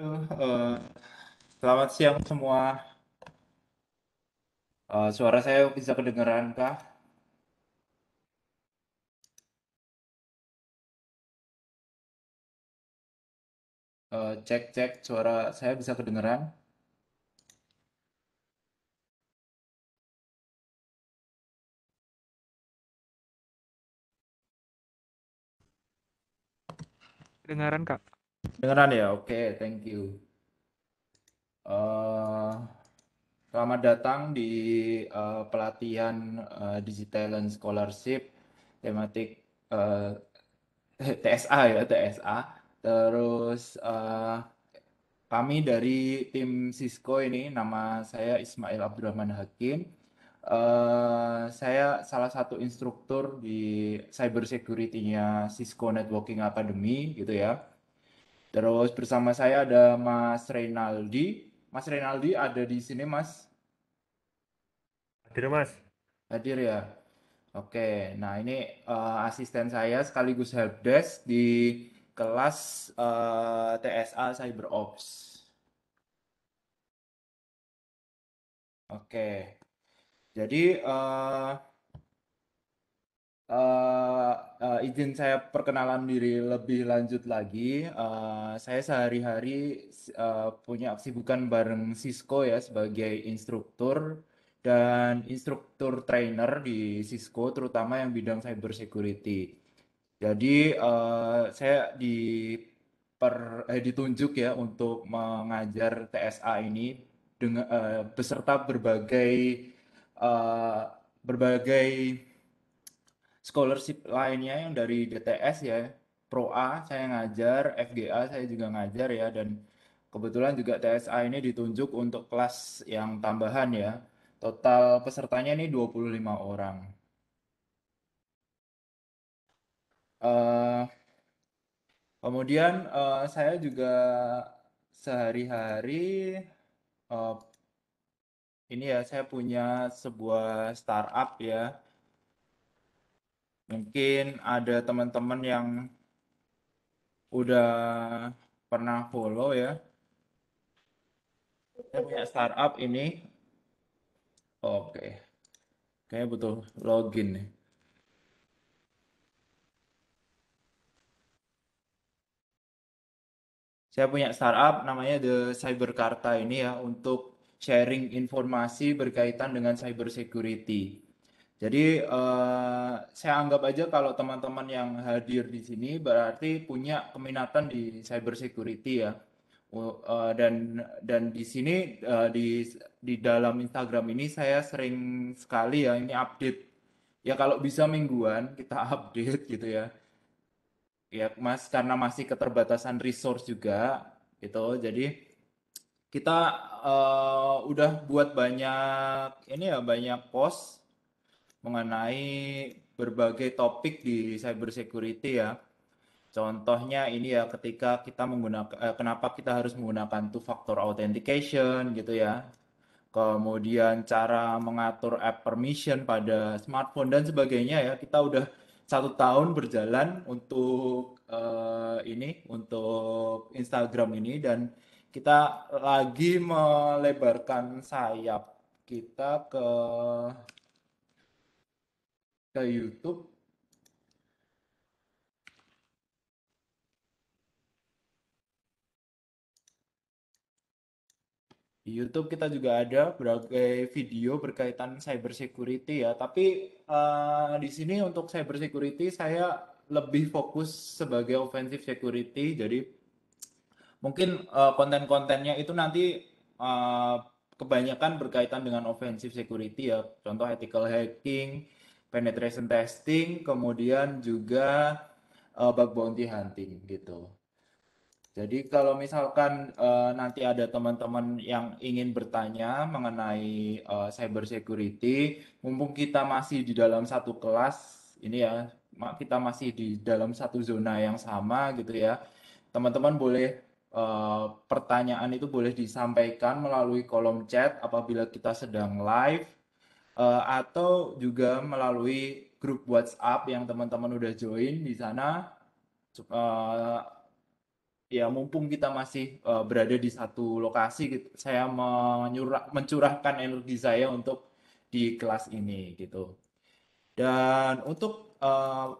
Halo, uh, eh, selamat siang semua. Uh, suara saya bisa kedengeran kah? Uh, cek cek suara saya bisa kedengeran? Kedengaran, Kak. Dengeran ya? Oke, okay, thank you. Uh, selamat datang di uh, pelatihan uh, Digital Talent Scholarship tematik uh, TSA ya, TSA. Terus uh, kami dari tim Cisco ini, nama saya Ismail Abdurrahman Hakim. Uh, saya salah satu instruktur di cyber security-nya Cisco Networking Academy gitu ya. Terus bersama saya ada Mas Reynaldi. Mas Reynaldi ada di sini, Mas? Hadir, Mas. Hadir ya. Oke, nah ini uh, asisten saya sekaligus helpdesk di kelas uh, eh, TSA CyberOps. Oke. Jadi uh, Uh, uh, izin saya perkenalan diri lebih lanjut lagi. Uh, saya sehari-hari uh, punya kesibukan bareng Cisco ya sebagai instruktur dan instruktur trainer di Cisco, terutama yang bidang cyber security. Jadi uh, saya di per, eh, ditunjuk ya untuk mengajar TSA ini dengan uh, beserta berbagai uh, berbagai scholarship lainnya yang dari DTS ya Pro A saya ngajar FGA saya juga ngajar ya dan kebetulan juga TSA ini ditunjuk untuk kelas yang tambahan ya total pesertanya ini 25 orang uh, kemudian uh, saya juga sehari-hari uh, ini ya saya punya sebuah startup ya Mungkin ada teman-teman yang udah pernah follow ya. Saya punya startup ini. Oke. Okay. Kayaknya butuh login nih. Saya punya startup namanya The Cyberkarta ini ya untuk sharing informasi berkaitan dengan cyber security. Jadi uh, saya anggap aja kalau teman-teman yang hadir di sini berarti punya keminatan di cyber security ya. Uh, dan dan di sini uh, di di dalam Instagram ini saya sering sekali ya ini update. Ya kalau bisa mingguan kita update gitu ya. Ya Mas karena masih keterbatasan resource juga gitu. Jadi kita uh, udah buat banyak ini ya banyak post mengenai berbagai topik di cyber security ya. Contohnya ini ya ketika kita menggunakan eh, kenapa kita harus menggunakan two factor authentication gitu ya. Kemudian cara mengatur app permission pada smartphone dan sebagainya ya. Kita udah satu tahun berjalan untuk eh, ini untuk Instagram ini dan kita lagi melebarkan sayap kita ke ke YouTube Di YouTube kita juga ada berbagai video berkaitan cyber security ya. Tapi uh, di sini untuk cyber security saya lebih fokus sebagai offensive security. Jadi mungkin uh, konten-kontennya itu nanti uh, kebanyakan berkaitan dengan offensive security ya. Contoh ethical hacking, penetration testing, kemudian juga uh, bug bounty hunting gitu. Jadi kalau misalkan uh, nanti ada teman-teman yang ingin bertanya mengenai uh, cyber security, mumpung kita masih di dalam satu kelas ini ya, kita masih di dalam satu zona yang sama gitu ya. Teman-teman boleh uh, pertanyaan itu boleh disampaikan melalui kolom chat apabila kita sedang live uh, atau juga melalui grup WhatsApp yang teman-teman udah join di sana. Uh, ya mumpung kita masih uh, berada di satu lokasi, gitu, saya menyurah, mencurahkan energi saya untuk di kelas ini gitu. Dan untuk uh,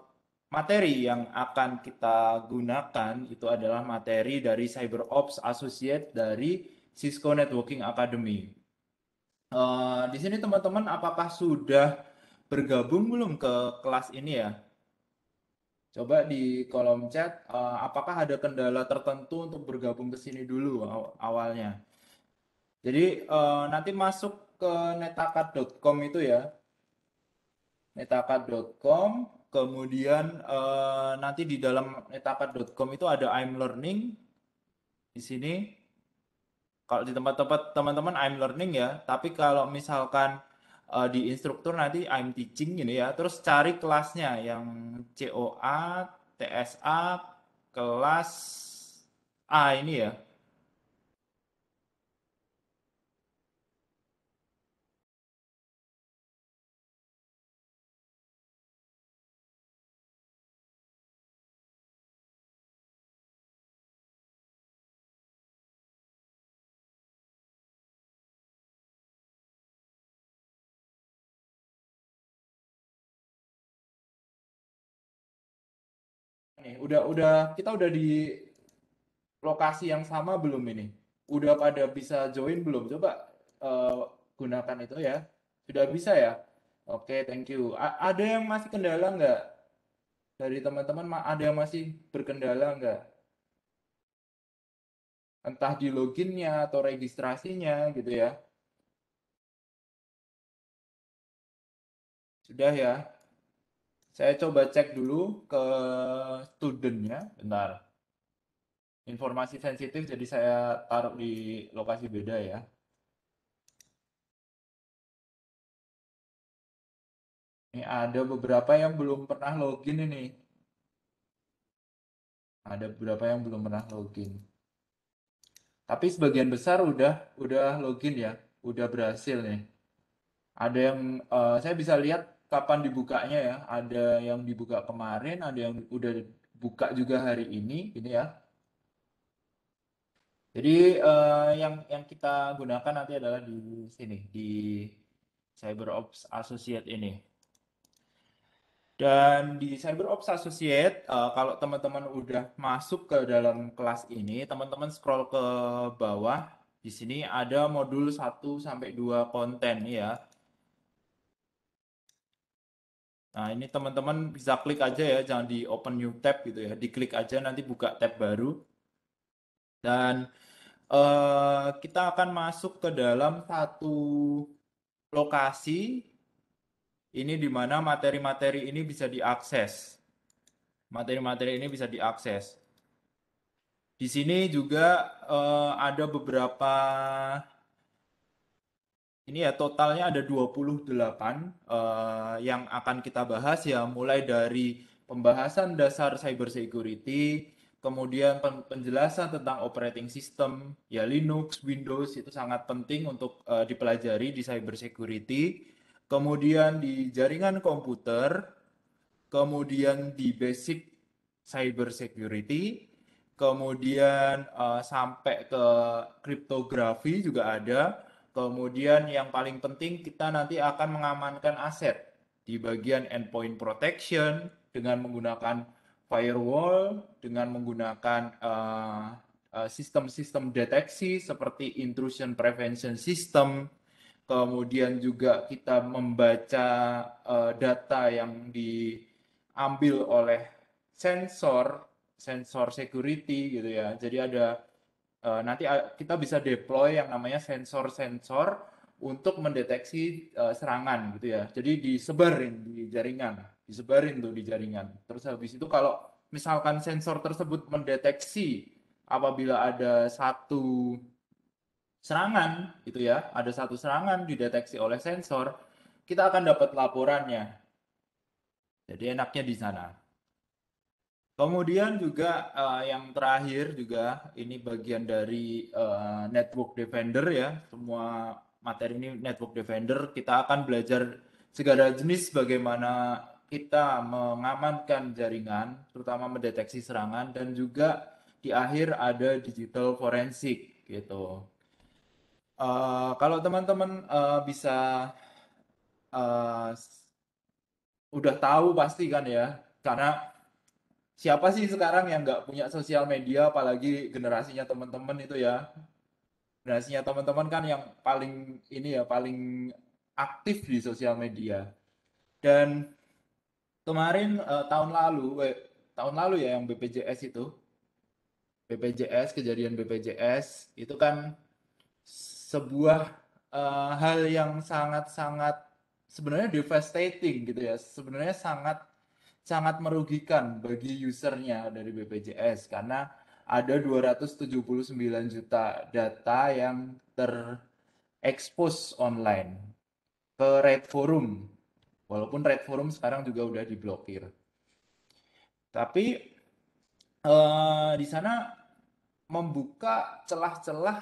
materi yang akan kita gunakan itu adalah materi dari Cyber Ops Associate dari Cisco Networking Academy. Uh, di sini teman-teman apakah sudah bergabung belum ke kelas ini ya? Coba di kolom chat uh, apakah ada kendala tertentu untuk bergabung ke sini dulu aw awalnya. Jadi uh, nanti masuk ke netakat.com itu ya. netakat.com kemudian uh, nanti di dalam netakat.com itu ada I'm learning di sini kalau di tempat-tempat teman-teman I'm learning ya, tapi kalau misalkan uh, di instruktur nanti I'm teaching gini gitu ya, terus cari kelasnya yang COA, TSA, kelas A ini ya udah udah kita udah di lokasi yang sama belum ini? Udah pada bisa join belum? Coba uh, gunakan itu ya. Sudah bisa ya? Oke, okay, thank you. A ada yang masih kendala nggak? Dari teman-teman ada yang masih berkendala nggak? Entah di loginnya atau registrasinya gitu ya. Sudah ya? Saya coba cek dulu ke studentnya, bentar. Informasi sensitif, jadi saya taruh di lokasi beda ya. Ini ada beberapa yang belum pernah login ini. Ada beberapa yang belum pernah login. Tapi sebagian besar udah udah login ya, udah berhasil nih. Ada yang uh, saya bisa lihat kapan dibukanya ya. Ada yang dibuka kemarin, ada yang udah buka juga hari ini, ini gitu ya. Jadi uh, yang yang kita gunakan nanti adalah di sini di CyberOps Associate ini. Dan di CyberOps Associate, uh, kalau teman-teman udah masuk ke dalam kelas ini, teman-teman scroll ke bawah. Di sini ada modul 1 sampai 2 konten ya. Nah, ini teman-teman bisa klik aja ya, jangan di open new tab gitu ya. Diklik aja nanti buka tab baru. Dan uh, kita akan masuk ke dalam satu lokasi ini di mana materi-materi ini bisa diakses. Materi-materi ini bisa diakses. Di sini juga uh, ada beberapa ini ya totalnya ada 28 uh, eh, yang akan kita bahas ya mulai dari pembahasan dasar cyber security, kemudian penjelasan tentang operating system, ya Linux, Windows itu sangat penting untuk uh, dipelajari di cyber security. Kemudian di jaringan komputer, kemudian di basic cyber security, kemudian uh, sampai ke kriptografi juga ada Kemudian yang paling penting kita nanti akan mengamankan aset di bagian endpoint protection dengan menggunakan firewall, dengan menggunakan sistem eh, eh, sistem-sistem deteksi seperti intrusion prevention system, kemudian juga kita membaca uh, data yang diambil oleh sensor, sensor security gitu ya. Jadi ada uh, nanti eh, kita bisa deploy yang namanya sensor-sensor untuk mendeteksi uh, serangan gitu ya. Jadi disebarin di jaringan, disebarin tuh di jaringan. Terus habis itu kalau misalkan sensor tersebut mendeteksi apabila ada satu serangan gitu ya, ada satu serangan dideteksi oleh sensor, kita akan dapat laporannya. Jadi enaknya di sana. Kemudian juga uh, yang terakhir juga ini bagian dari uh, network defender ya. Semua materi ini network defender. Kita akan belajar segala jenis bagaimana kita mengamankan jaringan, terutama mendeteksi serangan dan juga di akhir ada digital forensik gitu. Uh, kalau teman-teman uh, bisa uh, udah tahu pasti kan ya, karena siapa sih sekarang yang nggak punya sosial media apalagi generasinya teman-teman itu ya generasinya teman-teman kan yang paling ini ya paling aktif di sosial media dan kemarin eh, tahun lalu eh, tahun lalu ya yang BPJS itu BPJS kejadian BPJS itu kan sebuah eh, hal yang sangat-sangat sebenarnya devastating gitu ya sebenarnya sangat sangat merugikan bagi usernya dari BPJS karena ada 279 juta data yang terekspos online ke Red Forum. Walaupun Red Forum sekarang juga udah diblokir. Tapi uh, di sana membuka celah-celah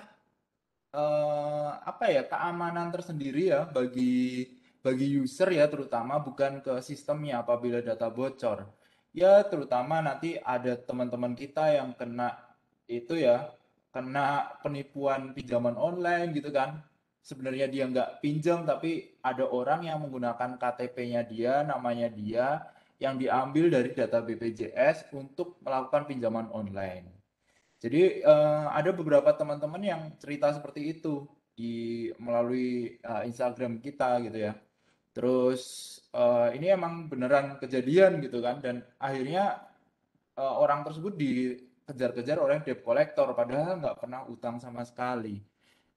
uh, apa ya keamanan tersendiri ya bagi bagi user ya terutama bukan ke sistemnya apabila data bocor. Ya terutama nanti ada teman-teman kita yang kena itu ya, kena penipuan pinjaman online gitu kan. Sebenarnya dia nggak pinjam tapi ada orang yang menggunakan KTP-nya dia, namanya dia, yang diambil dari data BPJS untuk melakukan pinjaman online. Jadi eh, ada beberapa teman-teman yang cerita seperti itu di melalui uh, Instagram kita gitu ya terus uh, ini emang beneran kejadian gitu kan dan akhirnya uh, orang tersebut dikejar-kejar oleh debt collector padahal nggak pernah utang sama sekali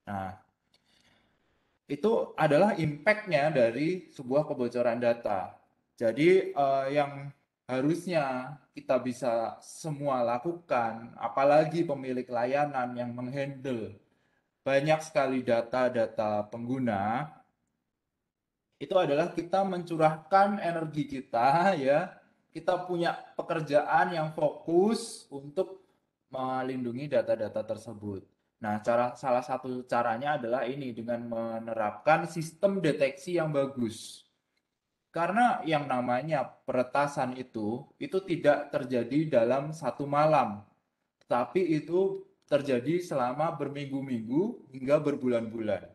nah itu adalah impactnya dari sebuah kebocoran data jadi uh, yang harusnya kita bisa semua lakukan apalagi pemilik layanan yang menghandle banyak sekali data-data pengguna itu adalah kita mencurahkan energi kita ya kita punya pekerjaan yang fokus untuk melindungi data-data tersebut. Nah, cara salah satu caranya adalah ini dengan menerapkan sistem deteksi yang bagus. Karena yang namanya peretasan itu itu tidak terjadi dalam satu malam. Tapi itu terjadi selama berminggu-minggu hingga berbulan-bulan.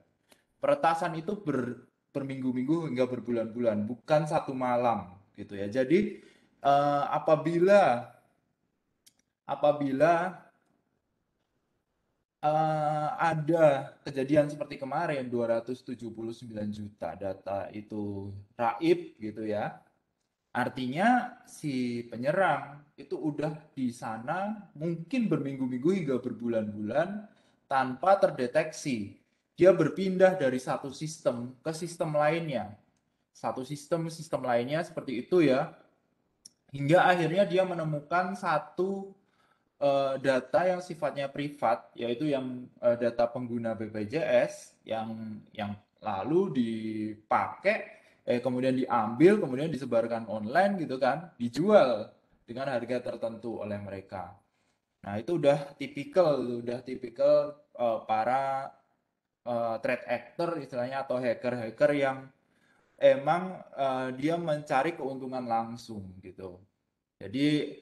Peretasan itu ber, berminggu-minggu hingga berbulan-bulan, bukan satu malam gitu ya. Jadi uh, apabila apabila uh, ada kejadian seperti kemarin 279 juta data itu raib gitu ya. Artinya si penyerang itu udah di sana mungkin berminggu-minggu hingga berbulan-bulan tanpa terdeteksi dia berpindah dari satu sistem ke sistem lainnya. Satu sistem, sistem lainnya seperti itu ya. Hingga akhirnya dia menemukan satu uh, data yang sifatnya privat, yaitu yang uh, data pengguna BPJS yang yang lalu dipakai, eh, kemudian diambil, kemudian disebarkan online gitu kan, dijual dengan harga tertentu oleh mereka. Nah itu udah tipikal, udah tipikal uh, para uh, threat actor istilahnya atau hacker-hacker yang emang uh, dia mencari keuntungan langsung gitu. Jadi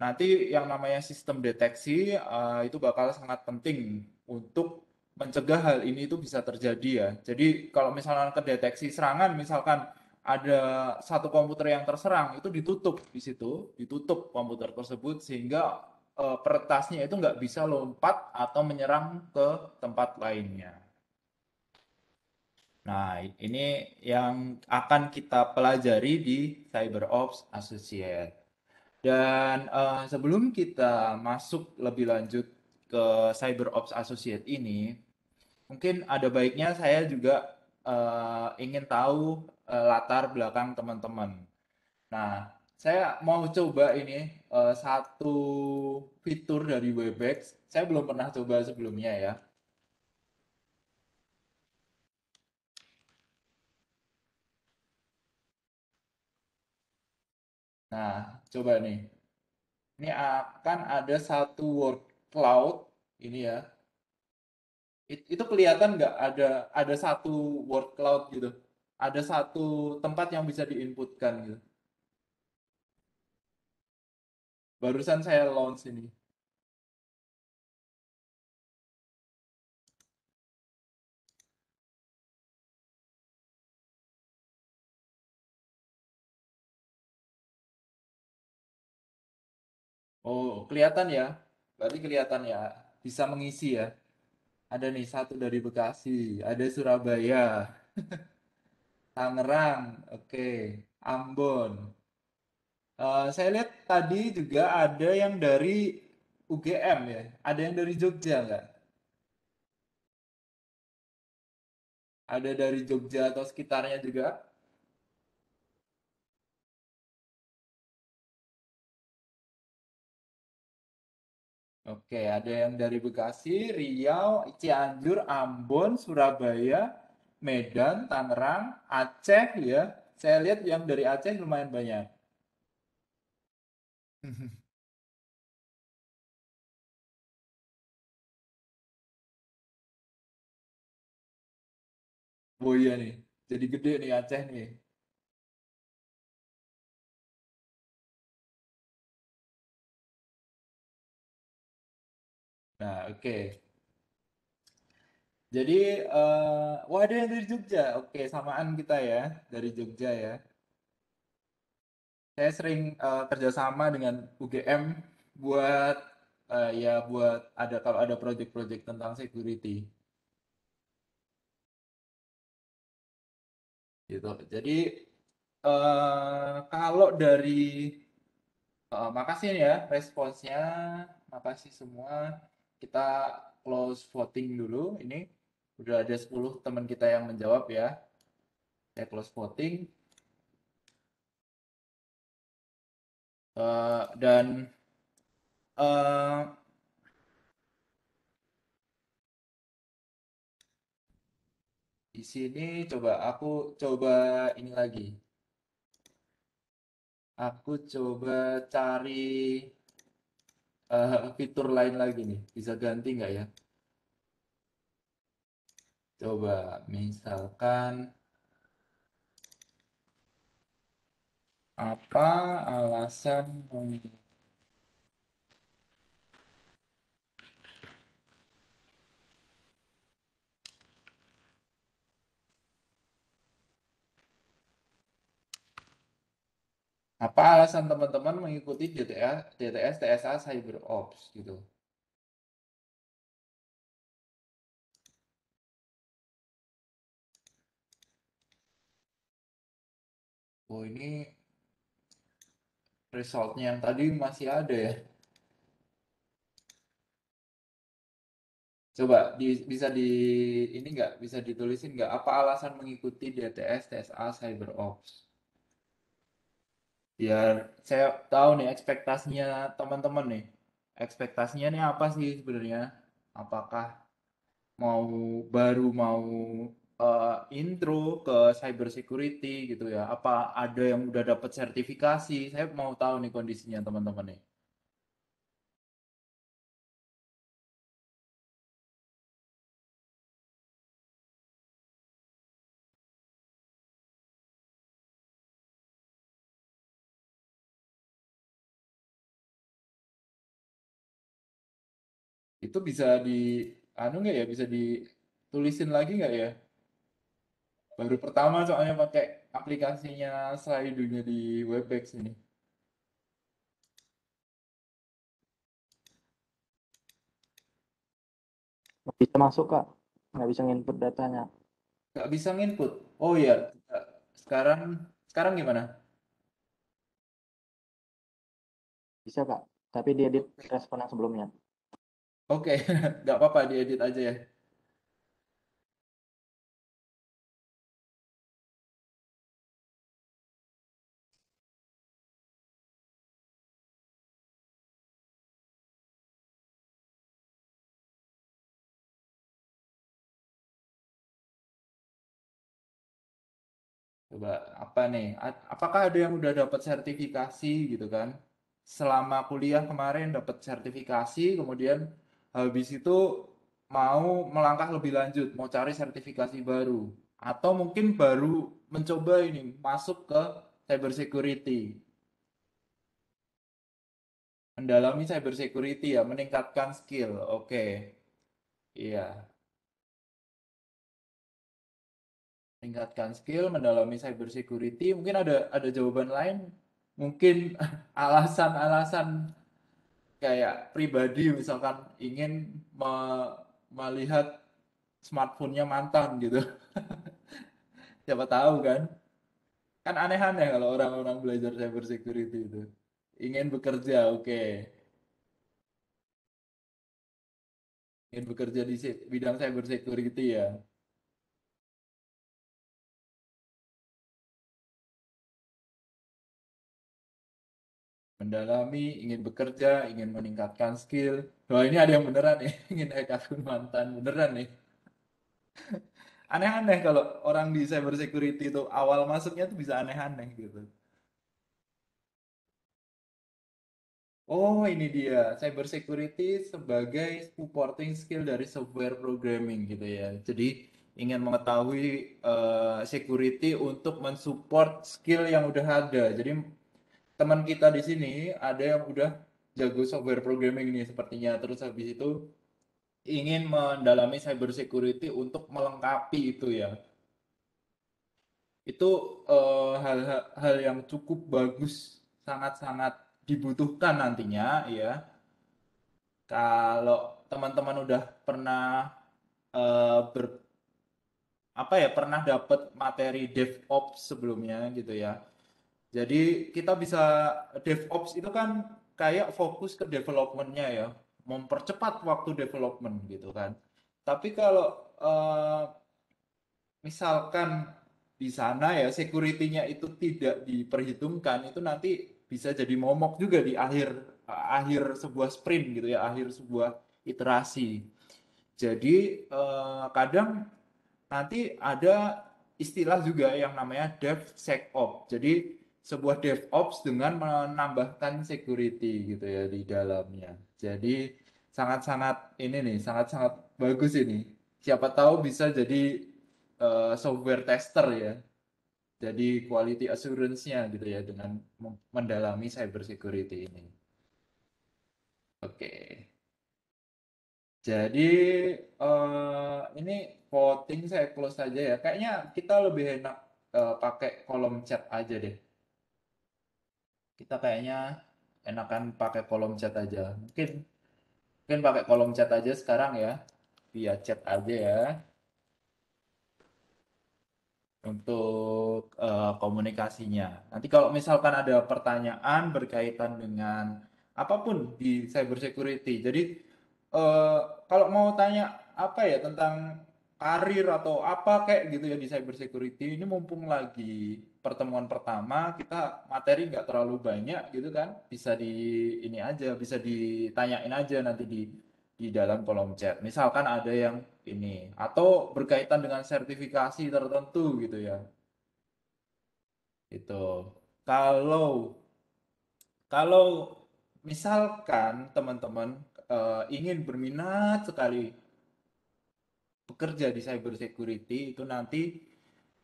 nanti yang namanya sistem deteksi uh, itu bakal sangat penting untuk mencegah hal ini itu bisa terjadi ya. Jadi kalau misalnya kedeteksi serangan misalkan ada satu komputer yang terserang itu ditutup di situ, ditutup komputer tersebut sehingga uh, peretasnya itu nggak bisa lompat atau menyerang ke tempat lainnya. Nah, ini yang akan kita pelajari di Cyber Ops Associate. Dan uh, sebelum kita masuk lebih lanjut ke Cyber Ops Associate ini, mungkin ada baiknya saya juga uh, ingin tahu uh, latar belakang teman-teman. Nah, saya mau coba ini uh, satu fitur dari Webex. Saya belum pernah coba sebelumnya ya Nah, coba nih. Ini akan ada satu word cloud ini ya. It, itu kelihatan nggak ada ada satu word cloud gitu. Ada satu tempat yang bisa diinputkan gitu. Barusan saya launch ini. Oh, kelihatan ya. Berarti kelihatan ya. Bisa mengisi ya. Ada nih satu dari Bekasi, ada Surabaya, Tangerang, oke, Ambon. Uh, saya lihat tadi juga ada yang dari UGM ya. Ada yang dari Jogja nggak? Ada dari Jogja atau sekitarnya juga? Oke, ada yang dari Bekasi, Riau, Cianjur, Ambon, Surabaya, Medan, Tangerang, Aceh ya. Saya lihat yang dari Aceh lumayan banyak. Oh iya nih, jadi gede nih Aceh nih. Nah, oke. Jadi, uh, eh, wah ada yang dari Jogja. Oke, samaan kita ya, dari Jogja ya. Saya sering uh, kerjasama dengan UGM buat uh, ya buat ada kalau ada project-project tentang security. Gitu. Jadi uh, kalau dari uh, makasih ya responsnya, makasih semua kita close voting dulu ini udah ada 10 teman kita yang menjawab ya saya close voting uh, dan uh, di sini coba aku coba ini lagi aku coba cari uh, fitur lain lagi nih bisa ganti nggak ya coba misalkan apa alasan untuk Apa alasan teman-teman mengikuti DTS, DTS TSA Cyber Ops gitu? Oh ini resultnya yang tadi masih ada ya. Coba di, bisa di ini nggak bisa ditulisin nggak apa alasan mengikuti DTS TSA Cyber Ops? biar saya tahu nih ekspektasinya teman-teman nih ekspektasinya nih apa sih sebenarnya apakah mau baru mau uh, intro ke cyber security gitu ya apa ada yang udah dapat sertifikasi saya mau tahu nih kondisinya teman-teman nih Itu bisa di anu nggak ya? Bisa ditulisin lagi nggak ya? Baru pertama soalnya pakai aplikasinya Slido-nya di Webex ini. Nggak bisa masuk, Kak. Nggak bisa nginput datanya. Nggak bisa nginput? Oh ya Sekarang sekarang gimana? Bisa, Kak. Tapi diedit respon yang sebelumnya. Oke, nggak apa-apa diedit aja ya. Coba apa nih? Apakah ada yang udah dapat sertifikasi gitu kan? Selama kuliah kemarin dapat sertifikasi, kemudian habis itu mau melangkah lebih lanjut, mau cari sertifikasi baru, atau mungkin baru mencoba ini masuk ke cyber security. Mendalami cyber security ya, meningkatkan skill. Oke. Okay. Iya. Yeah. Meningkatkan skill, mendalami cyber security. Mungkin ada ada jawaban lain? Mungkin alasan-alasan kayak pribadi misalkan ingin me melihat smartphone-nya mantan gitu. Siapa tahu kan? Kan aneh-aneh kalau orang-orang belajar cyber security itu. Ingin bekerja, oke. Okay. Ingin bekerja di bidang cyber security ya. mendalami, ingin bekerja, ingin meningkatkan skill. Wah ini ada yang beneran nih, ingin naik akun mantan, beneran nih. Aneh-aneh kalau orang di cyber security itu awal masuknya tuh bisa aneh-aneh gitu. Oh ini dia, cyber security sebagai supporting skill dari software programming gitu ya. Jadi ingin mengetahui uh, security untuk mensupport skill yang udah ada. Jadi teman kita di sini ada yang udah jago software programming nih sepertinya terus habis itu ingin mendalami cyber security untuk melengkapi itu ya itu eh, hal-hal uh, yang cukup bagus sangat-sangat dibutuhkan nantinya ya kalau teman-teman udah pernah uh, ber apa ya pernah dapat materi DevOps sebelumnya gitu ya jadi kita bisa DevOps itu kan kayak fokus ke developmentnya ya, mempercepat waktu development gitu kan. Tapi kalau uh, misalkan di sana ya security-nya itu tidak diperhitungkan itu nanti bisa jadi momok juga di akhir akhir sebuah sprint gitu ya akhir sebuah iterasi jadi uh, kadang nanti ada istilah juga yang namanya DevSecOps jadi sebuah DevOps dengan menambahkan security gitu ya di dalamnya. Jadi sangat-sangat ini nih, sangat-sangat bagus ini. Siapa tahu bisa jadi uh, software tester ya. Jadi quality assurance-nya gitu ya dengan mendalami cyber security ini. Oke. Okay. Jadi uh, ini voting saya close saja ya. Kayaknya kita lebih enak uh, pakai kolom chat aja deh kita kayaknya enakan pakai kolom chat aja mungkin mungkin pakai kolom chat aja sekarang ya via chat aja ya untuk uh, komunikasinya. Nanti kalau misalkan ada pertanyaan berkaitan dengan apapun di cyber security. Jadi uh, kalau mau tanya apa ya tentang karir atau apa kayak gitu ya di cyber security ini mumpung lagi pertemuan pertama kita materi nggak terlalu banyak gitu kan bisa di ini aja bisa ditanyain aja nanti di di dalam kolom chat misalkan ada yang ini atau berkaitan dengan sertifikasi tertentu gitu ya itu kalau kalau misalkan teman-teman uh, ingin berminat sekali bekerja di cyber security itu nanti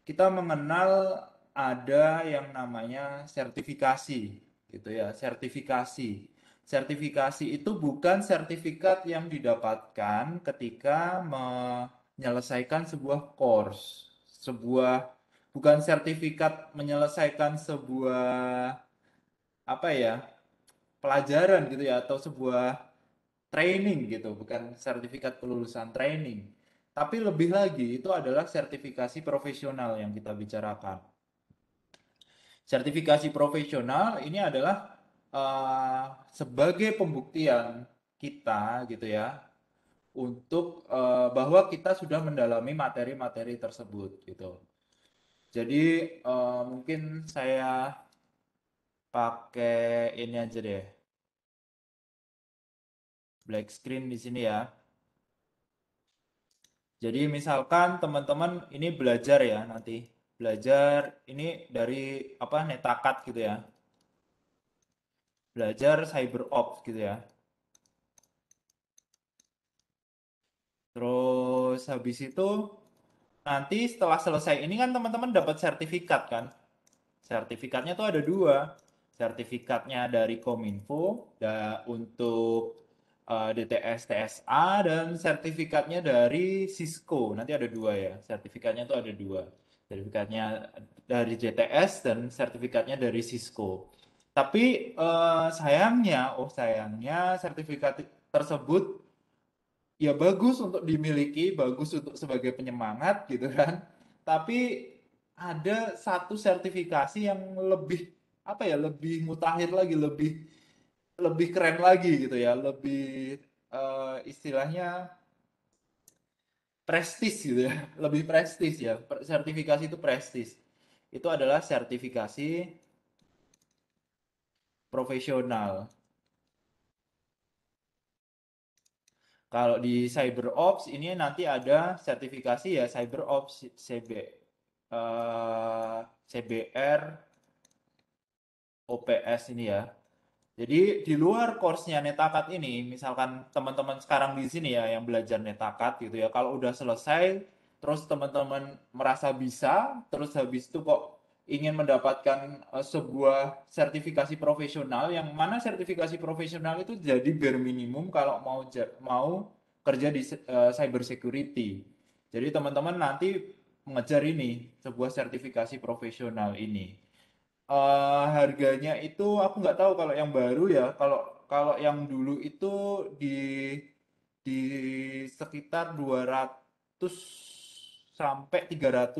kita mengenal ada yang namanya sertifikasi gitu ya, sertifikasi. Sertifikasi itu bukan sertifikat yang didapatkan ketika menyelesaikan sebuah course, sebuah bukan sertifikat menyelesaikan sebuah apa ya, pelajaran gitu ya atau sebuah training gitu, bukan sertifikat kelulusan training. Tapi lebih lagi itu adalah sertifikasi profesional yang kita bicarakan. Sertifikasi profesional ini adalah uh, sebagai pembuktian kita gitu ya untuk uh, bahwa kita sudah mendalami materi-materi tersebut gitu. Jadi uh, mungkin saya pakai ini aja deh. Black screen di sini ya. Jadi misalkan teman-teman ini belajar ya nanti belajar ini dari apa netakat gitu ya. Belajar cyber ops gitu ya. Terus habis itu nanti setelah selesai ini kan teman-teman dapat sertifikat kan. Sertifikatnya tuh ada dua. Sertifikatnya dari Kominfo da, untuk uh, eh, DTS TSA dan sertifikatnya dari Cisco nanti ada dua ya sertifikatnya itu ada dua sertifikatnya dari JTS dan sertifikatnya dari Cisco tapi uh, sayangnya oh sayangnya sertifikat tersebut ya bagus untuk dimiliki bagus untuk sebagai penyemangat gitu kan tapi ada satu sertifikasi yang lebih apa ya lebih mutakhir lagi lebih lebih keren lagi gitu ya, lebih uh, istilahnya prestis gitu ya, lebih prestis ya. Sertifikasi itu prestis. Itu adalah sertifikasi profesional. Kalau di cyber ops ini nanti ada sertifikasi ya cyber ops CB uh, eh, CBR OPS ini ya. Jadi di luar course-nya netakat ini, misalkan teman-teman sekarang di sini ya yang belajar netakat gitu ya, kalau udah selesai, terus teman-teman merasa bisa, terus habis itu kok ingin mendapatkan eh, sebuah sertifikasi profesional yang mana sertifikasi profesional itu jadi bare minimum kalau mau mau kerja di uh, cyber security. Jadi teman-teman nanti mengejar ini sebuah sertifikasi profesional ini uh, harganya itu aku nggak tahu kalau yang baru ya, kalau kalau yang dulu itu di di sekitar 200 sampai $300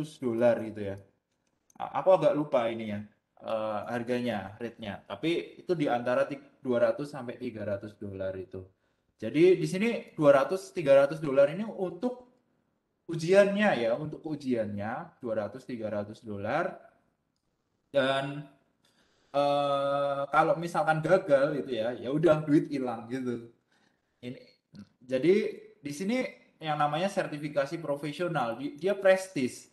gitu ya. aku agak lupa ya uh, harganya, rate-nya, tapi itu di antara $200 sampai $300 itu. Jadi di sini $200, $300 dolar ini untuk ujiannya ya, untuk ujiannya $200, $300 dolar dan uh, kalau misalkan gagal itu ya ya udah duit hilang gitu ini jadi di sini yang namanya sertifikasi profesional dia prestis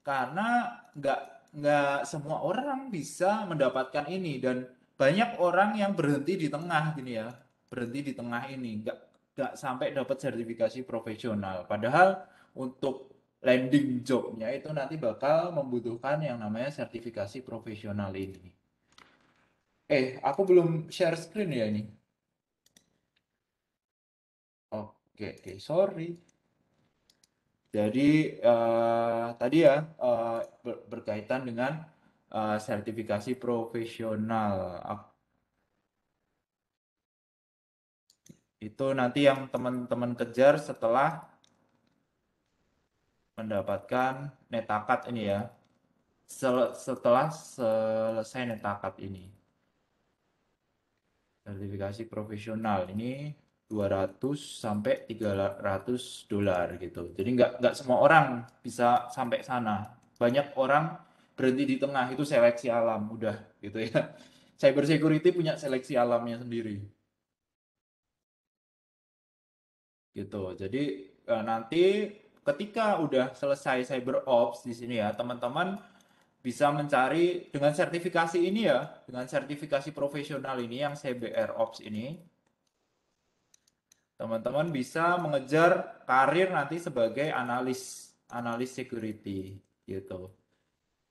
karena nggak nggak semua orang bisa mendapatkan ini dan banyak orang yang berhenti di tengah gini ya berhenti di tengah ini nggak nggak sampai dapat sertifikasi profesional padahal untuk landing jobnya itu nanti bakal membutuhkan yang namanya sertifikasi profesional ini. Eh, aku belum share screen ya ini. Oke, oke, sorry. Jadi uh, tadi ya uh, ber berkaitan dengan uh, sertifikasi profesional. Itu nanti yang teman-teman kejar setelah mendapatkan netakat ini ya sel setelah selesai netakat ini sertifikasi profesional ini 200 sampai 300 dolar gitu jadi nggak nggak semua orang bisa sampai sana banyak orang berhenti di tengah itu seleksi alam udah gitu ya cyber security punya seleksi alamnya sendiri gitu jadi eh, nanti ketika udah selesai cyber ops di sini ya teman-teman bisa mencari dengan sertifikasi ini ya dengan sertifikasi profesional ini yang CBR ops ini teman-teman bisa mengejar karir nanti sebagai analis analis security gitu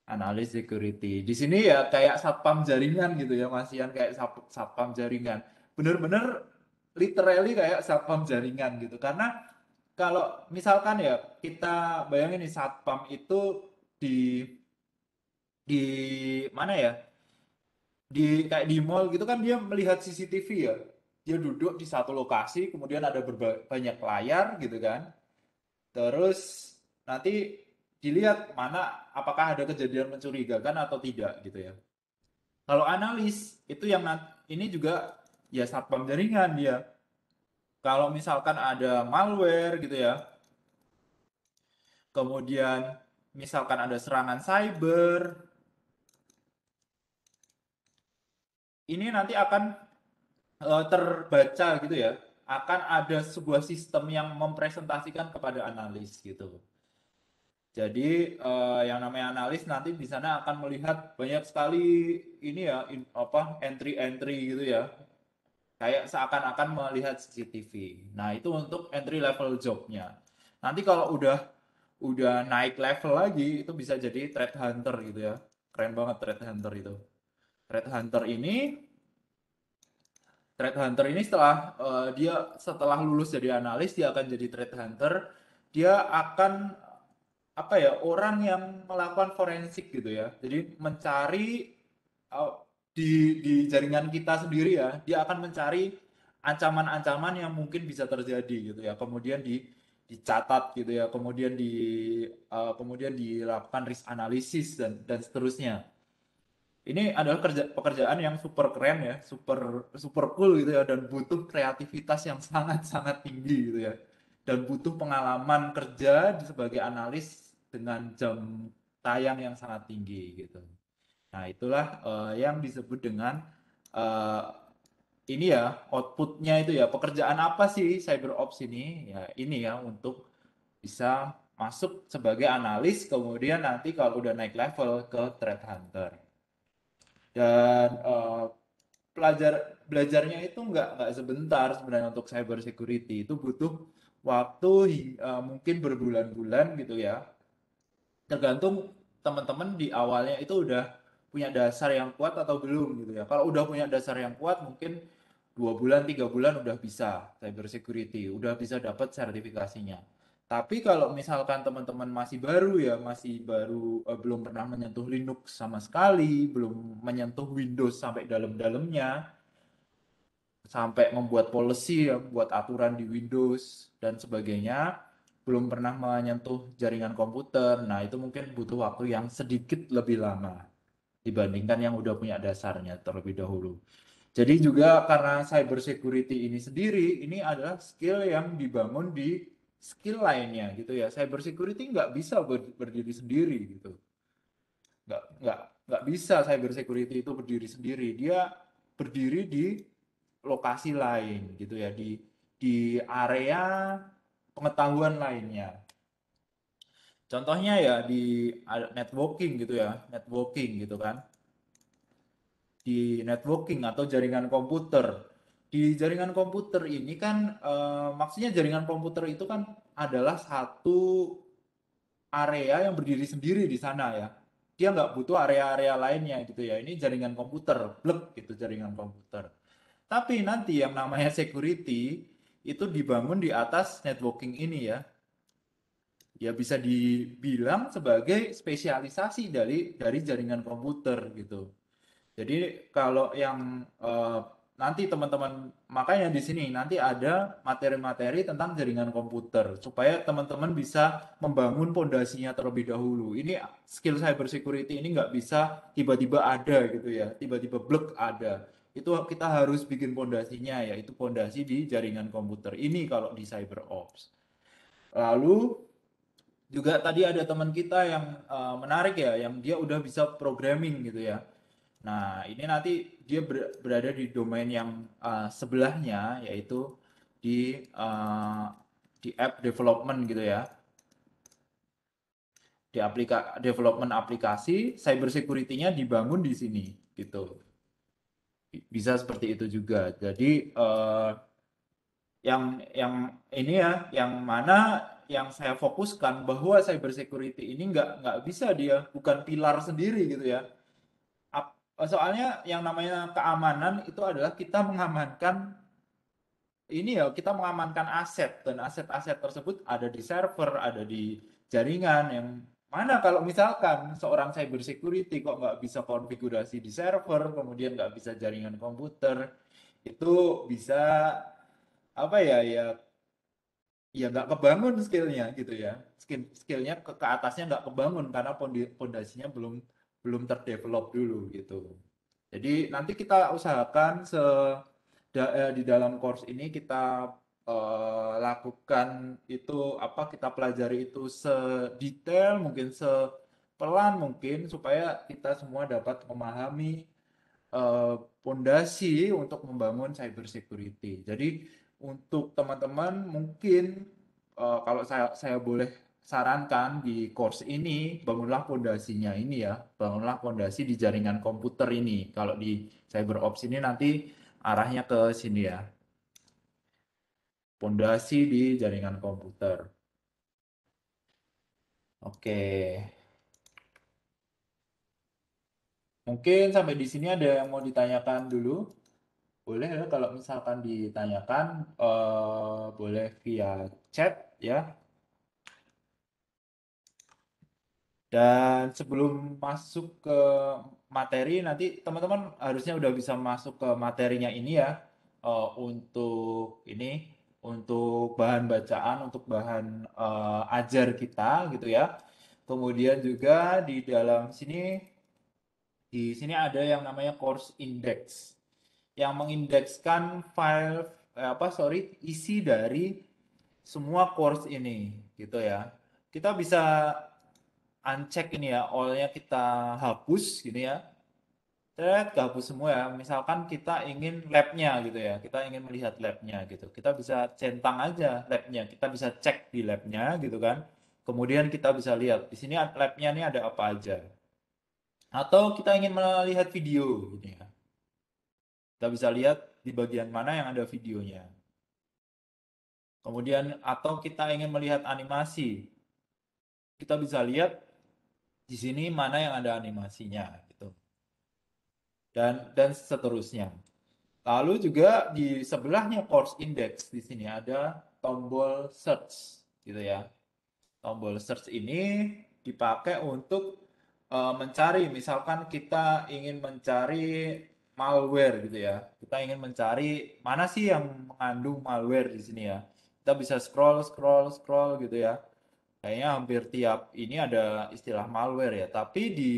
analis security di sini ya kayak satpam jaringan gitu ya Mas Ian kayak satpam jaringan bener-bener literally kayak satpam jaringan gitu karena kalau misalkan ya kita bayangin nih satpam itu di di mana ya di kayak di mall gitu kan dia melihat CCTV ya dia duduk di satu lokasi kemudian ada banyak layar gitu kan terus nanti dilihat mana apakah ada kejadian mencurigakan atau tidak gitu ya kalau analis itu yang ini juga ya satpam jaringan dia kalau misalkan ada malware gitu ya, kemudian misalkan ada serangan cyber, ini nanti akan e, terbaca gitu ya, akan ada sebuah sistem yang mempresentasikan kepada analis gitu. Jadi uh, yang namanya analis nanti di sana akan melihat banyak sekali ini ya in, apa entry-entry gitu ya kayak seakan-akan melihat CCTV. Nah, itu untuk entry level jobnya. Nanti kalau udah udah naik level lagi itu bisa jadi threat hunter gitu ya. Keren banget threat hunter itu. Threat hunter ini threat hunter ini setelah uh, dia setelah lulus jadi analis dia akan jadi threat hunter. Dia akan apa ya, orang yang melakukan forensik gitu ya. Jadi mencari eh, di di jaringan kita sendiri ya dia akan mencari ancaman-ancaman yang mungkin bisa terjadi gitu ya kemudian di dicatat gitu ya kemudian di uh, kemudian dilakukan risk analisis dan dan seterusnya ini adalah kerja pekerjaan yang super keren ya super super cool gitu ya dan butuh kreativitas yang sangat sangat tinggi gitu ya dan butuh pengalaman kerja sebagai analis dengan jam tayang yang sangat tinggi gitu Nah, itulah uh, yang disebut dengan uh, ini ya outputnya itu ya pekerjaan apa sih cyber ops ini? Ya ini ya untuk bisa masuk sebagai analis kemudian nanti kalau udah naik level ke threat hunter. Dan uh, pelajar belajarnya itu nggak nggak sebentar sebenarnya untuk cyber security itu butuh waktu uh, mungkin berbulan-bulan gitu ya. Tergantung teman-teman di awalnya itu udah punya dasar yang kuat atau belum gitu ya. Kalau udah punya dasar yang kuat mungkin dua bulan tiga bulan udah bisa cyber security, udah bisa dapat sertifikasinya. Tapi kalau misalkan teman-teman masih baru ya, masih baru eh, belum pernah menyentuh Linux sama sekali, belum menyentuh Windows sampai dalam-dalamnya, sampai membuat policy, ya, buat aturan di Windows dan sebagainya, belum pernah menyentuh jaringan komputer. Nah, itu mungkin butuh waktu yang sedikit lebih lama dibandingkan yang udah punya dasarnya terlebih dahulu. Jadi juga karena cyber security ini sendiri ini adalah skill yang dibangun di skill lainnya gitu ya. Cyber security nggak bisa berdiri sendiri gitu. Nggak nggak nggak bisa cyber security itu berdiri sendiri. Dia berdiri di lokasi lain gitu ya di di area pengetahuan lainnya Contohnya ya di networking gitu ya, networking gitu kan. Di networking atau jaringan komputer. Di jaringan komputer ini kan e, maksudnya jaringan komputer itu kan adalah satu area yang berdiri sendiri di sana ya. Dia nggak butuh area-area lainnya gitu ya. Ini jaringan komputer, blek gitu jaringan komputer. Tapi nanti yang namanya security itu dibangun di atas networking ini ya ya bisa dibilang sebagai spesialisasi dari dari jaringan komputer gitu. Jadi kalau yang uh, nanti teman-teman makanya di sini nanti ada materi-materi tentang jaringan komputer supaya teman-teman bisa membangun pondasinya terlebih dahulu. Ini skill cyber security ini nggak bisa tiba-tiba ada gitu ya, tiba-tiba blek ada. Itu kita harus bikin pondasinya yaitu pondasi di jaringan komputer ini kalau di cyber ops. Lalu juga tadi ada teman kita yang uh, menarik ya, yang dia udah bisa programming gitu ya. Nah, ini nanti dia ber berada di domain yang uh, sebelahnya yaitu di uh, di app development gitu ya. Di aplika development aplikasi, cyber security-nya dibangun di sini gitu. Bisa seperti itu juga. Jadi uh, yang yang ini ya, yang mana yang saya fokuskan bahwa cyber security ini nggak nggak bisa dia bukan pilar sendiri gitu ya. Soalnya yang namanya keamanan itu adalah kita mengamankan ini ya kita mengamankan aset dan aset-aset tersebut ada di server, ada di jaringan yang mana kalau misalkan seorang cyber security kok nggak bisa konfigurasi di server, kemudian nggak bisa jaringan komputer, itu bisa apa ya ya ya nggak kebangun skillnya gitu ya skill skillnya ke, ke atasnya nggak kebangun karena pondasinya belum belum terdevelop dulu gitu jadi nanti kita usahakan se eh, di dalam course ini kita uh, lakukan itu apa kita pelajari itu sedetail mungkin sepelan mungkin supaya kita semua dapat memahami pondasi eh, uh, untuk membangun cyber security jadi untuk teman-teman mungkin uh, kalau saya saya boleh sarankan di course ini bangunlah pondasinya ini ya, bangunlah pondasi di jaringan komputer ini. Kalau di cyber ops ini nanti arahnya ke sini ya. Pondasi di jaringan komputer. Oke. Mungkin sampai di sini ada yang mau ditanyakan dulu boleh ya, kalau misalkan ditanyakan uh, boleh via chat ya. Dan sebelum masuk ke materi nanti teman-teman harusnya udah bisa masuk ke materinya ini ya uh, untuk ini untuk bahan bacaan untuk bahan uh, ajar kita gitu ya. Kemudian juga di dalam sini di sini ada yang namanya course index yang mengindekskan file eh, apa sorry isi dari semua course ini gitu ya kita bisa uncheck ini ya all kita hapus gini gitu ya Tret, hapus semua ya. Misalkan kita ingin labnya gitu ya, kita ingin melihat labnya gitu. Kita bisa centang aja labnya, kita bisa cek di labnya gitu kan. Kemudian kita bisa lihat di sini labnya ini ada apa aja. Atau kita ingin melihat video gitu ya. Kita bisa lihat di bagian mana yang ada videonya. Kemudian atau kita ingin melihat animasi, kita bisa lihat di sini mana yang ada animasinya gitu. Dan dan seterusnya. Lalu juga di sebelahnya course index di sini ada tombol search gitu ya. Tombol search ini dipakai untuk eh, mencari misalkan kita ingin mencari malware gitu ya. Kita ingin mencari mana sih yang mengandung malware di sini ya. Kita bisa scroll scroll scroll gitu ya. Kayaknya hampir tiap ini ada istilah malware ya, tapi di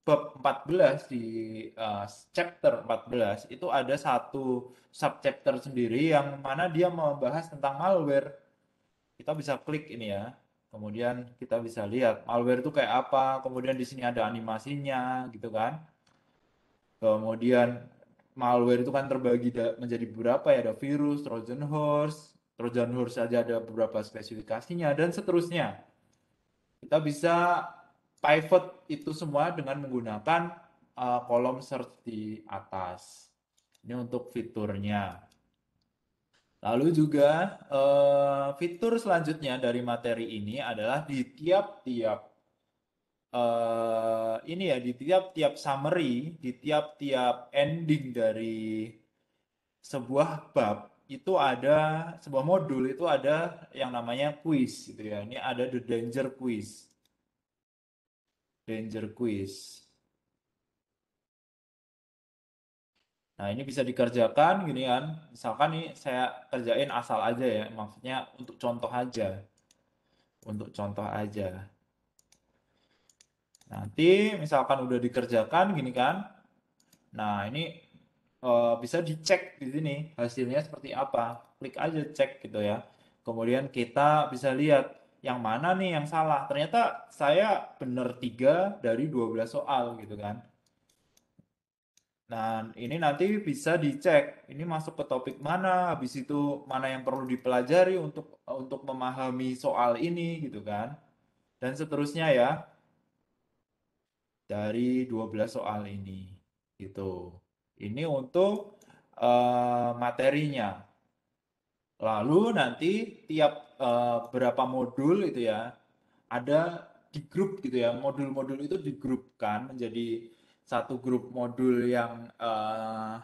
bab 14 di uh, chapter 14 itu ada satu subchapter sendiri yang mana dia membahas tentang malware. Kita bisa klik ini ya. Kemudian kita bisa lihat malware itu kayak apa, kemudian di sini ada animasinya gitu kan kemudian malware itu kan terbagi menjadi beberapa ya ada virus, trojan horse, trojan horse saja ada beberapa spesifikasinya dan seterusnya. Kita bisa pivot itu semua dengan menggunakan eh, kolom search di atas. Ini untuk fiturnya. Lalu juga eh, fitur selanjutnya dari materi ini adalah di tiap-tiap uh, ini ya di tiap-tiap summary, di tiap-tiap ending dari sebuah bab itu ada sebuah modul itu ada yang namanya quiz gitu ya. Ini ada the danger quiz. Danger quiz. Nah, ini bisa dikerjakan gini kan. Misalkan nih saya kerjain asal aja ya, maksudnya untuk contoh aja. Untuk contoh aja. Nanti misalkan udah dikerjakan gini kan. Nah, ini uh, bisa dicek di sini hasilnya seperti apa. Klik aja cek gitu ya. Kemudian kita bisa lihat yang mana nih yang salah. Ternyata saya benar 3 dari 12 soal gitu kan. Nah, ini nanti bisa dicek. Ini masuk ke topik mana, habis itu mana yang perlu dipelajari untuk untuk memahami soal ini gitu kan. Dan seterusnya ya dari 12 soal ini gitu. Ini untuk uh, materinya. Lalu nanti tiap uh, eh, berapa modul itu ya ada di grup gitu ya. Modul-modul itu digrupkan menjadi satu grup modul yang uh,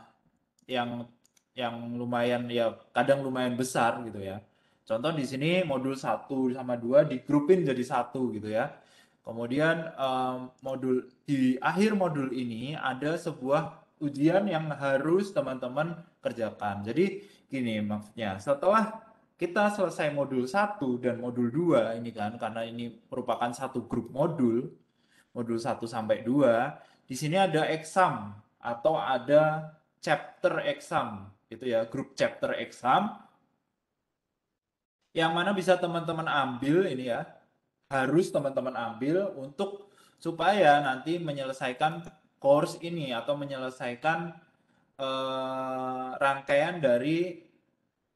yang yang lumayan ya kadang lumayan besar gitu ya. Contoh di sini modul 1 sama 2 digrupin jadi satu gitu ya Kemudian um, modul di akhir modul ini ada sebuah ujian yang harus teman-teman kerjakan. Jadi gini maksudnya, setelah kita selesai modul 1 dan modul 2 ini kan karena ini merupakan satu grup modul, modul 1 sampai 2, di sini ada exam atau ada chapter exam gitu ya, grup chapter exam yang mana bisa teman-teman ambil ini ya harus teman-teman ambil untuk supaya nanti menyelesaikan course ini atau menyelesaikan uh, rangkaian dari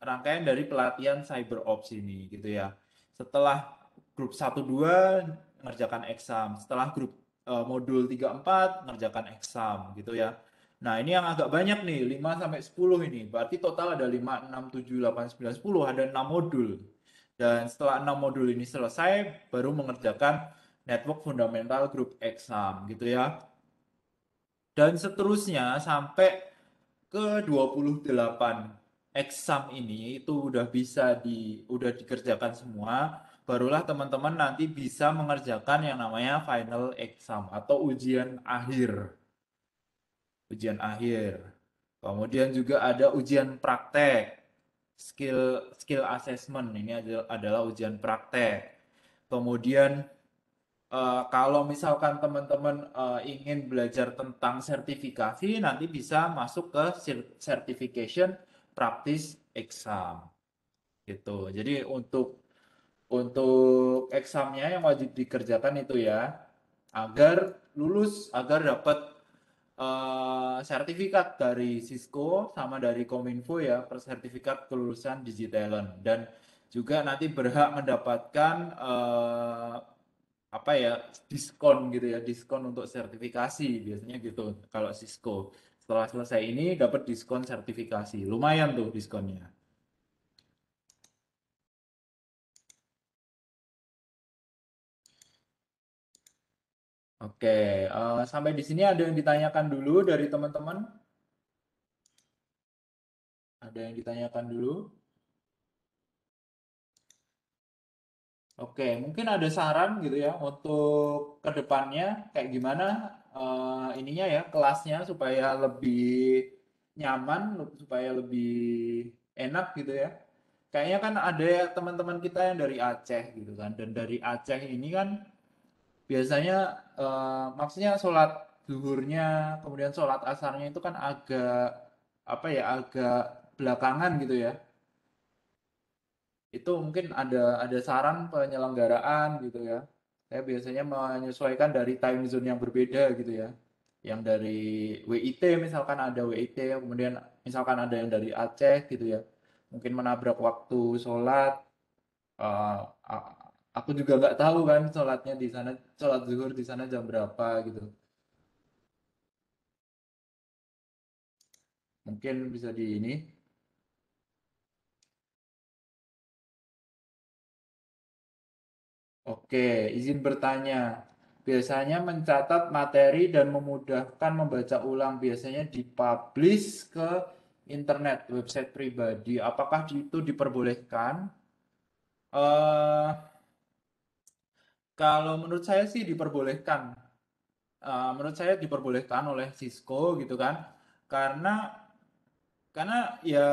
rangkaian dari pelatihan cyber ops ini gitu ya. Setelah grup 1 2 ngerjakan exam, setelah grup uh, modul 3 4 ngerjakan exam gitu ya. Nah, ini yang agak banyak nih, 5 sampai 10 ini. Berarti total ada 5 6 7 8 9 10 ada 6 modul dan setelah enam modul ini selesai, baru mengerjakan network fundamental group exam gitu ya. Dan seterusnya sampai ke 28 exam ini itu udah bisa di udah dikerjakan semua barulah teman-teman nanti bisa mengerjakan yang namanya final exam atau ujian akhir ujian akhir kemudian juga ada ujian praktek skill skill assessment ini adalah ujian praktek. Kemudian uh, kalau misalkan teman-teman uh, ingin belajar tentang sertifikasi nanti bisa masuk ke certification practice exam. Gitu. Jadi untuk untuk examnya yang wajib dikerjakan itu ya agar lulus agar dapat uh, sertifikat dari Cisco sama dari Kominfo ya sertifikat kelulusan Digitalent dan juga nanti berhak mendapatkan uh, apa ya diskon gitu ya diskon untuk sertifikasi biasanya gitu kalau Cisco setelah selesai ini dapat diskon sertifikasi lumayan tuh diskonnya Oke, uh, sampai di sini ada yang ditanyakan dulu dari teman-teman? Ada yang ditanyakan dulu? Oke, mungkin ada saran gitu ya untuk kedepannya kayak gimana uh, ininya ya kelasnya supaya lebih nyaman, supaya lebih enak gitu ya. Kayaknya kan ada ya teman-teman kita yang dari Aceh gitu kan, dan dari Aceh ini kan biasanya Eh, maksudnya sholat duhurnya kemudian sholat asarnya itu kan agak apa ya agak belakangan gitu ya itu mungkin ada ada saran penyelenggaraan gitu ya saya biasanya menyesuaikan dari time zone yang berbeda gitu ya yang dari WIT misalkan ada WIT kemudian misalkan ada yang dari Aceh gitu ya mungkin menabrak waktu sholat uh, aku juga nggak tahu kan sholatnya di sana sholat zuhur di sana jam berapa gitu mungkin bisa di ini Oke, izin bertanya. Biasanya mencatat materi dan memudahkan membaca ulang biasanya dipublish ke internet, website pribadi. Apakah itu diperbolehkan? Uh, kalau menurut saya sih diperbolehkan. Uh, menurut saya diperbolehkan oleh Cisco gitu kan. Karena karena ya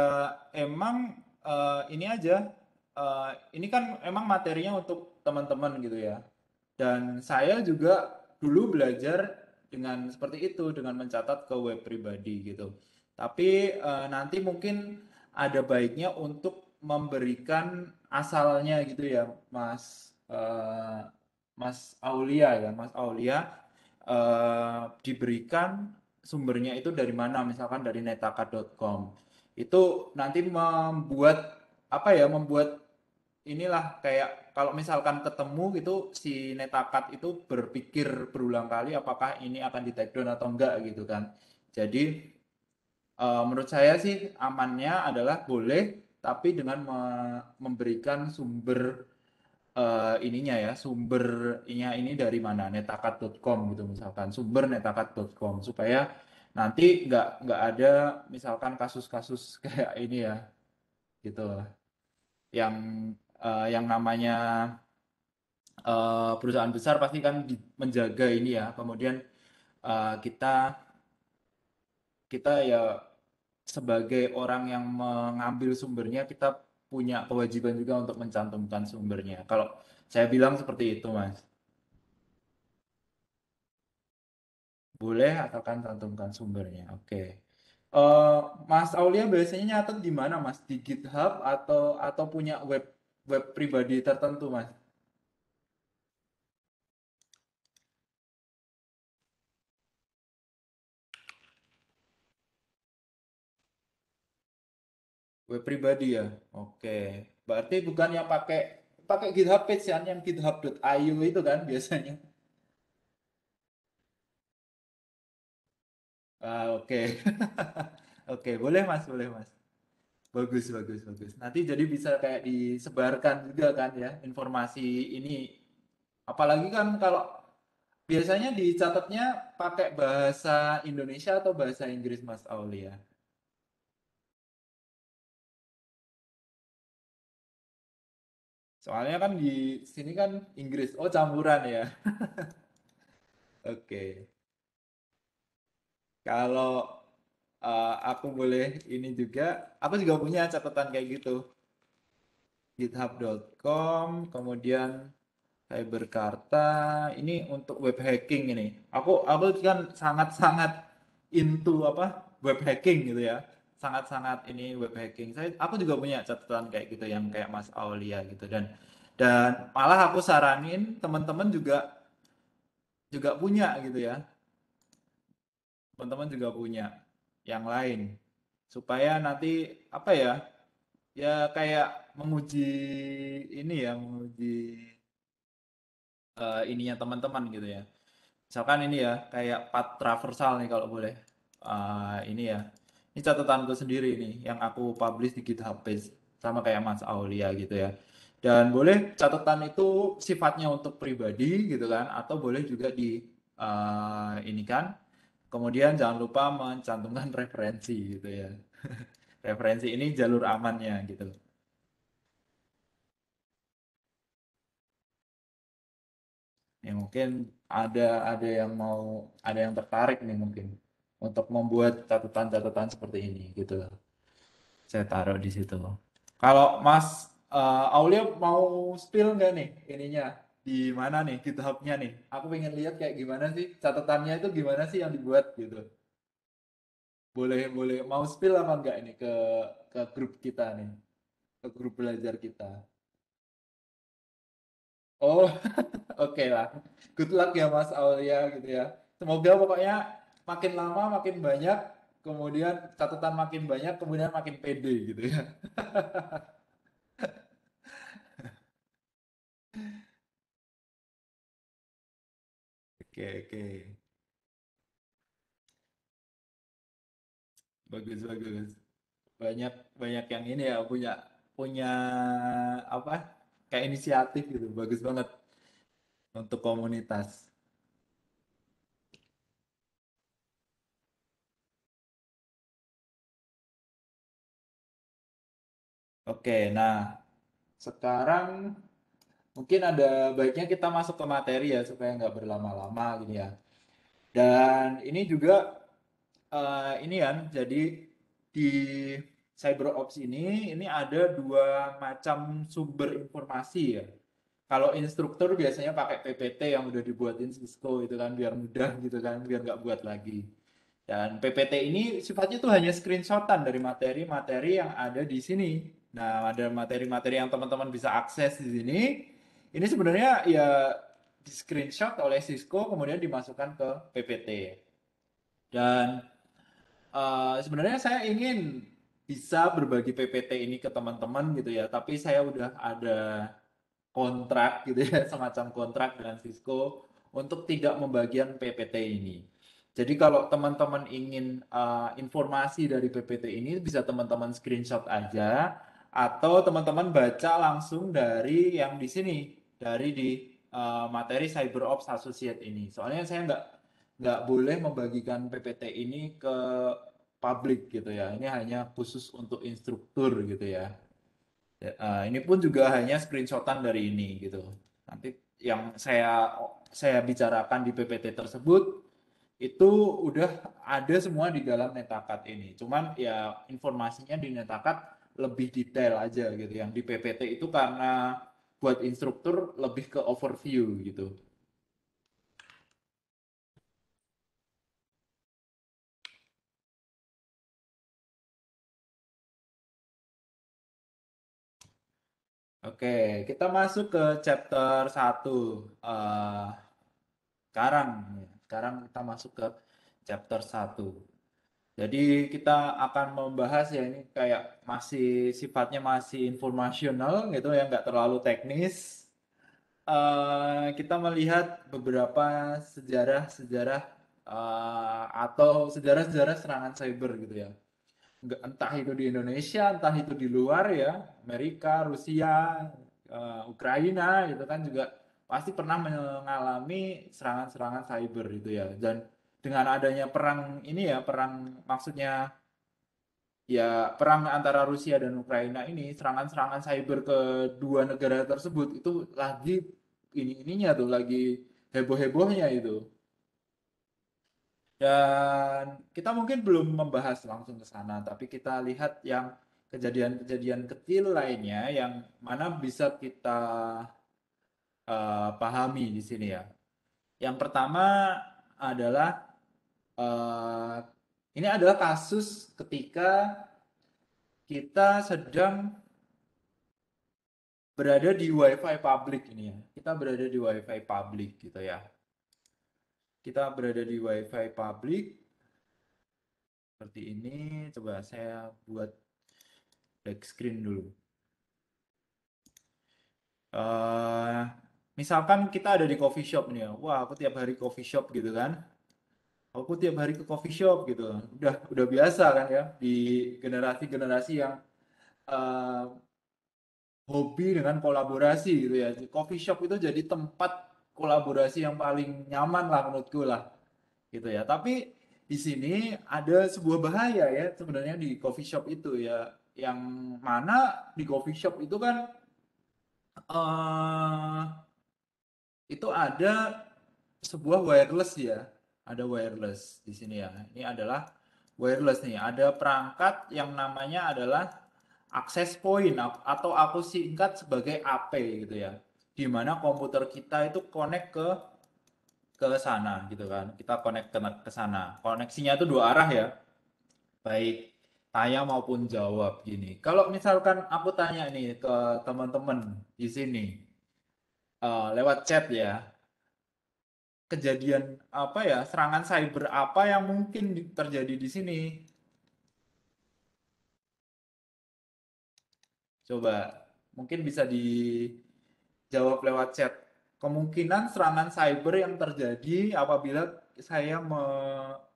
emang uh, ini aja uh, ini kan emang materinya untuk teman-teman gitu ya. Dan saya juga dulu belajar dengan seperti itu dengan mencatat ke web pribadi gitu. Tapi uh, nanti mungkin ada baiknya untuk memberikan asalnya gitu ya, Mas uh, Mas Aulia ya, Mas Aulia uh, diberikan sumbernya itu dari mana misalkan dari netaka.com itu nanti membuat apa ya membuat inilah kayak kalau misalkan ketemu gitu si netakat itu berpikir berulang kali apakah ini akan di take down atau enggak gitu kan jadi uh, menurut saya sih amannya adalah boleh tapi dengan memberikan sumber uh, ininya ya sumbernya ini dari mana netakat.com gitu misalkan sumber netakat.com supaya nanti nggak nggak ada misalkan kasus-kasus kayak ini ya gitu yang uh, yang namanya uh, perusahaan besar pasti kan menjaga ini ya kemudian uh, kita kita ya sebagai orang yang mengambil sumbernya kita punya kewajiban juga untuk mencantumkan sumbernya. Kalau saya bilang seperti itu, Mas. Boleh asalkan cantumkan sumbernya. Oke. Okay. Uh, eh, Mas Aulia biasanya nyatet di mana, Mas? Di GitHub atau atau punya web web pribadi tertentu, Mas? Web pribadi ya. Oke. Berarti bukan yang pakai pakai GitHub page ya, yang github.io itu kan biasanya. Ah, oke. oke, boleh Mas, boleh Mas. Bagus, bagus, bagus. Nanti jadi bisa kayak disebarkan juga kan ya informasi ini. Apalagi kan kalau biasanya dicatatnya pakai bahasa Indonesia atau bahasa Inggris Mas Aulia. Ya? Soalnya kan di sini kan Inggris, oh campuran ya. Oke. okay. Kalau uh, aku boleh ini juga, aku juga punya catatan kayak gitu. GitHub.com, kemudian Cyberkarta. Ini untuk web hacking ini. Aku aku kan sangat-sangat into apa web hacking gitu ya sangat-sangat ini web hacking. Saya aku juga punya catatan kayak gitu yang kayak Mas Aulia gitu dan dan malah aku saranin teman-teman juga juga punya gitu ya. Teman-teman juga punya yang lain supaya nanti apa ya? Ya kayak menguji ini ya, menguji uh, ininya teman-teman gitu ya. Misalkan ini ya, kayak path traversal nih kalau boleh. Uh, ini ya, ini catatanku sendiri nih yang aku publish di GitHub page sama kayak Mas Aulia gitu ya. Dan boleh catatan itu sifatnya untuk pribadi gitu kan atau boleh juga di uh, ini kan. Kemudian jangan lupa mencantumkan referensi gitu ya. referensi ini jalur amannya gitu. Ya mungkin ada ada yang mau ada yang tertarik nih mungkin untuk membuat catatan-catatan seperti ini gitu Saya taruh di situ. Kalau Mas uh, Aulia mau spill nggak nih ininya di mana nih GitHub-nya nih? Aku pengen lihat kayak gimana sih catatannya itu gimana sih yang dibuat gitu. Boleh boleh mau spill apa enggak ini ke ke grup kita nih? Ke grup belajar kita. Oh, oke okay lah. Good luck ya Mas Aulia gitu ya. Semoga pokoknya makin lama makin banyak, kemudian catatan makin banyak, kemudian makin pede gitu ya. Oke, oke. Bagus, bagus. Banyak banyak yang ini ya punya punya apa? Kayak inisiatif gitu. Bagus banget untuk komunitas. Oke, nah sekarang mungkin ada baiknya kita masuk ke materi ya supaya nggak berlama-lama gini ya. Dan ini juga uh, ini ya, jadi di cyberops ini ini ada dua macam sumber informasi ya. Kalau instruktur biasanya pakai PPT yang udah dibuatin Cisco itu kan biar mudah gitu kan biar nggak buat lagi. Dan PPT ini sifatnya tuh hanya screenshotan dari materi-materi yang ada di sini Nah, ada materi-materi yang teman-teman bisa akses di sini. Ini sebenarnya ya di screenshot oleh Cisco kemudian dimasukkan ke PPT. Dan uh, sebenarnya saya ingin bisa berbagi PPT ini ke teman-teman gitu ya, tapi saya udah ada kontrak gitu ya, semacam kontrak dengan Cisco untuk tidak membagian PPT ini. Jadi kalau teman-teman ingin uh, informasi dari PPT ini bisa teman-teman screenshot aja atau teman-teman baca langsung dari yang di sini dari di uh, materi CyberOps Associate ini. Soalnya saya nggak nggak boleh membagikan PPT ini ke publik gitu ya. Ini hanya khusus untuk instruktur gitu ya. Uh, ini pun juga hanya screenshotan dari ini gitu. Nanti yang saya saya bicarakan di PPT tersebut itu udah ada semua di dalam netakat ini. Cuman ya informasinya di netakat lebih detail aja gitu yang di PPT itu karena buat instruktur lebih ke overview gitu Oke, kita masuk ke chapter 1. Uh, eh, sekarang, sekarang kita masuk ke chapter 1. Jadi kita akan membahas ya ini kayak masih sifatnya masih informasional gitu ya nggak terlalu teknis. Uh, kita melihat beberapa sejarah-sejarah uh, atau sejarah-sejarah serangan cyber gitu ya. Entah itu di Indonesia, entah itu di luar ya, Amerika, Rusia, uh, Ukraina gitu kan juga pasti pernah mengalami serangan-serangan cyber gitu ya. Dan dengan adanya perang ini ya perang maksudnya ya perang antara Rusia dan Ukraina ini serangan-serangan cyber ke dua negara tersebut itu lagi ini ininya tuh lagi heboh-hebohnya itu dan kita mungkin belum membahas langsung ke sana tapi kita lihat yang kejadian-kejadian kecil lainnya yang mana bisa kita uh, pahami di sini ya yang pertama adalah uh, ini adalah kasus ketika kita sedang berada di wifi public ini ya. Kita berada di wifi public gitu ya. Kita berada di wifi public seperti ini. Coba saya buat black screen dulu. Uh, misalkan kita ada di coffee shop nih ya. Wah, aku tiap hari coffee shop gitu kan aku tiap hari ke coffee shop gitu udah udah biasa kan ya di generasi-generasi yang uh, hobi dengan kolaborasi gitu ya coffee shop itu jadi tempat kolaborasi yang paling nyaman lah menurutku lah gitu ya tapi di sini ada sebuah bahaya ya sebenarnya di coffee shop itu ya yang mana di coffee shop itu kan uh, itu ada sebuah wireless ya ada wireless di sini ya. Ini adalah wireless nih. Ada perangkat yang namanya adalah access point atau aku singkat sebagai AP gitu ya. Di mana komputer kita itu connect ke ke sana gitu kan. Kita connect ke, ke sana. Koneksinya itu dua arah ya. Baik tanya maupun jawab gini. Kalau misalkan aku tanya nih ke teman-teman di sini uh, lewat chat ya kejadian apa ya serangan cyber apa yang mungkin terjadi di sini coba mungkin bisa dijawab lewat chat kemungkinan serangan cyber yang terjadi apabila saya me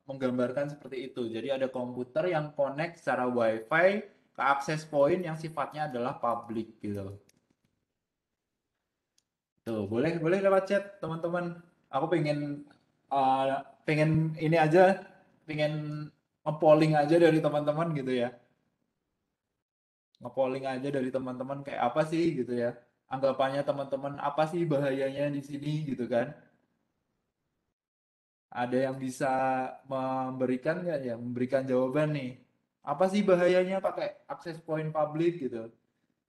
menggambarkan seperti itu jadi ada komputer yang connect secara wifi ke akses point yang sifatnya adalah public gitu tuh boleh boleh lewat chat teman-teman aku pengen uh, pengen ini aja pengen ngepolling aja dari teman-teman gitu ya ngepolling aja dari teman-teman kayak apa sih gitu ya anggapannya teman-teman apa sih bahayanya di sini gitu kan ada yang bisa memberikan nggak ya memberikan jawaban nih apa sih bahayanya pakai akses point public gitu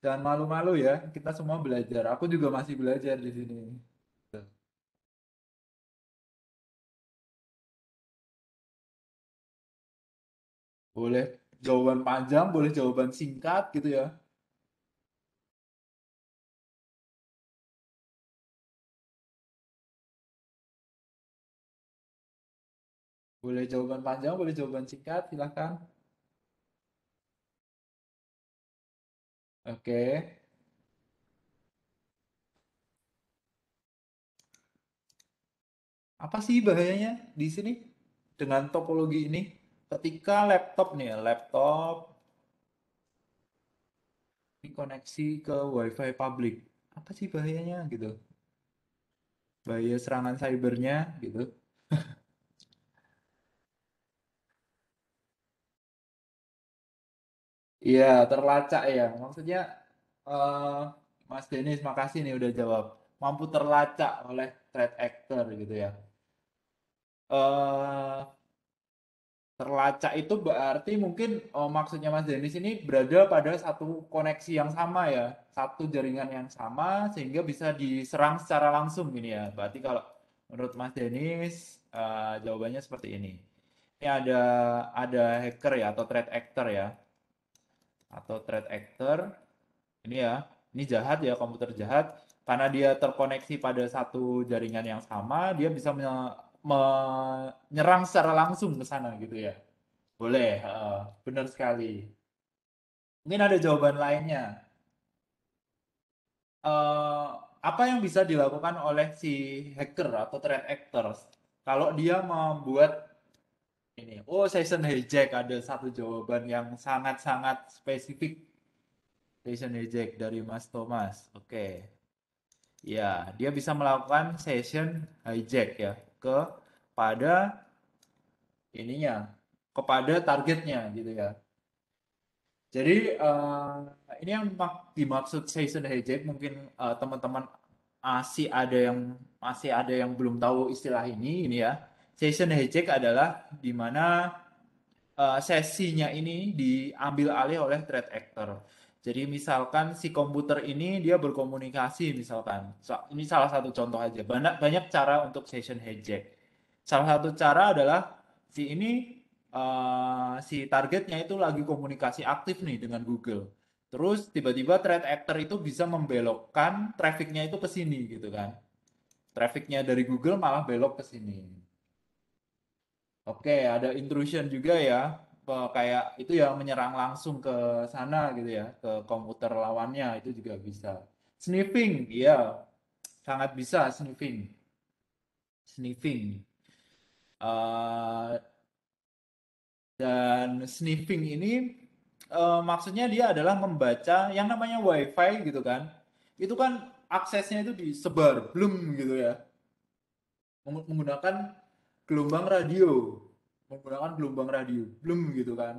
jangan malu-malu ya kita semua belajar aku juga masih belajar di sini Boleh jawaban panjang, boleh jawaban singkat gitu ya. Boleh jawaban panjang, boleh jawaban singkat, silahkan. Oke. Apa sih bahayanya di sini dengan topologi ini? ketika laptop nih, ya, laptop ini ke WiFi public, apa sih bahayanya gitu? Bahaya serangan cybernya gitu. Iya, terlacak ya. Maksudnya, eh Mas Denis, makasih nih udah jawab. Mampu terlacak oleh threat actor gitu ya. eh terlacak itu berarti mungkin oh, maksudnya Mas Denis ini berada pada satu koneksi yang sama ya, satu jaringan yang sama sehingga bisa diserang secara langsung gini ya. Berarti kalau menurut Mas Denis uh, eh, jawabannya seperti ini. Ini ada ada hacker ya atau threat actor ya. Atau threat actor ini ya, ini jahat ya komputer jahat karena dia terkoneksi pada satu jaringan yang sama, dia bisa menyerang secara langsung ke sana gitu ya. Boleh, uh, benar sekali. Mungkin ada jawaban lainnya. Uh, apa yang bisa dilakukan oleh si hacker atau threat actors kalau dia membuat ini, oh session hijack ada satu jawaban yang sangat-sangat spesifik session hijack dari Mas Thomas. Oke. Okay. Ya, dia bisa melakukan session hijack ya kepada ininya, kepada targetnya gitu ya. Jadi uh, ini yang dimaksud season hijack mungkin uh, teman-teman masih ada yang masih ada yang belum tahu istilah ini ini ya. Season hijack adalah di mana uh, sesinya ini diambil alih oleh threat actor. Jadi misalkan si komputer ini dia berkomunikasi misalkan. ini salah satu contoh aja. Banyak banyak cara untuk session hijack. Salah satu cara adalah si ini uh, si targetnya itu lagi komunikasi aktif nih dengan Google. Terus tiba-tiba threat actor itu bisa membelokkan trafficnya itu ke sini gitu kan. Trafficnya dari Google malah belok ke sini. Oke, ada intrusion juga ya kayak itu yang menyerang langsung ke sana gitu ya ke komputer lawannya itu juga bisa sniffing ya sangat bisa sniffing sniffing uh, dan sniffing ini uh, maksudnya dia adalah membaca yang namanya wifi gitu kan itu kan aksesnya itu disebar belum gitu ya menggunakan gelombang radio menggunakan gelombang radio belum gitu kan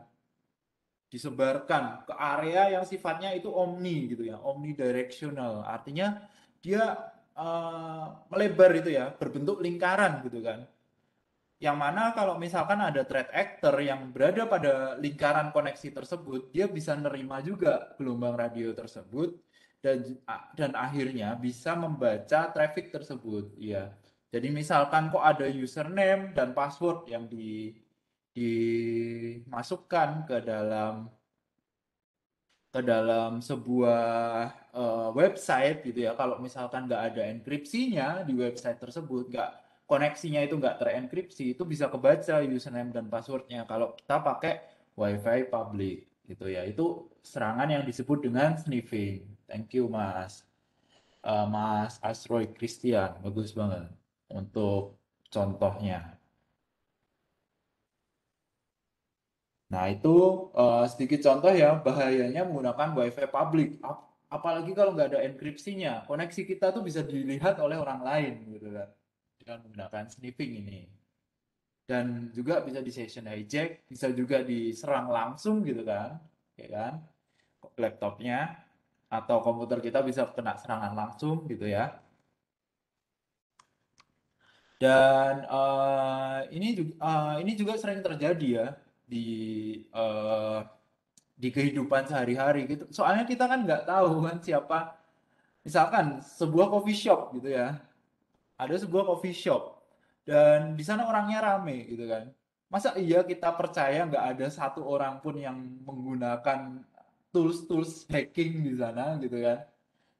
disebarkan ke area yang sifatnya itu omni gitu ya omnidirectional artinya dia uh, melebar itu ya berbentuk lingkaran gitu kan yang mana kalau misalkan ada threat actor yang berada pada lingkaran koneksi tersebut dia bisa nerima juga gelombang radio tersebut dan dan akhirnya bisa membaca traffic tersebut ya jadi misalkan kok ada username dan password yang di dimasukkan ke dalam ke dalam sebuah uh, website gitu ya kalau misalkan nggak ada enkripsinya di website tersebut nggak koneksinya itu nggak terenkripsi itu bisa kebaca username dan passwordnya kalau kita pakai wifi public gitu ya itu serangan yang disebut dengan sniffing thank you mas uh, mas Asroy Christian bagus banget untuk contohnya Nah, itu uh, sedikit contoh ya bahayanya menggunakan WiFi public. Ap apalagi kalau nggak ada enkripsinya, koneksi kita tuh bisa dilihat oleh orang lain gitu kan. Dengan menggunakan sniffing ini. Dan juga bisa di session hijack, bisa juga diserang langsung gitu kan. Ya kan? Laptopnya atau komputer kita bisa kena serangan langsung gitu ya. Dan uh, ini juga uh, ini juga sering terjadi ya di uh, di kehidupan sehari-hari gitu. Soalnya kita kan nggak tahu kan siapa misalkan sebuah coffee shop gitu ya. Ada sebuah coffee shop dan di sana orangnya rame gitu kan. Masa iya kita percaya nggak ada satu orang pun yang menggunakan tools-tools hacking di sana gitu kan.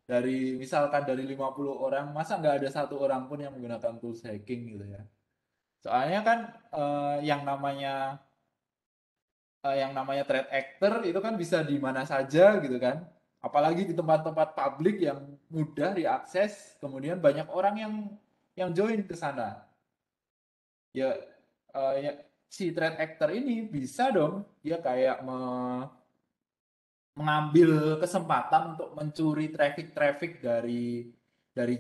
Dari misalkan dari 50 orang, masa nggak ada satu orang pun yang menggunakan tools hacking gitu ya. Soalnya kan uh, yang namanya uh, yang namanya trend actor itu kan bisa di mana saja gitu kan. Apalagi di tempat-tempat publik yang mudah diakses, kemudian banyak orang yang yang join ke sana. Ya, uh, ya si trend actor ini bisa dong dia kayak me mengambil kesempatan untuk mencuri traffic-traffic dari dari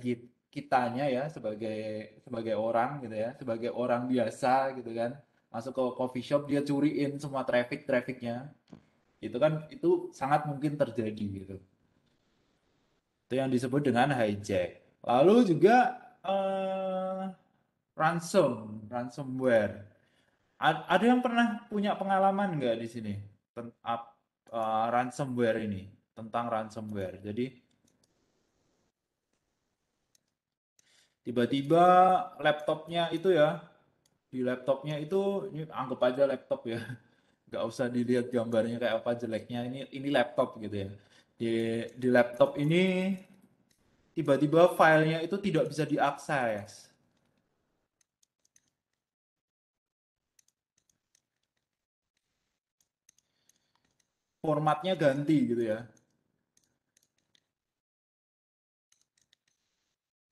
kitanya ya sebagai sebagai orang gitu ya, sebagai orang biasa gitu kan masuk ke coffee shop dia curiin semua traffic trafficnya itu kan itu sangat mungkin terjadi gitu itu yang disebut dengan hijack lalu juga uh, ransom ransomware A ada yang pernah punya pengalaman nggak di sini tentang uh, eh, ransomware ini tentang ransomware jadi tiba-tiba laptopnya itu ya di laptopnya itu ini anggap aja laptop ya nggak usah dilihat gambarnya kayak apa jeleknya ini ini laptop gitu ya di di laptop ini tiba-tiba filenya itu tidak bisa diakses formatnya ganti gitu ya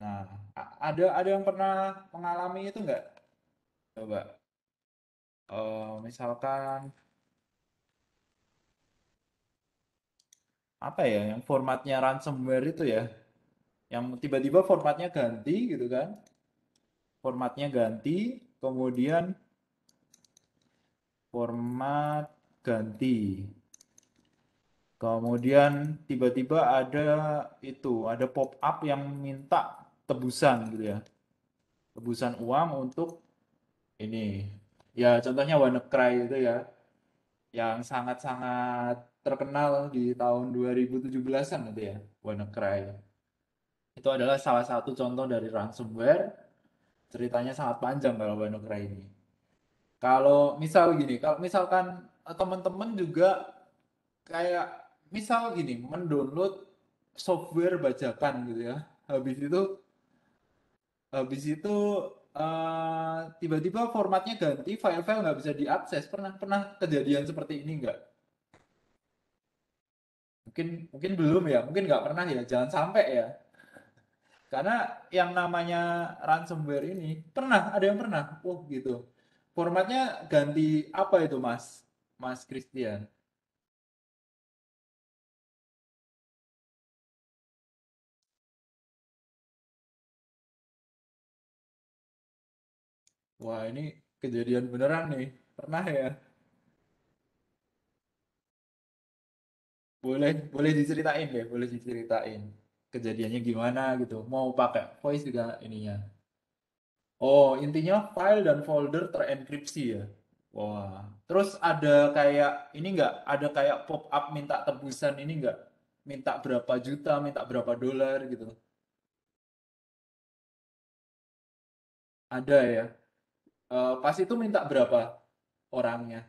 Nah, ada ada yang pernah mengalami itu nggak? coba uh, misalkan apa ya yang formatnya ransomware itu ya yang tiba-tiba formatnya ganti gitu kan formatnya ganti kemudian format ganti kemudian tiba-tiba ada itu ada pop up yang minta tebusan gitu ya tebusan uang untuk ini ya contohnya WannaCry itu ya yang sangat-sangat terkenal di tahun 2017-an nanti ya WannaCry itu adalah salah satu contoh dari ransomware ceritanya sangat panjang kalau WannaCry ini kalau misal gini kalau misalkan eh, teman-teman juga kayak misal gini mendownload software bajakan gitu ya habis itu habis itu Eh, tiba-tiba formatnya ganti, file-file nggak bisa diakses. Pernah pernah kejadian seperti ini nggak? Mungkin mungkin belum ya, mungkin nggak pernah ya. Jangan sampai ya. Karena yang namanya ransomware ini pernah ada yang pernah, oh gitu. Formatnya ganti apa itu Mas? Mas Christian? Wah, ini kejadian beneran nih. Pernah ya? Boleh, boleh diceritain ya, boleh diceritain. Kejadiannya gimana gitu. Mau pakai voice juga ininya. Oh, intinya file dan folder terenkripsi ya. Wah, terus ada kayak ini nggak? Ada kayak pop up minta tebusan ini nggak? Minta berapa juta, minta berapa dolar gitu. Ada ya uh, pas itu minta berapa orangnya?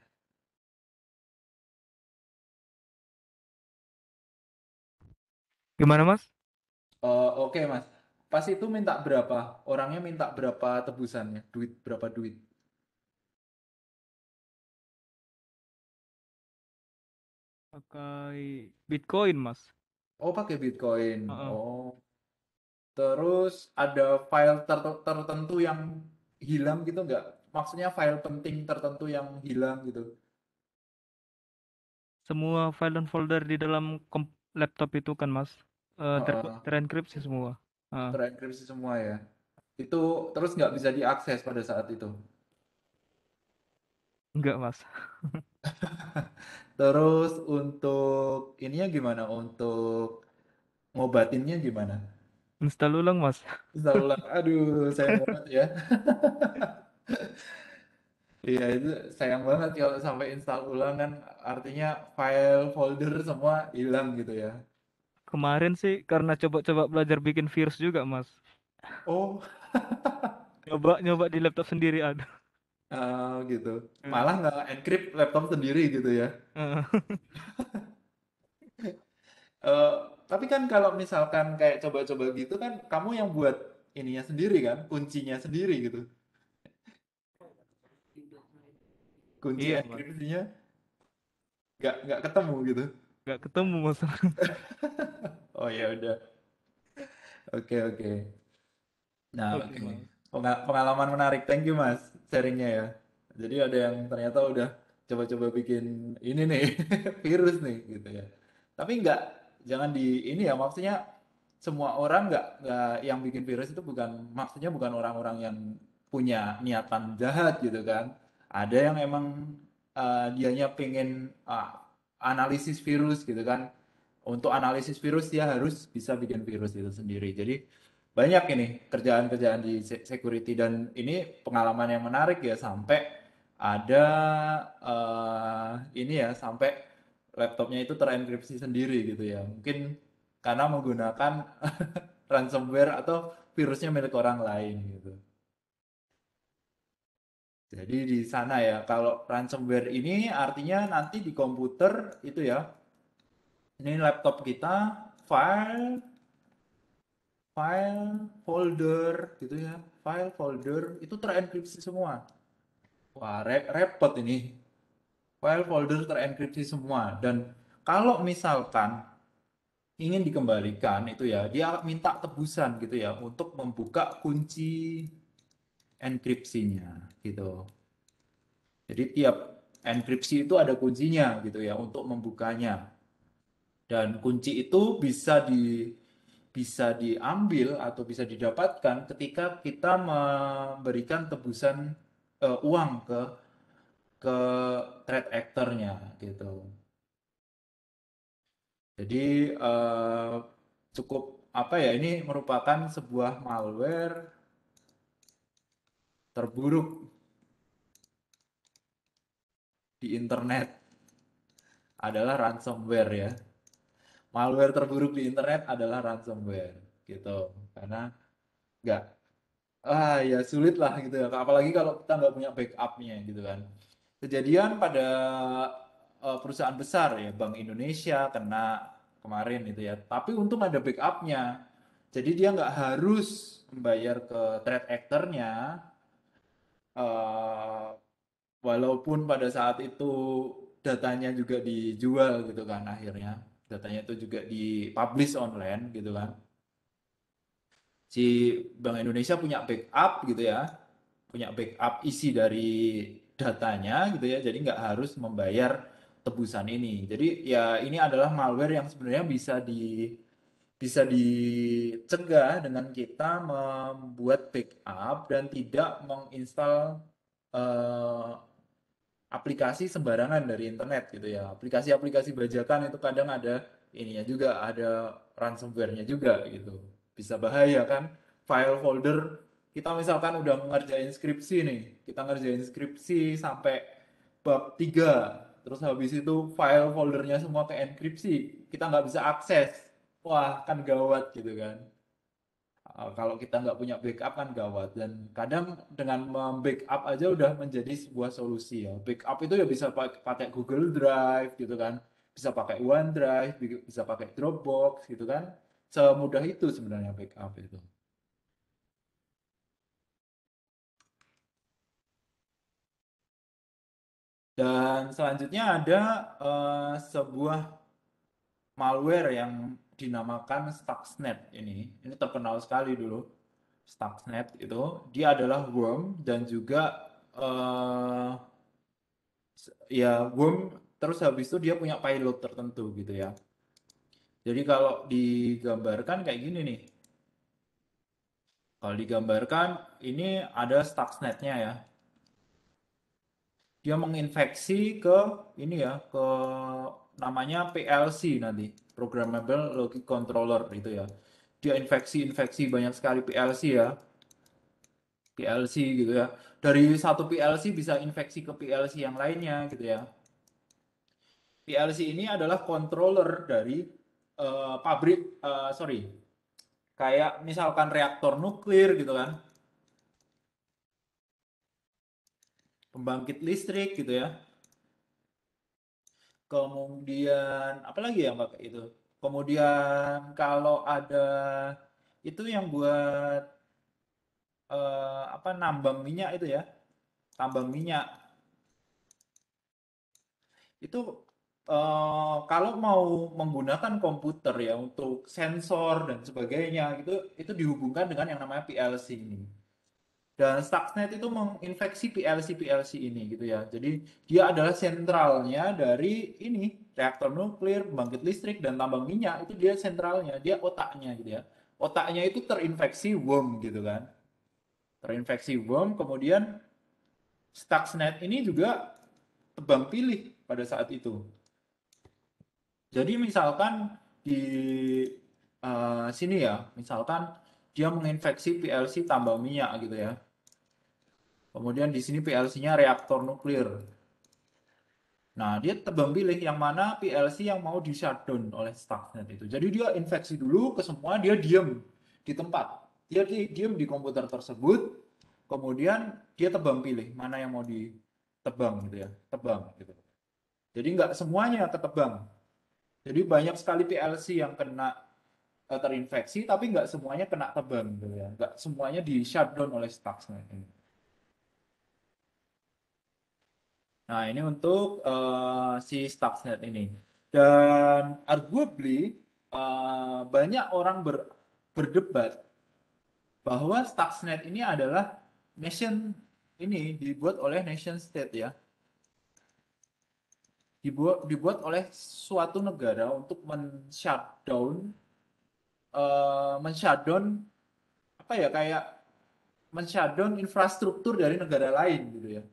Gimana, Mas? Uh, Oke, okay, Mas. Pas itu minta berapa? Orangnya minta berapa tebusannya? Duit berapa duit? Pakai Bitcoin, Mas. Oh, pakai Bitcoin. Uh -uh. Oh. Terus ada file tertentu yang hilang gitu nggak? Maksudnya file penting tertentu yang hilang gitu? Semua file dan folder di dalam laptop itu kan mas uh, uh, eh, terenkripsi semua. Uh. Terenkripsi semua ya. Itu terus nggak bisa diakses pada saat itu? Enggak mas. terus untuk ininya gimana? Untuk ngobatinnya gimana? Install ulang, Mas. Install ulang. Aduh, sayang banget ya. Iya, itu sayang banget kalau sampai install ulang kan artinya file folder semua hilang gitu ya. Kemarin sih karena coba-coba belajar bikin virus juga, Mas. Oh. coba nyoba di laptop sendiri ada. Uh, gitu. Hmm. Malah nggak encrypt laptop sendiri gitu ya. uh Tapi kan kalau misalkan kayak coba-coba gitu kan kamu yang buat ininya sendiri kan, kuncinya sendiri gitu. Kunci iya, nggak nggak ketemu gitu. Nggak ketemu masalah. oh ya udah. Oke oke. Nah, okay. okay. pengalaman menarik. Thank you mas sharingnya ya. Jadi ada yang ternyata udah coba-coba bikin ini nih virus nih gitu ya. Tapi nggak jangan di ini ya maksudnya semua orang nggak nggak yang bikin virus itu bukan maksudnya bukan orang-orang yang punya niatan jahat gitu kan ada yang emang uh, dianya pengen uh, ah, analisis virus gitu kan untuk analisis virus dia harus bisa bikin virus itu sendiri jadi banyak ini kerjaan-kerjaan di security dan ini pengalaman yang menarik ya sampai ada uh, ini ya sampai laptopnya itu terenkripsi sendiri gitu ya mungkin karena menggunakan ransomware atau virusnya milik orang lain gitu jadi di sana ya kalau ransomware ini artinya nanti di komputer itu ya ini laptop kita file file folder gitu ya file folder itu terenkripsi semua wah repot ini file folder terenkripsi semua dan kalau misalkan ingin dikembalikan itu ya dia minta tebusan gitu ya untuk membuka kunci enkripsinya gitu jadi tiap enkripsi itu ada kuncinya gitu ya untuk membukanya dan kunci itu bisa di bisa diambil atau bisa didapatkan ketika kita memberikan tebusan uh, uang ke ke threat actor-nya gitu. Jadi uh, cukup apa ya ini merupakan sebuah malware terburuk di internet adalah ransomware ya. Malware terburuk di internet adalah ransomware gitu karena nggak ah ya sulit lah gitu ya apalagi kalau kita nggak punya backupnya gitu kan kejadian pada uh, perusahaan besar ya Bank Indonesia kena kemarin itu ya tapi untung ada backupnya jadi dia nggak harus membayar ke trade actornya uh, walaupun pada saat itu datanya juga dijual gitu kan akhirnya datanya itu juga di dipublish online gitu kan si Bank Indonesia punya backup gitu ya punya backup isi dari datanya gitu ya jadi nggak harus membayar tebusan ini jadi ya ini adalah malware yang sebenarnya bisa di bisa dicegah dengan kita membuat backup dan tidak menginstal uh, aplikasi sembarangan dari internet gitu ya aplikasi-aplikasi bajakan itu kadang ada ininya juga ada ransomware-nya juga gitu bisa bahaya kan file folder kita misalkan udah ngerjain skripsi nih, kita ngerjain skripsi sampai bab 3, terus habis itu file foldernya semua ke enkripsi, kita nggak bisa akses. Wah, kan gawat gitu kan. Ah, kalau kita nggak punya backup kan gawat. Dan kadang dengan membackup aja udah menjadi sebuah solusi ya. Backup itu ya bisa pakai Google Drive gitu kan. Bisa pakai OneDrive, bisa pakai Dropbox gitu kan. Semudah itu sebenarnya backup itu. Dan selanjutnya ada uh, sebuah malware yang dinamakan Stuxnet ini. Ini terkenal sekali dulu. Stuxnet itu dia adalah worm dan juga uh, ya worm terus habis itu dia punya payload tertentu gitu ya. Jadi kalau digambarkan kayak gini nih. Kalau digambarkan ini ada Stuxnet-nya ya dia menginfeksi ke ini ya ke namanya PLC nanti programmable logic controller gitu ya dia infeksi infeksi banyak sekali PLC ya PLC gitu ya dari satu PLC bisa infeksi ke PLC yang lainnya gitu ya PLC ini adalah controller dari uh, pabrik uh, sorry kayak misalkan reaktor nuklir gitu kan pembangkit listrik gitu ya kemudian apa lagi ya mbak itu kemudian kalau ada itu yang buat eh, apa nambang minyak itu ya tambang minyak itu eh, kalau mau menggunakan komputer ya untuk sensor dan sebagainya itu itu dihubungkan dengan yang namanya PLC ini dan Stuxnet itu menginfeksi PLC PLC ini gitu ya. Jadi dia adalah sentralnya dari ini reaktor nuklir, bangkit listrik dan tambang minyak itu dia sentralnya, dia otaknya gitu ya. Otaknya itu terinfeksi worm gitu kan. Terinfeksi worm kemudian Stuxnet ini juga tebang pilih pada saat itu. Jadi misalkan di uh, sini ya, misalkan dia menginfeksi PLC tambang minyak gitu ya. Kemudian di sini PLC-nya reaktor nuklir. Nah, dia tebang pilih yang mana PLC yang mau di shutdown oleh staffnya itu. Jadi dia infeksi dulu ke semua, dia diem di tempat. Dia diem di komputer tersebut, kemudian dia tebang pilih mana yang mau ditebang gitu ya, tebang gitu. Jadi nggak semuanya ketebang. Jadi banyak sekali PLC yang kena eh, terinfeksi, tapi nggak semuanya kena tebang gitu ya, nggak semuanya di shutdown oleh staffnya. Gitu. Nah, ini untuk uh, si Stuxnet ini. Dan arguably uh, banyak orang ber, berdebat bahwa Stuxnet ini adalah nation ini dibuat oleh nation state ya. Dibuat dibuat oleh suatu negara untuk men-shutdown uh, eh, men-shutdown apa ya kayak men-shutdown infrastruktur dari negara lain gitu ya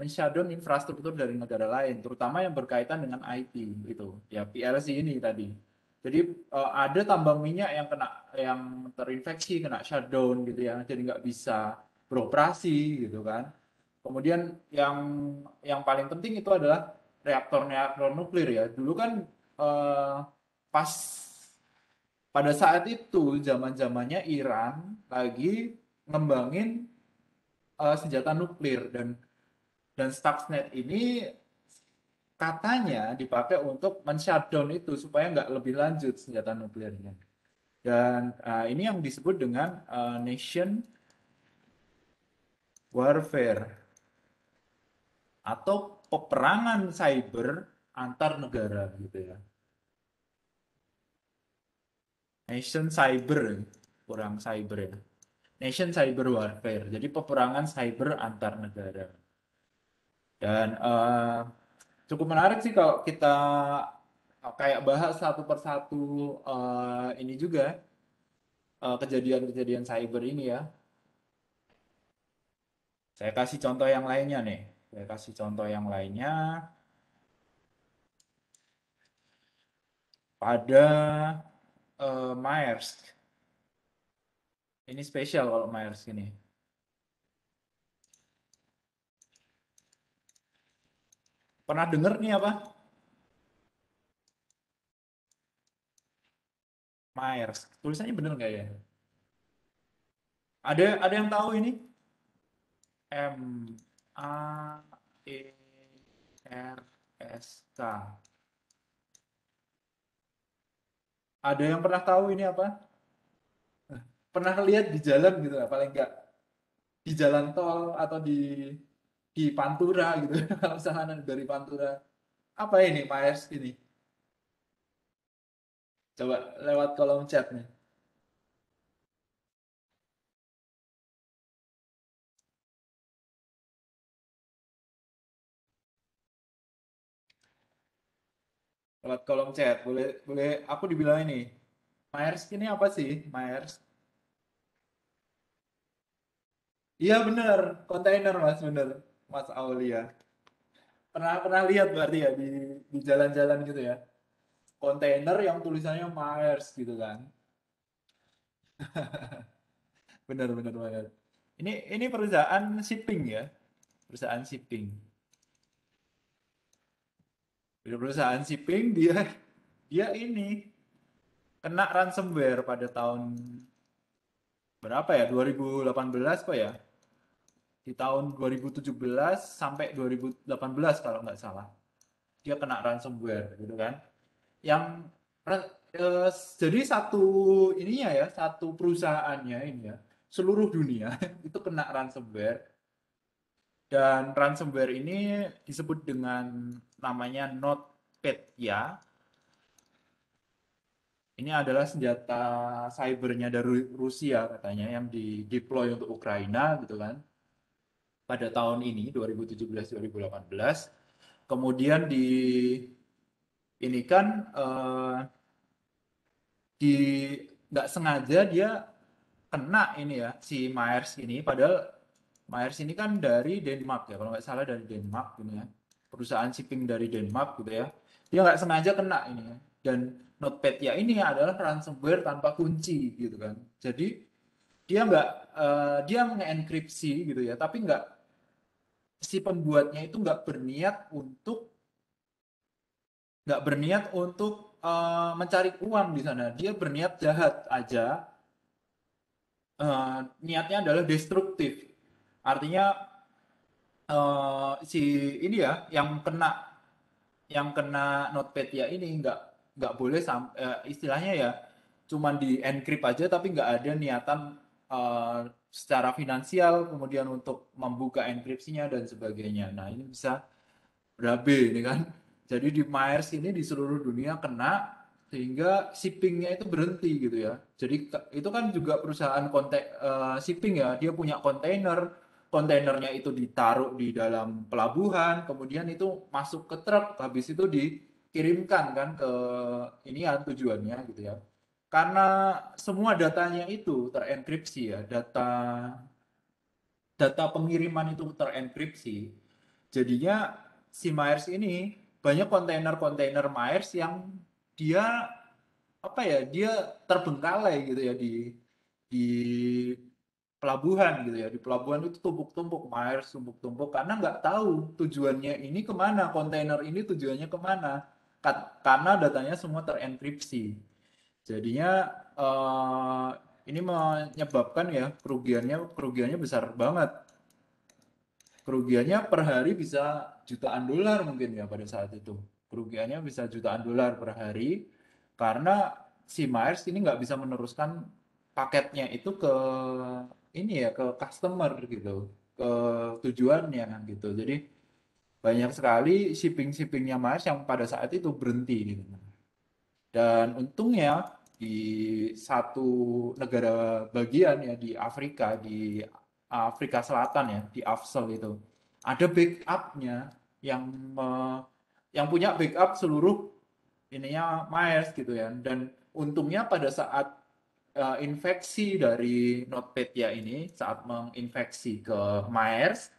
mensyadon infrastruktur dari negara lain, terutama yang berkaitan dengan IT gitu. Ya PLC ini tadi. Jadi uh, ada tambang minyak yang kena yang terinfeksi, kena shutdown gitu ya, jadi nggak bisa beroperasi gitu kan. Kemudian yang yang paling penting itu adalah reaktornya reaktor nuklir ya. Dulu kan uh, pas pada saat itu zaman-zamannya Iran lagi ngembangin uh, senjata nuklir dan dan Stuxnet ini katanya dipakai untuk men-shutdown itu supaya nggak lebih lanjut senjata nuklirnya. Dan uh, ini yang disebut dengan uh, nation warfare atau peperangan cyber antar negara gitu ya. Nation cyber, kurang cyber ya. Nation cyber warfare. Jadi peperangan cyber antar negara. Dan uh, cukup menarik sih kalau kita eh, kayak bahas satu persatu uh, ini juga kejadian-kejadian uh, cyber ini ya. Saya kasih contoh yang lainnya nih. Saya kasih contoh yang lainnya. Pada uh, Myers. Ini spesial kalau Myers ini. Pernah dengar nih apa? Myers. Tulisannya bener nggak ya? Ada ada yang tahu ini? M A E R S K. Ada yang pernah tahu ini apa? Pernah lihat di jalan gitu lah, paling enggak di jalan tol atau di di Pantura gitu kalau dari Pantura apa ini Myers ini coba lewat kolom chat nih lewat kolom chat boleh boleh aku dibilang ini Myers ini apa sih Myers iya bener kontainer mas bener Mas Aulia ya. pernah pernah lihat berarti ya di di jalan-jalan gitu ya kontainer yang tulisannya Myers gitu kan bener bener banget ini ini perusahaan shipping ya perusahaan shipping di perusahaan shipping dia dia ini kena ransomware pada tahun berapa ya 2018 kok ya di tahun 2017 sampai 2018 kalau nggak salah dia kena ransomware gitu kan yang eh, jadi satu ininya ya satu perusahaannya ini ya seluruh dunia itu kena ransomware dan ransomware ini disebut dengan namanya ya ini adalah senjata cybernya dari Rusia katanya yang di deploy untuk Ukraina gitu kan pada tahun ini 2017-2018 kemudian di ini kan uh, di nggak sengaja dia kena ini ya si Myers ini padahal Myers ini kan dari Denmark ya kalau nggak salah dari Denmark gitu ya perusahaan shipping dari Denmark gitu ya dia nggak sengaja kena ini ya. dan Notepad ya ini adalah ransomware tanpa kunci gitu kan jadi dia nggak uh, dia mengenkripsi gitu ya tapi nggak si pembuatnya itu nggak berniat untuk nggak berniat untuk uh, mencari uang di sana dia berniat jahat aja uh, niatnya adalah destruktif artinya uh, si ini ya yang kena yang kena notepad ya ini nggak nggak boleh sam uh, istilahnya ya cuman di encrypt aja tapi nggak ada niatan uh, secara finansial, kemudian untuk membuka enkripsinya dan sebagainya. Nah ini bisa berabe ini kan. Jadi di Myers ini di seluruh dunia kena sehingga shippingnya itu berhenti gitu ya. Jadi itu kan juga perusahaan konten uh, eh, shipping ya, dia punya kontainer, kontainernya itu ditaruh di dalam pelabuhan, kemudian itu masuk ke truk, habis itu dikirimkan kan ke ini ya tujuannya gitu ya karena semua datanya itu terenkripsi ya data data pengiriman itu terenkripsi jadinya si Myers ini banyak kontainer-kontainer Myers yang dia apa ya dia terbengkalai gitu ya di di pelabuhan gitu ya di pelabuhan itu tumpuk-tumpuk Myers tumpuk-tumpuk karena nggak tahu tujuannya ini kemana kontainer ini tujuannya kemana karena datanya semua terenkripsi Jadinya uh, ini menyebabkan ya kerugiannya kerugiannya besar banget. Kerugiannya per hari bisa jutaan dolar mungkin ya pada saat itu. Kerugiannya bisa jutaan dolar per hari karena si Myers ini nggak bisa meneruskan paketnya itu ke ini ya ke customer gitu ke tujuannya gitu. Jadi banyak sekali shipping-shippingnya Myers yang pada saat itu berhenti gitu. Dan untungnya di satu negara bagian ya di Afrika di Afrika Selatan ya di Afsel itu ada backupnya yang me, yang punya backup seluruh ininya Myers gitu ya dan untungnya pada saat uh, infeksi dari Notepad NotPetya ini saat menginfeksi ke Myers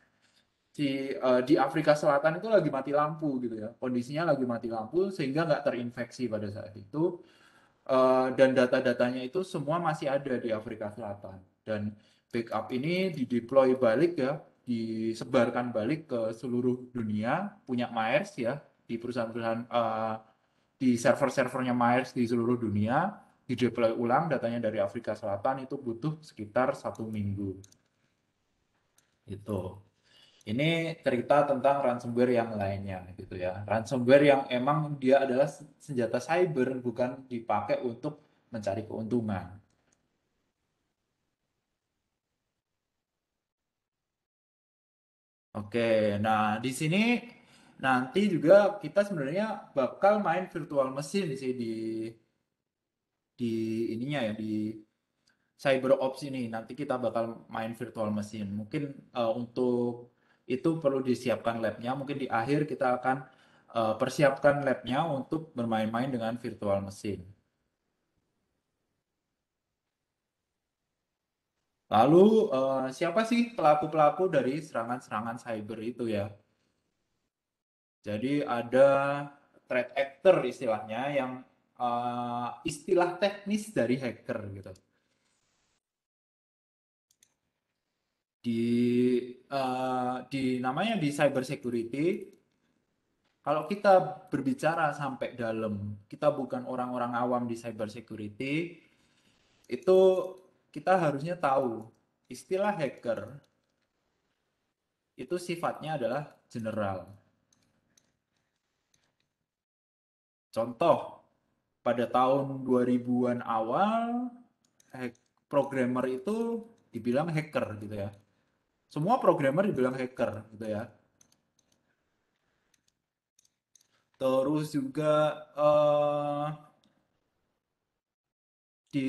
di uh, di Afrika Selatan itu lagi mati lampu gitu ya kondisinya lagi mati lampu sehingga nggak terinfeksi pada saat itu uh, dan data-datanya itu semua masih ada di Afrika Selatan dan backup ini dideploy balik ya disebarkan balik ke seluruh dunia punya Myers ya di perusahaan-perusahaan uh, di server-servernya Myers di seluruh dunia dideploy ulang datanya dari Afrika Selatan itu butuh sekitar satu minggu itu ini cerita tentang ransomware yang lainnya gitu ya. Ransomware yang emang dia adalah senjata cyber bukan dipakai untuk mencari keuntungan. Oke, nah di sini nanti juga kita sebenarnya bakal main virtual mesin di di di ininya ya di cyber ops ini nanti kita bakal main virtual mesin mungkin uh, untuk itu perlu disiapkan labnya. Mungkin di akhir kita akan uh, persiapkan labnya untuk bermain-main dengan virtual mesin. Lalu uh, siapa sih pelaku-pelaku dari serangan-serangan cyber itu ya? Jadi ada threat actor istilahnya yang uh, istilah teknis dari hacker gitu. di uh, di namanya di cyber security kalau kita berbicara sampai dalam kita bukan orang-orang awam di cyber security itu kita harusnya tahu istilah hacker itu sifatnya adalah general contoh pada tahun 2000-an awal programmer itu dibilang hacker gitu ya semua programmer dibilang hacker gitu ya. Terus juga uh, di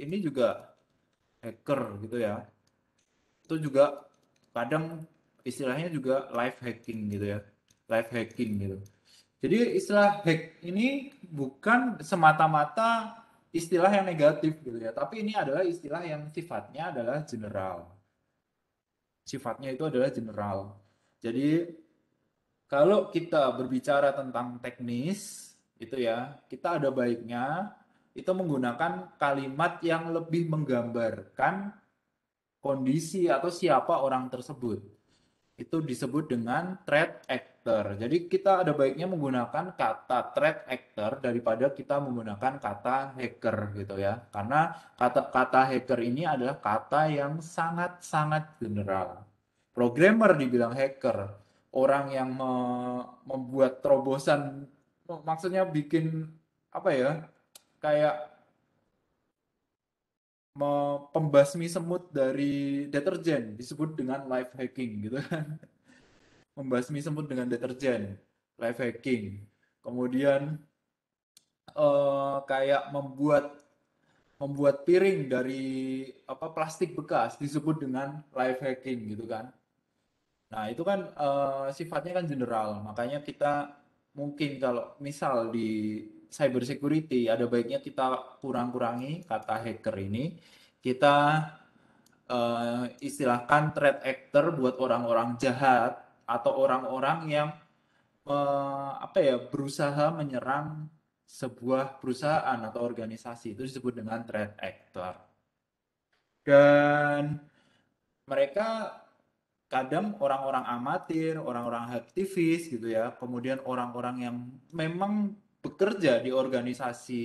ini juga hacker gitu ya. Itu juga kadang istilahnya juga life hacking gitu ya. Life hacking gitu. Jadi istilah hack ini bukan semata-mata istilah yang negatif gitu ya, tapi ini adalah istilah yang sifatnya adalah general sifatnya itu adalah general. Jadi kalau kita berbicara tentang teknis itu ya, kita ada baiknya itu menggunakan kalimat yang lebih menggambarkan kondisi atau siapa orang tersebut. Itu disebut dengan threat act actor. Jadi kita ada baiknya menggunakan kata threat actor daripada kita menggunakan kata hacker gitu ya. Karena kata kata hacker ini adalah kata yang sangat-sangat general. Programmer dibilang hacker, orang yang me membuat terobosan maksudnya bikin apa ya? kayak pembasmi semut dari deterjen disebut dengan life hacking gitu kan membasmi semut dengan deterjen, life hacking. Kemudian uh, kayak membuat membuat piring dari apa plastik bekas disebut dengan life hacking gitu kan. Nah, itu kan uh, sifatnya kan general. Makanya kita mungkin kalau misal di cyber security ada baiknya kita kurang-kurangi kata hacker ini. Kita uh, istilahkan threat actor buat orang-orang jahat atau orang-orang yang uh, apa ya berusaha menyerang sebuah perusahaan atau organisasi itu disebut dengan threat actor. Dan mereka kadang orang-orang amatir, orang-orang aktivis gitu ya, kemudian orang-orang yang memang bekerja di organisasi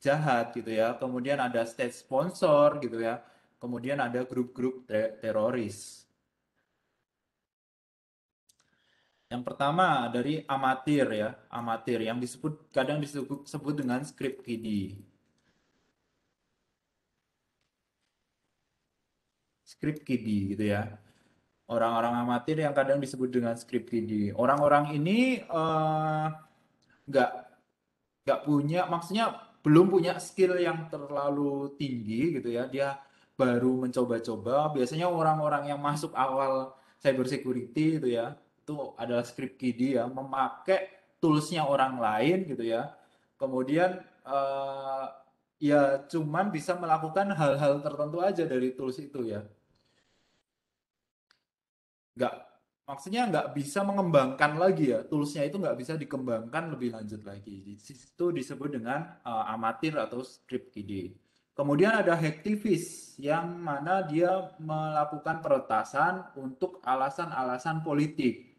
jahat gitu ya, kemudian ada state sponsor gitu ya, kemudian ada grup-grup teroris. Yang pertama dari amatir ya, amatir yang disebut kadang disebut dengan script kiddie. Script kiddie gitu ya. Orang-orang amatir yang kadang disebut dengan script kiddie. Orang-orang ini eh, nggak uh, nggak punya, maksudnya belum punya skill yang terlalu tinggi gitu ya. Dia baru mencoba-coba. Biasanya orang-orang yang masuk awal cyber security itu ya itu adalah script KIDI ya, memakai toolsnya orang lain gitu ya. Kemudian uh, ya cuman bisa melakukan hal-hal tertentu aja dari tools itu ya. Nggak, maksudnya nggak bisa mengembangkan lagi ya, toolsnya itu nggak bisa dikembangkan lebih lanjut lagi. Di situ disebut dengan uh, amatir atau script KIDI. Kemudian ada hacktivis yang mana dia melakukan peretasan untuk alasan-alasan politik.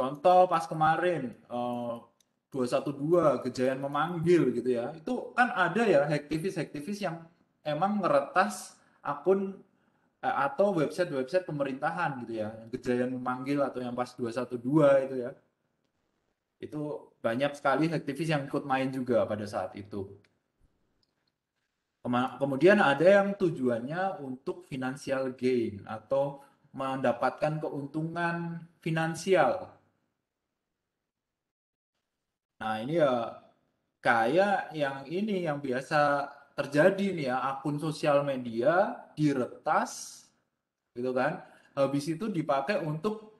Contoh pas kemarin uh, eh, 212 Gejayan memanggil gitu ya. Itu kan ada ya aktivis-aktivis yang emang ngeretas akun eh, atau website-website pemerintahan gitu ya. Gejayan memanggil atau yang pas 212 itu ya. Itu banyak sekali aktivis yang ikut main juga pada saat itu. Kemudian ada yang tujuannya untuk financial gain atau mendapatkan keuntungan finansial Nah, ini ya kayak yang ini yang biasa terjadi nih ya, akun sosial media diretas gitu kan. Habis itu dipakai untuk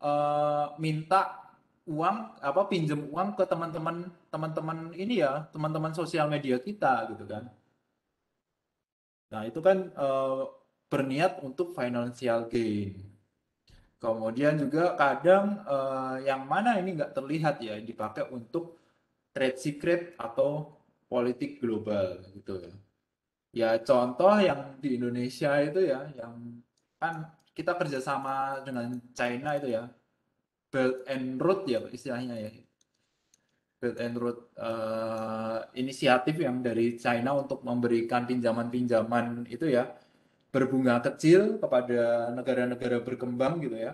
uh, minta uang apa pinjam uang ke teman-teman teman-teman ini ya, teman-teman sosial media kita gitu kan. Nah, itu kan uh, berniat untuk financial gain. Kemudian juga kadang uh, yang mana ini nggak terlihat ya dipakai untuk trade secret atau politik global gitu ya. Ya contoh yang di Indonesia itu ya, yang kan kita kerjasama dengan China itu ya, Belt and Road ya istilahnya ya. Belt and Road uh, inisiatif yang dari China untuk memberikan pinjaman-pinjaman itu ya berbunga kecil kepada negara-negara berkembang gitu ya.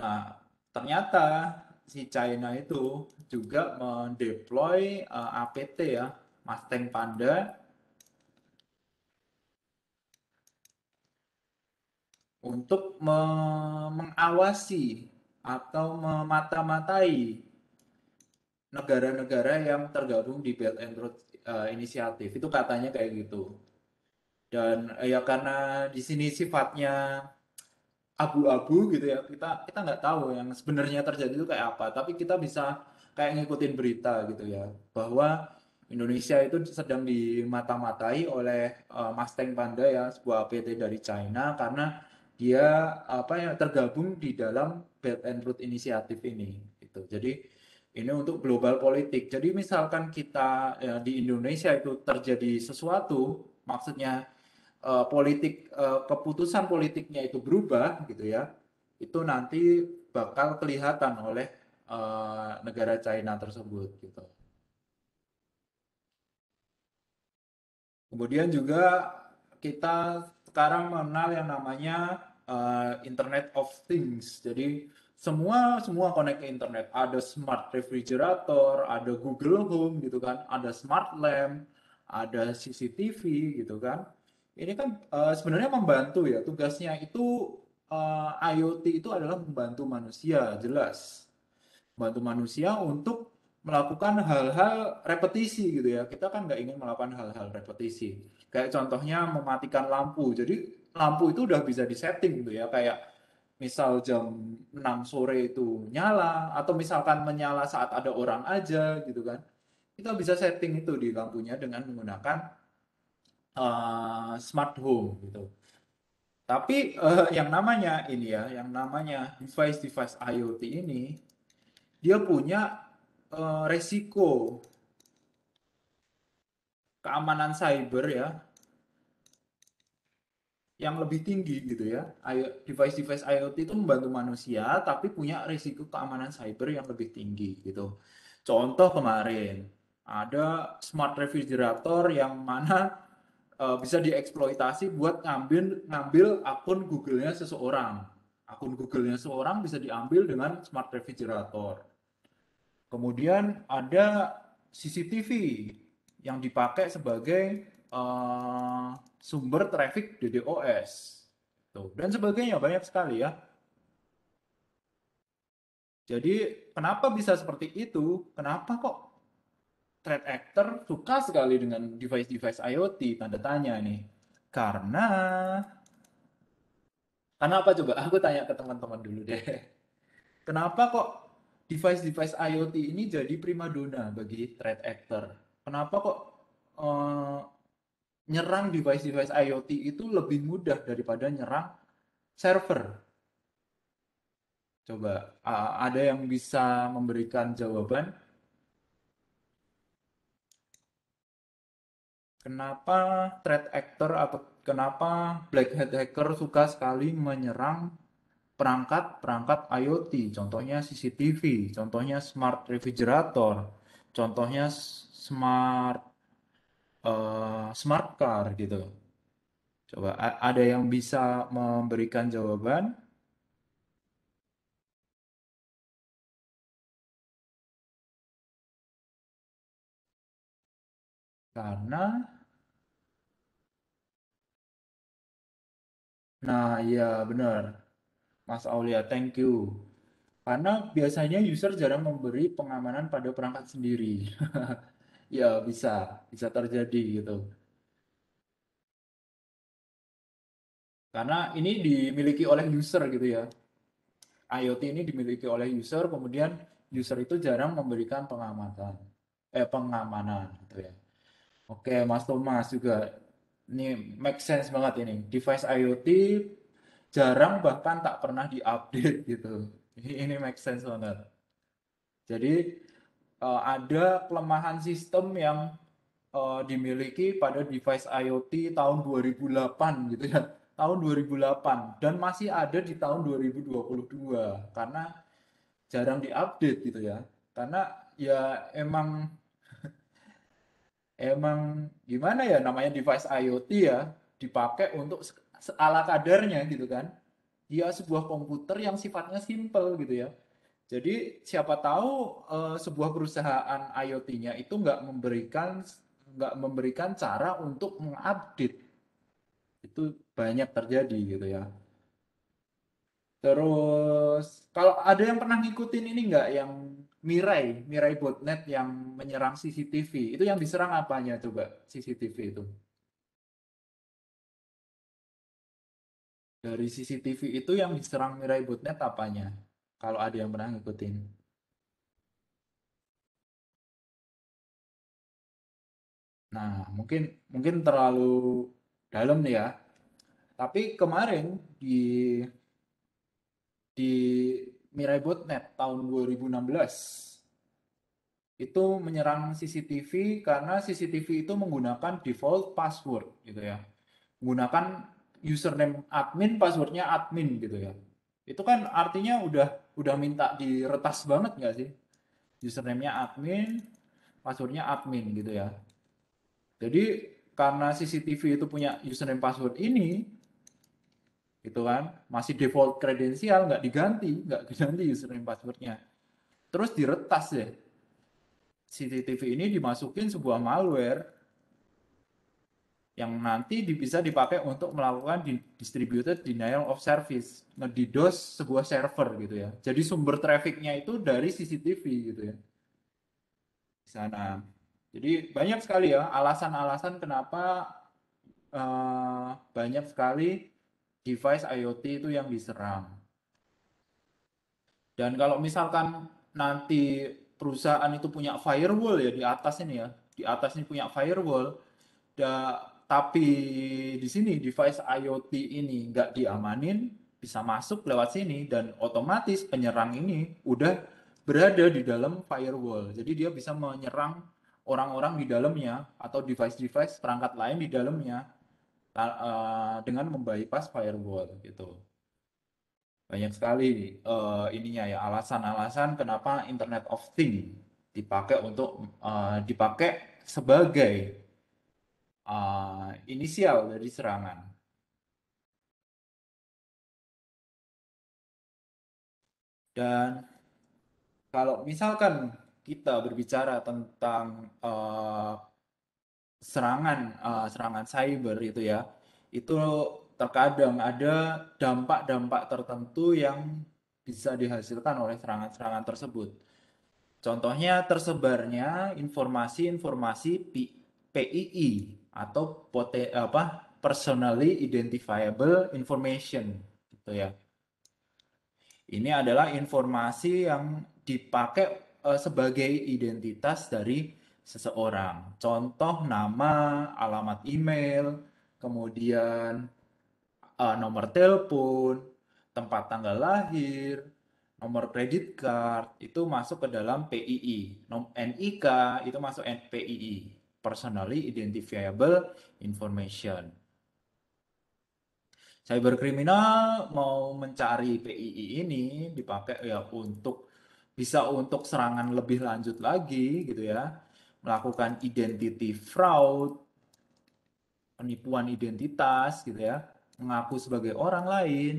Nah, ternyata si China itu juga mendeploy uh, eh, APT ya, Mustang Panda untuk mengawasi atau memata-matai negara-negara yang tergabung di Belt and Road uh, Initiative. Itu katanya kayak gitu dan eh, ya karena di sini sifatnya abu-abu gitu ya kita kita nggak tahu yang sebenarnya terjadi itu kayak apa tapi kita bisa kayak ngikutin berita gitu ya bahwa Indonesia itu sedang dimata-matai oleh uh, Mustang Panda ya sebuah PT dari China karena dia apa ya tergabung di dalam Belt and Road Initiative ini gitu jadi ini untuk global politik jadi misalkan kita ya, di Indonesia itu terjadi sesuatu maksudnya Eh, politik eh, keputusan politiknya itu berubah gitu ya itu nanti bakal kelihatan oleh eh, negara China tersebut gitu. Kemudian juga kita sekarang mengenal yang namanya Internet of Things. Jadi semua semua connect ke internet. Ada smart refrigerator, ada Google Home gitu kan, ada smart lamp, ada CCTV gitu kan ini kan uh, sebenarnya membantu ya tugasnya itu uh, IoT itu adalah membantu manusia jelas membantu manusia untuk melakukan hal-hal repetisi gitu ya kita kan nggak ingin melakukan hal-hal repetisi kayak contohnya mematikan lampu jadi lampu itu udah bisa disetting gitu ya kayak misal jam 6 sore itu nyala atau misalkan menyala saat ada orang aja gitu kan kita bisa setting itu di lampunya dengan menggunakan Eh, smart home gitu. Tapi uh, yang namanya ini ya, yang namanya device-device IoT ini, dia punya uh, resiko keamanan cyber ya yang lebih tinggi gitu ya. Device-device IoT itu membantu manusia tapi punya risiko keamanan cyber yang lebih tinggi gitu. Contoh kemarin ada smart refrigerator yang mana Eh, bisa dieksploitasi buat ngambil ngambil akun Google-nya seseorang. Akun Google-nya seseorang bisa diambil dengan smart refrigerator. Kemudian ada CCTV yang dipakai sebagai uh, sumber traffic DDoS. Tuh, dan sebagainya banyak sekali ya. Jadi kenapa bisa seperti itu? Kenapa kok threat actor suka sekali dengan device-device IoT tanda tanya nih karena karena apa coba aku tanya ke teman-teman dulu deh kenapa kok device-device IoT ini jadi primadona bagi threat actor kenapa kok uh, nyerang device-device IoT itu lebih mudah daripada nyerang server coba uh, ada yang bisa memberikan jawaban kenapa threat actor atau kenapa black hat hacker suka sekali menyerang perangkat-perangkat IoT, contohnya CCTV, contohnya smart refrigerator, contohnya smart uh, smart car gitu. Coba ada yang bisa memberikan jawaban? Karena Nah, iya benar. Mas Aulia, thank you. Karena biasanya user jarang memberi pengamanan pada perangkat sendiri. ya, bisa. Bisa terjadi gitu. Karena ini dimiliki oleh user gitu ya. IoT ini dimiliki oleh user, kemudian user itu jarang memberikan pengamatan. Eh, pengamanan gitu ya. Oke, Mas Thomas juga ini make sense banget ini. Device IoT jarang bahkan tak pernah diupdate gitu. Ini make sense banget. Jadi uh, ada kelemahan sistem yang uh, dimiliki pada device IoT tahun 2008 gitu ya tahun 2008 dan masih ada di tahun 2022 karena jarang diupdate gitu ya karena ya emang emang gimana ya namanya device IoT ya dipakai untuk ala kadarnya gitu kan dia sebuah komputer yang sifatnya simple gitu ya jadi siapa tahu uh, sebuah perusahaan IoT-nya itu nggak memberikan nggak memberikan cara untuk mengupdate itu banyak terjadi gitu ya terus kalau ada yang pernah ngikutin ini nggak yang Mirai, Mirai botnet yang menyerang CCTV. Itu yang diserang apanya coba CCTV itu? Dari CCTV itu yang diserang Mirai botnet apanya? Kalau ada yang pernah ngikutin. Nah, mungkin mungkin terlalu dalam nih ya. Tapi kemarin di di Mirai Botnet tahun 2016 itu menyerang CCTV karena CCTV itu menggunakan default password gitu ya menggunakan username admin passwordnya admin gitu ya itu kan artinya udah udah minta diretas banget nggak sih username admin passwordnya admin gitu ya jadi karena CCTV itu punya username password ini gitu kan masih default kredensial nggak diganti nggak diganti username passwordnya terus diretas ya CCTV ini dimasukin sebuah malware yang nanti bisa dipakai untuk melakukan distributed denial of service, ngedidos sebuah server gitu ya. Jadi sumber trafficnya itu dari CCTV gitu ya. Di sana. Jadi banyak sekali ya alasan-alasan kenapa uh, banyak sekali device IoT itu yang diserang. Dan kalau misalkan nanti perusahaan itu punya firewall ya di atas ini ya, di atas ini punya firewall, da, tapi di sini device IoT ini nggak diamanin, bisa masuk lewat sini dan otomatis penyerang ini udah berada di dalam firewall. Jadi dia bisa menyerang orang-orang di dalamnya atau device-device perangkat lain di dalamnya uh, dengan membypass firewall gitu banyak sekali uh, ininya ya alasan-alasan kenapa Internet of Thing dipakai untuk uh, dipakai sebagai uh, inisial dari serangan. Dan kalau misalkan kita berbicara tentang uh, serangan uh, serangan cyber itu ya itu terkadang ada dampak-dampak tertentu yang bisa dihasilkan oleh serangan-serangan tersebut. Contohnya tersebarnya informasi-informasi PII atau pote, apa personally identifiable information gitu ya. Ini adalah informasi yang dipakai eh, sebagai identitas dari seseorang. Contoh nama, alamat email, kemudian uh, nomor telepon, tempat tanggal lahir, nomor kredit card itu masuk ke dalam PII. Nom NIK itu masuk NPII personally identifiable information. Cyberkriminal mau mencari PII ini dipakai ya untuk bisa untuk serangan lebih lanjut lagi gitu ya melakukan identity fraud, penipuan identitas gitu ya, mengaku sebagai orang lain,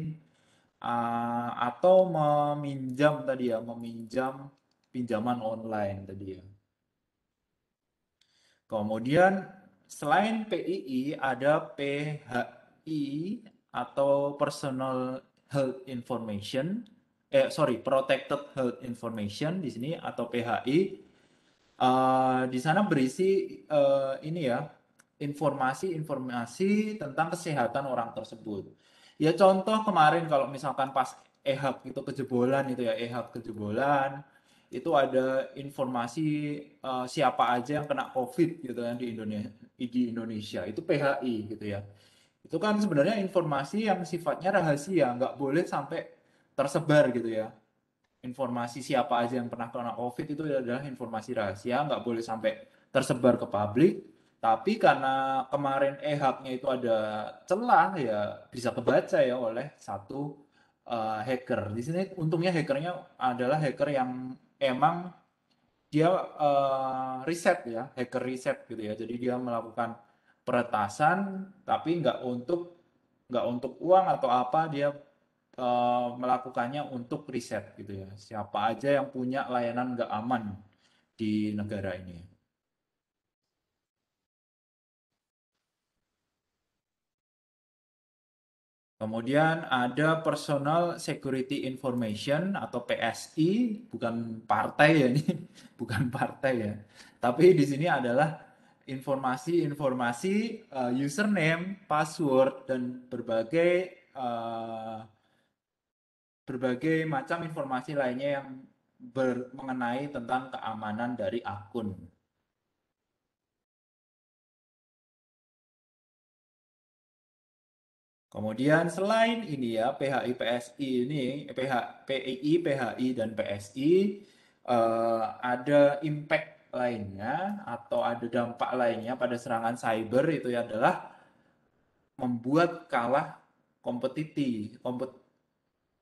ah, atau meminjam tadi ya, meminjam pinjaman online tadi ya. Kemudian selain PII ada PHI atau Personal Health Information, eh sorry, Protected Health Information di sini atau PHI Uh, di sana berisi uh, ini ya informasi-informasi tentang kesehatan orang tersebut. Ya contoh kemarin kalau misalkan pas ehak itu kejebolan itu ya ehak kejebolan itu ada informasi uh, siapa aja yang kena covid gitu kan di Indonesia di Indonesia itu PHI gitu ya itu kan sebenarnya informasi yang sifatnya rahasia nggak boleh sampai tersebar gitu ya informasi siapa aja yang pernah kena COVID itu adalah informasi rahasia, nggak boleh sampai tersebar ke publik. Tapi karena kemarin e nya itu ada celah ya bisa kebaca ya oleh satu uh, hacker. Di sini untungnya hackernya adalah hacker yang emang dia uh, riset ya, hacker riset gitu ya. Jadi dia melakukan peretasan tapi nggak untuk nggak untuk uang atau apa dia Eh, melakukannya untuk riset gitu ya. Siapa aja yang punya layanan nggak aman di negara ini. Kemudian ada Personal Security Information atau PSI, bukan partai ya ini, bukan partai ya. Tapi di sini adalah informasi-informasi eh, username, password dan berbagai uh, berbagai macam informasi lainnya yang ber, mengenai tentang keamanan dari akun. Kemudian selain ini ya PHI PSI ini PH PII PHI dan PSI eh, ada impact lainnya atau ada dampak lainnya pada serangan cyber itu adalah membuat kalah kompetiti kompet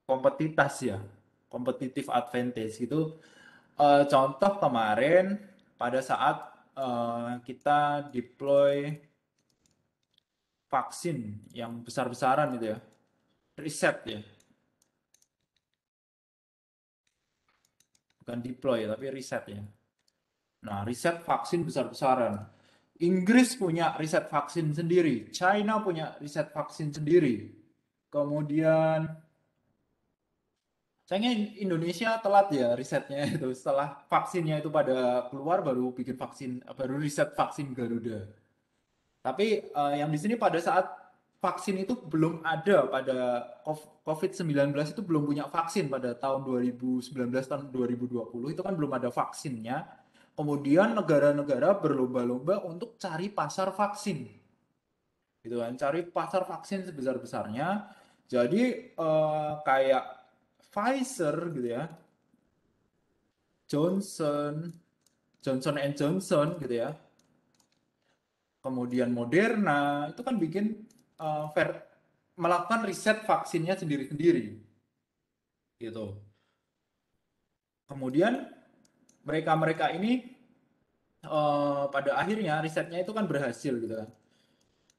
kompetitas ya kompetitif advantage gitu uh, contoh kemarin pada saat uh, kita deploy vaksin yang besar-besaran gitu ya riset ya bukan deploy ya, tapi riset ya nah riset vaksin besar-besaran Inggris punya riset vaksin sendiri China punya riset vaksin sendiri kemudian Sayangnya Indonesia telat ya risetnya itu. Setelah vaksinnya itu pada keluar baru bikin vaksin, baru riset vaksin Garuda. Tapi uh, yang di sini pada saat vaksin itu belum ada pada COVID-19 itu belum punya vaksin pada tahun 2019 tahun 2020 itu kan belum ada vaksinnya. Kemudian negara-negara berlomba-lomba untuk cari pasar vaksin. Gitu kan, cari pasar vaksin sebesar-besarnya. Jadi uh, kayak Pfizer gitu ya, Johnson, Johnson and Johnson gitu ya, kemudian Moderna itu kan bikin uh, eh, fair, melakukan riset vaksinnya sendiri-sendiri gitu. Kemudian mereka-mereka ini uh, pada akhirnya risetnya itu kan berhasil gitu kan.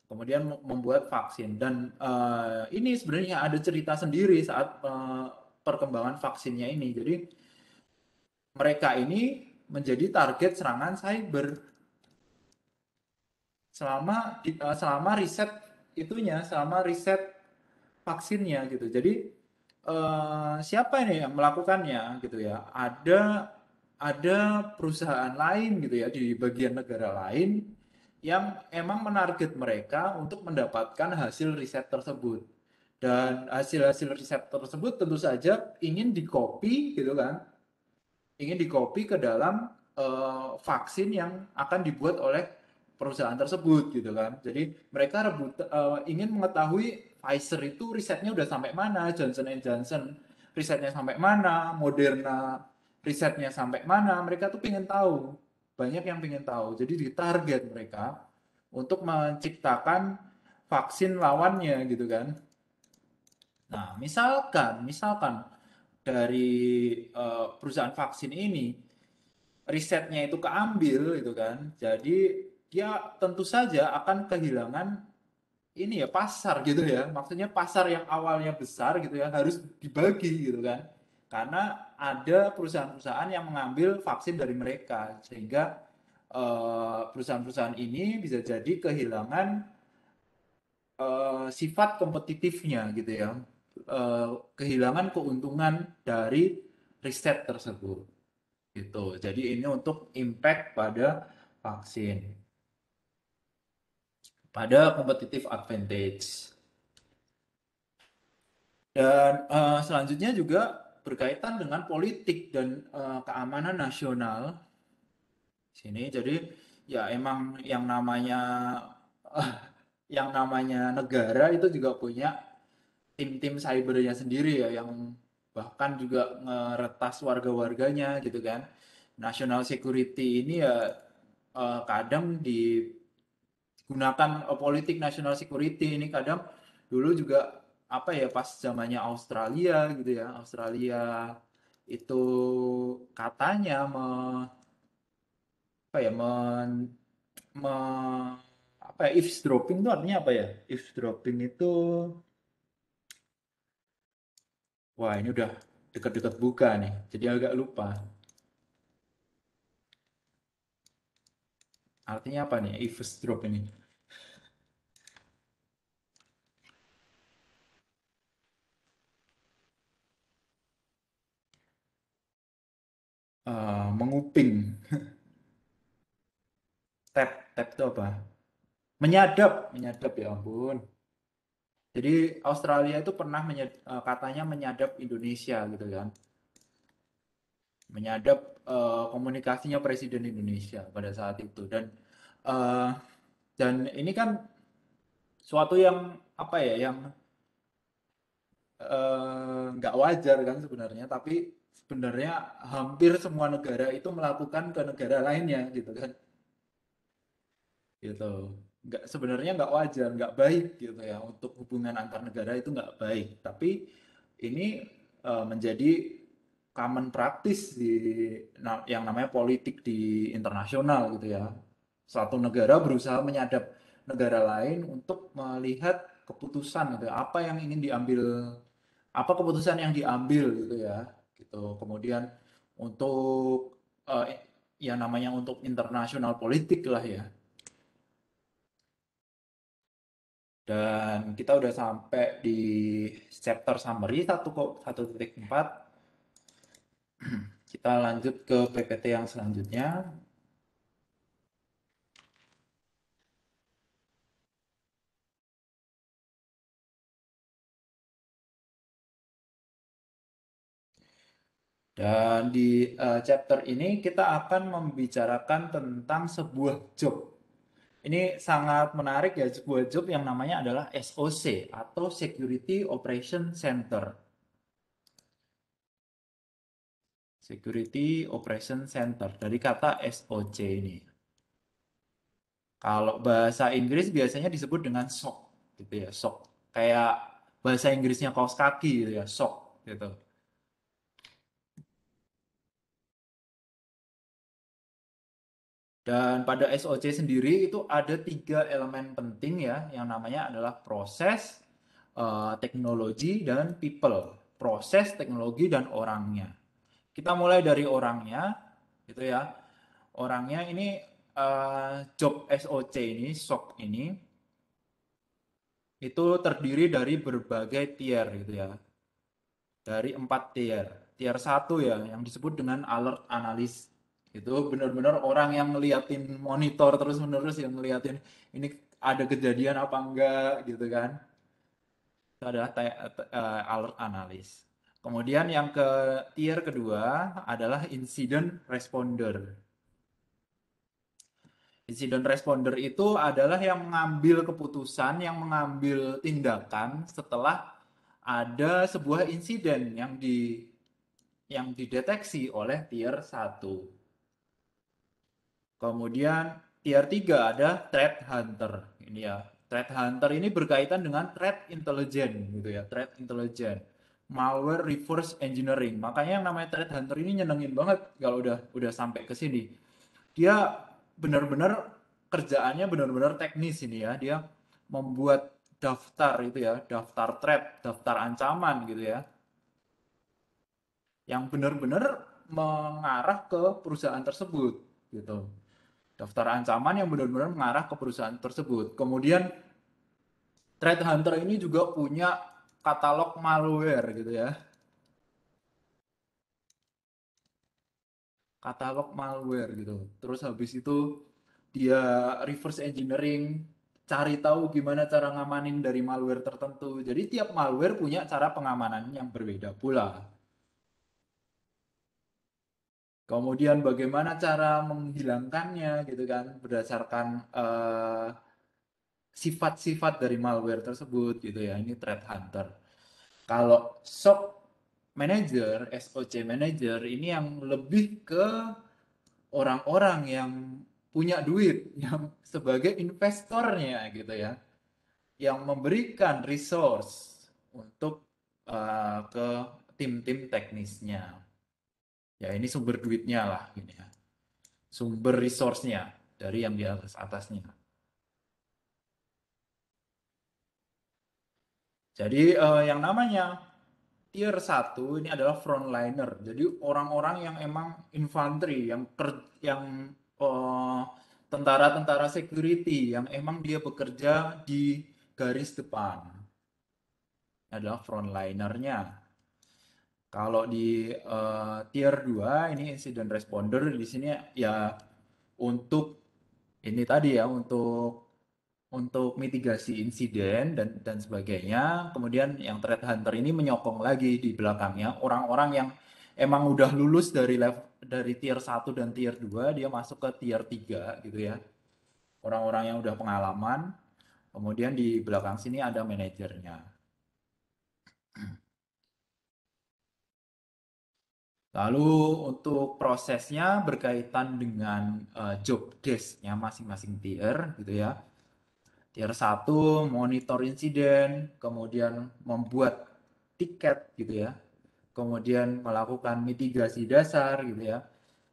Kemudian membuat vaksin dan uh, ini sebenarnya ada cerita sendiri saat uh, perkembangan vaksinnya ini. Jadi mereka ini menjadi target serangan cyber selama eh, selama riset itunya, selama riset vaksinnya gitu. Jadi eh, siapa ini yang melakukannya gitu ya? Ada ada perusahaan lain gitu ya di bagian negara lain yang emang menarget mereka untuk mendapatkan hasil riset tersebut dan hasil-hasil riset tersebut tentu saja ingin dikopi gitu kan ingin dikopi ke dalam uh, vaksin yang akan dibuat oleh perusahaan tersebut gitu kan jadi mereka rebut uh, ingin mengetahui Pfizer itu risetnya udah sampai mana Johnson Johnson risetnya sampai mana Moderna risetnya sampai mana mereka tuh pengen tahu banyak yang pengen tahu jadi di target mereka untuk menciptakan vaksin lawannya gitu kan Nah, misalkan, misalkan dari uh, perusahaan vaksin ini risetnya itu keambil gitu kan, jadi dia tentu saja akan kehilangan ini ya pasar gitu ya, maksudnya pasar yang awalnya besar gitu ya harus dibagi gitu kan, karena ada perusahaan-perusahaan yang mengambil vaksin dari mereka sehingga eh, perusahaan-perusahaan ini bisa jadi kehilangan uh, sifat kompetitifnya gitu ya Eh, kehilangan keuntungan dari riset tersebut gitu jadi ini untuk impact pada vaksin pada competitive advantage dan uh, selanjutnya juga berkaitan dengan politik dan uh, keamanan nasional sini jadi ya emang yang namanya uh, yang namanya negara itu juga punya tim-tim cybernya sendiri ya yang bahkan juga ngeretas warga-warganya gitu kan. National security ini ya eh, kadang digunakan eh, politik national security ini kadang dulu juga apa ya pas zamannya Australia gitu ya. Australia itu katanya me, apa ya men, me, apa ya eavesdropping itu artinya apa ya? Eavesdropping itu Wah, ini udah dekat-dekat buka nih. Jadi agak lupa. Artinya apa nih? if drop ini. Uh, menguping. tap, tap itu apa? Menyadap, menyadap ya ampun. Jadi Australia itu pernah menyed, eh, katanya menyadap Indonesia gitu kan. Menyadap uh, komunikasinya presiden Indonesia pada saat itu dan uh, dan ini kan suatu yang apa ya yang nggak uh, wajar kan sebenarnya tapi sebenarnya hampir semua negara itu melakukan ke negara lainnya gitu kan gitu nggak sebenarnya nggak wajar, nggak baik gitu ya untuk hubungan antar negara itu nggak baik. Tapi ini uh, menjadi common praktis di yang namanya politik di internasional gitu ya. satu negara berusaha menyadap negara lain untuk melihat keputusan gitu ya. apa yang ingin diambil apa keputusan yang diambil gitu ya gitu kemudian untuk uh, ya namanya untuk internasional politik lah ya Dan kita udah sampai di chapter summary 1.4. Kita lanjut ke PPT yang selanjutnya. Dan di uh, chapter ini kita akan membicarakan tentang sebuah job ini sangat menarik ya sebuah job yang namanya adalah SOC atau Security Operation Center. Security Operation Center dari kata SOC ini. Kalau bahasa Inggris biasanya disebut dengan SOC gitu ya, SOC. Kayak bahasa Inggrisnya kaos kaki gitu ya, SOC gitu. Dan pada SOC sendiri itu ada tiga elemen penting ya, yang namanya adalah proses, uh, teknologi, dan people. Proses, teknologi, dan orangnya. Kita mulai dari orangnya, gitu ya. Orangnya ini uh, job SOC ini, SOC ini, itu terdiri dari berbagai tier gitu ya. Dari empat tier. Tier satu ya, yang disebut dengan alert analyst itu benar-benar orang yang ngeliatin monitor terus menerus yang ngeliatin ini ada kejadian apa enggak gitu kan itu adalah uh, alert analis kemudian yang ke tier kedua adalah incident responder incident responder itu adalah yang mengambil keputusan yang mengambil tindakan setelah ada sebuah insiden yang di yang dideteksi oleh tier 1 Kemudian tier 3 ada threat hunter. Ini ya, threat hunter ini berkaitan dengan threat intelligence gitu ya, threat intelligence. Malware reverse engineering. Makanya yang namanya threat hunter ini nyenengin banget kalau udah udah sampai ke sini. Dia benar-benar kerjaannya benar-benar teknis ini ya. Dia membuat daftar itu ya, daftar threat, daftar ancaman gitu ya. Yang benar-benar mengarah ke perusahaan tersebut gitu daftar ancaman yang benar-benar mengarah ke perusahaan tersebut. Kemudian Threat Hunter ini juga punya katalog malware gitu ya. Katalog malware gitu. Terus habis itu dia reverse engineering, cari tahu gimana cara ngamanin dari malware tertentu. Jadi tiap malware punya cara pengamanan yang berbeda pula. Kemudian bagaimana cara menghilangkannya gitu kan berdasarkan eh, sifat-sifat uh, dari malware tersebut gitu ya. Ini threat hunter. Kalau SOC manager, SOC manager ini yang lebih ke orang-orang yang punya duit yang sebagai investornya gitu ya. Yang memberikan resource untuk uh, ke tim-tim teknisnya ya ini sumber duitnya lah gini ya sumber resource-nya dari yang di atas atasnya jadi eh, yang namanya tier 1 ini adalah frontliner jadi orang-orang yang emang infanteri yang ker, yang eh, tentara-tentara eh, security yang emang dia bekerja di garis depan adalah frontlinernya kalau di uh, tier 2 ini incident responder di sini ya untuk ini tadi ya untuk untuk mitigasi insiden dan dan sebagainya. Kemudian yang threat hunter ini menyokong lagi di belakangnya orang-orang yang emang udah lulus dari level dari tier 1 dan tier 2 dia masuk ke tier 3 gitu ya. Orang-orang yang udah pengalaman. Kemudian di belakang sini ada manajernya. Lalu untuk prosesnya berkaitan dengan uh, job desk-nya masing-masing tier gitu ya. Tier 1 monitor insiden, kemudian membuat tiket gitu ya. Kemudian melakukan mitigasi dasar gitu ya.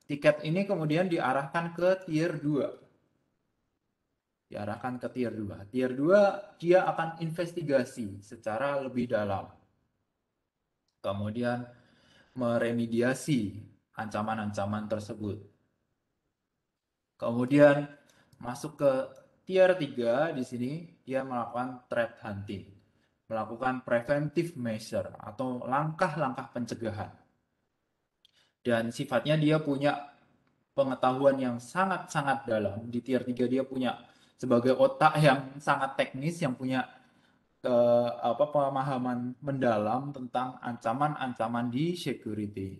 Tiket ini kemudian diarahkan ke tier 2. Diarahkan ke tier 2. Tier 2 dia akan investigasi secara lebih dalam. Kemudian meremediasi ancaman-ancaman tersebut. Kemudian masuk ke tier 3 di sini dia melakukan threat hunting, melakukan preventive measure atau langkah-langkah pencegahan. Dan sifatnya dia punya pengetahuan yang sangat-sangat dalam. Di tier 3 dia punya sebagai otak yang sangat teknis, yang punya Eh, apa pemahaman mendalam tentang ancaman-ancaman di security.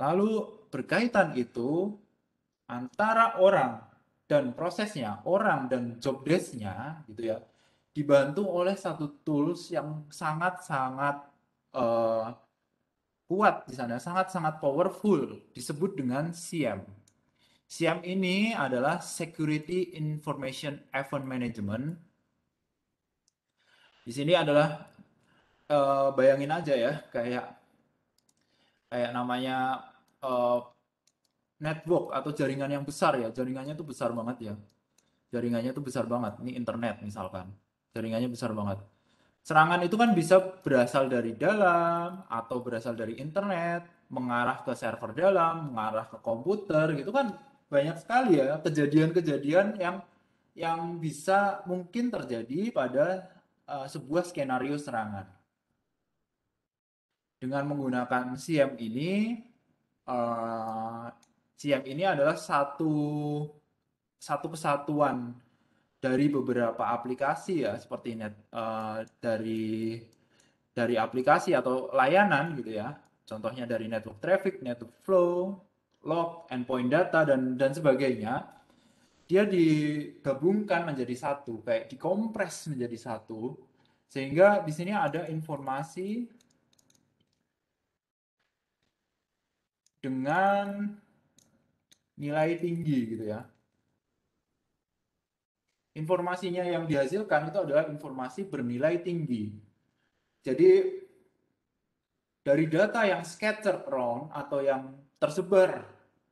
Lalu berkaitan itu antara orang dan prosesnya, orang dan job desk-nya gitu ya, dibantu oleh satu tools yang sangat-sangat uh, kuat di sana, sangat-sangat powerful disebut dengan SIEM. SIAM ini adalah Security Information Event Management. Di sini adalah uh, bayangin aja ya kayak kayak namanya uh, network atau jaringan yang besar ya. Jaringannya tuh besar banget ya. Jaringannya tuh besar banget. Ini internet misalkan. Jaringannya besar banget. Serangan itu kan bisa berasal dari dalam atau berasal dari internet, mengarah ke server dalam, mengarah ke komputer gitu kan banyak sekali ya kejadian-kejadian yang yang bisa mungkin terjadi pada uh, sebuah skenario serangan. Dengan menggunakan CM ini, uh, eh, CM ini adalah satu satu kesatuan dari beberapa aplikasi ya seperti net uh, dari dari aplikasi atau layanan gitu ya. Contohnya dari network traffic, network flow, log, endpoint data dan dan sebagainya, dia digabungkan menjadi satu, kayak dikompres menjadi satu, sehingga di sini ada informasi dengan nilai tinggi gitu ya. Informasinya yang dihasilkan itu adalah informasi bernilai tinggi. Jadi dari data yang scattered around atau yang tersebar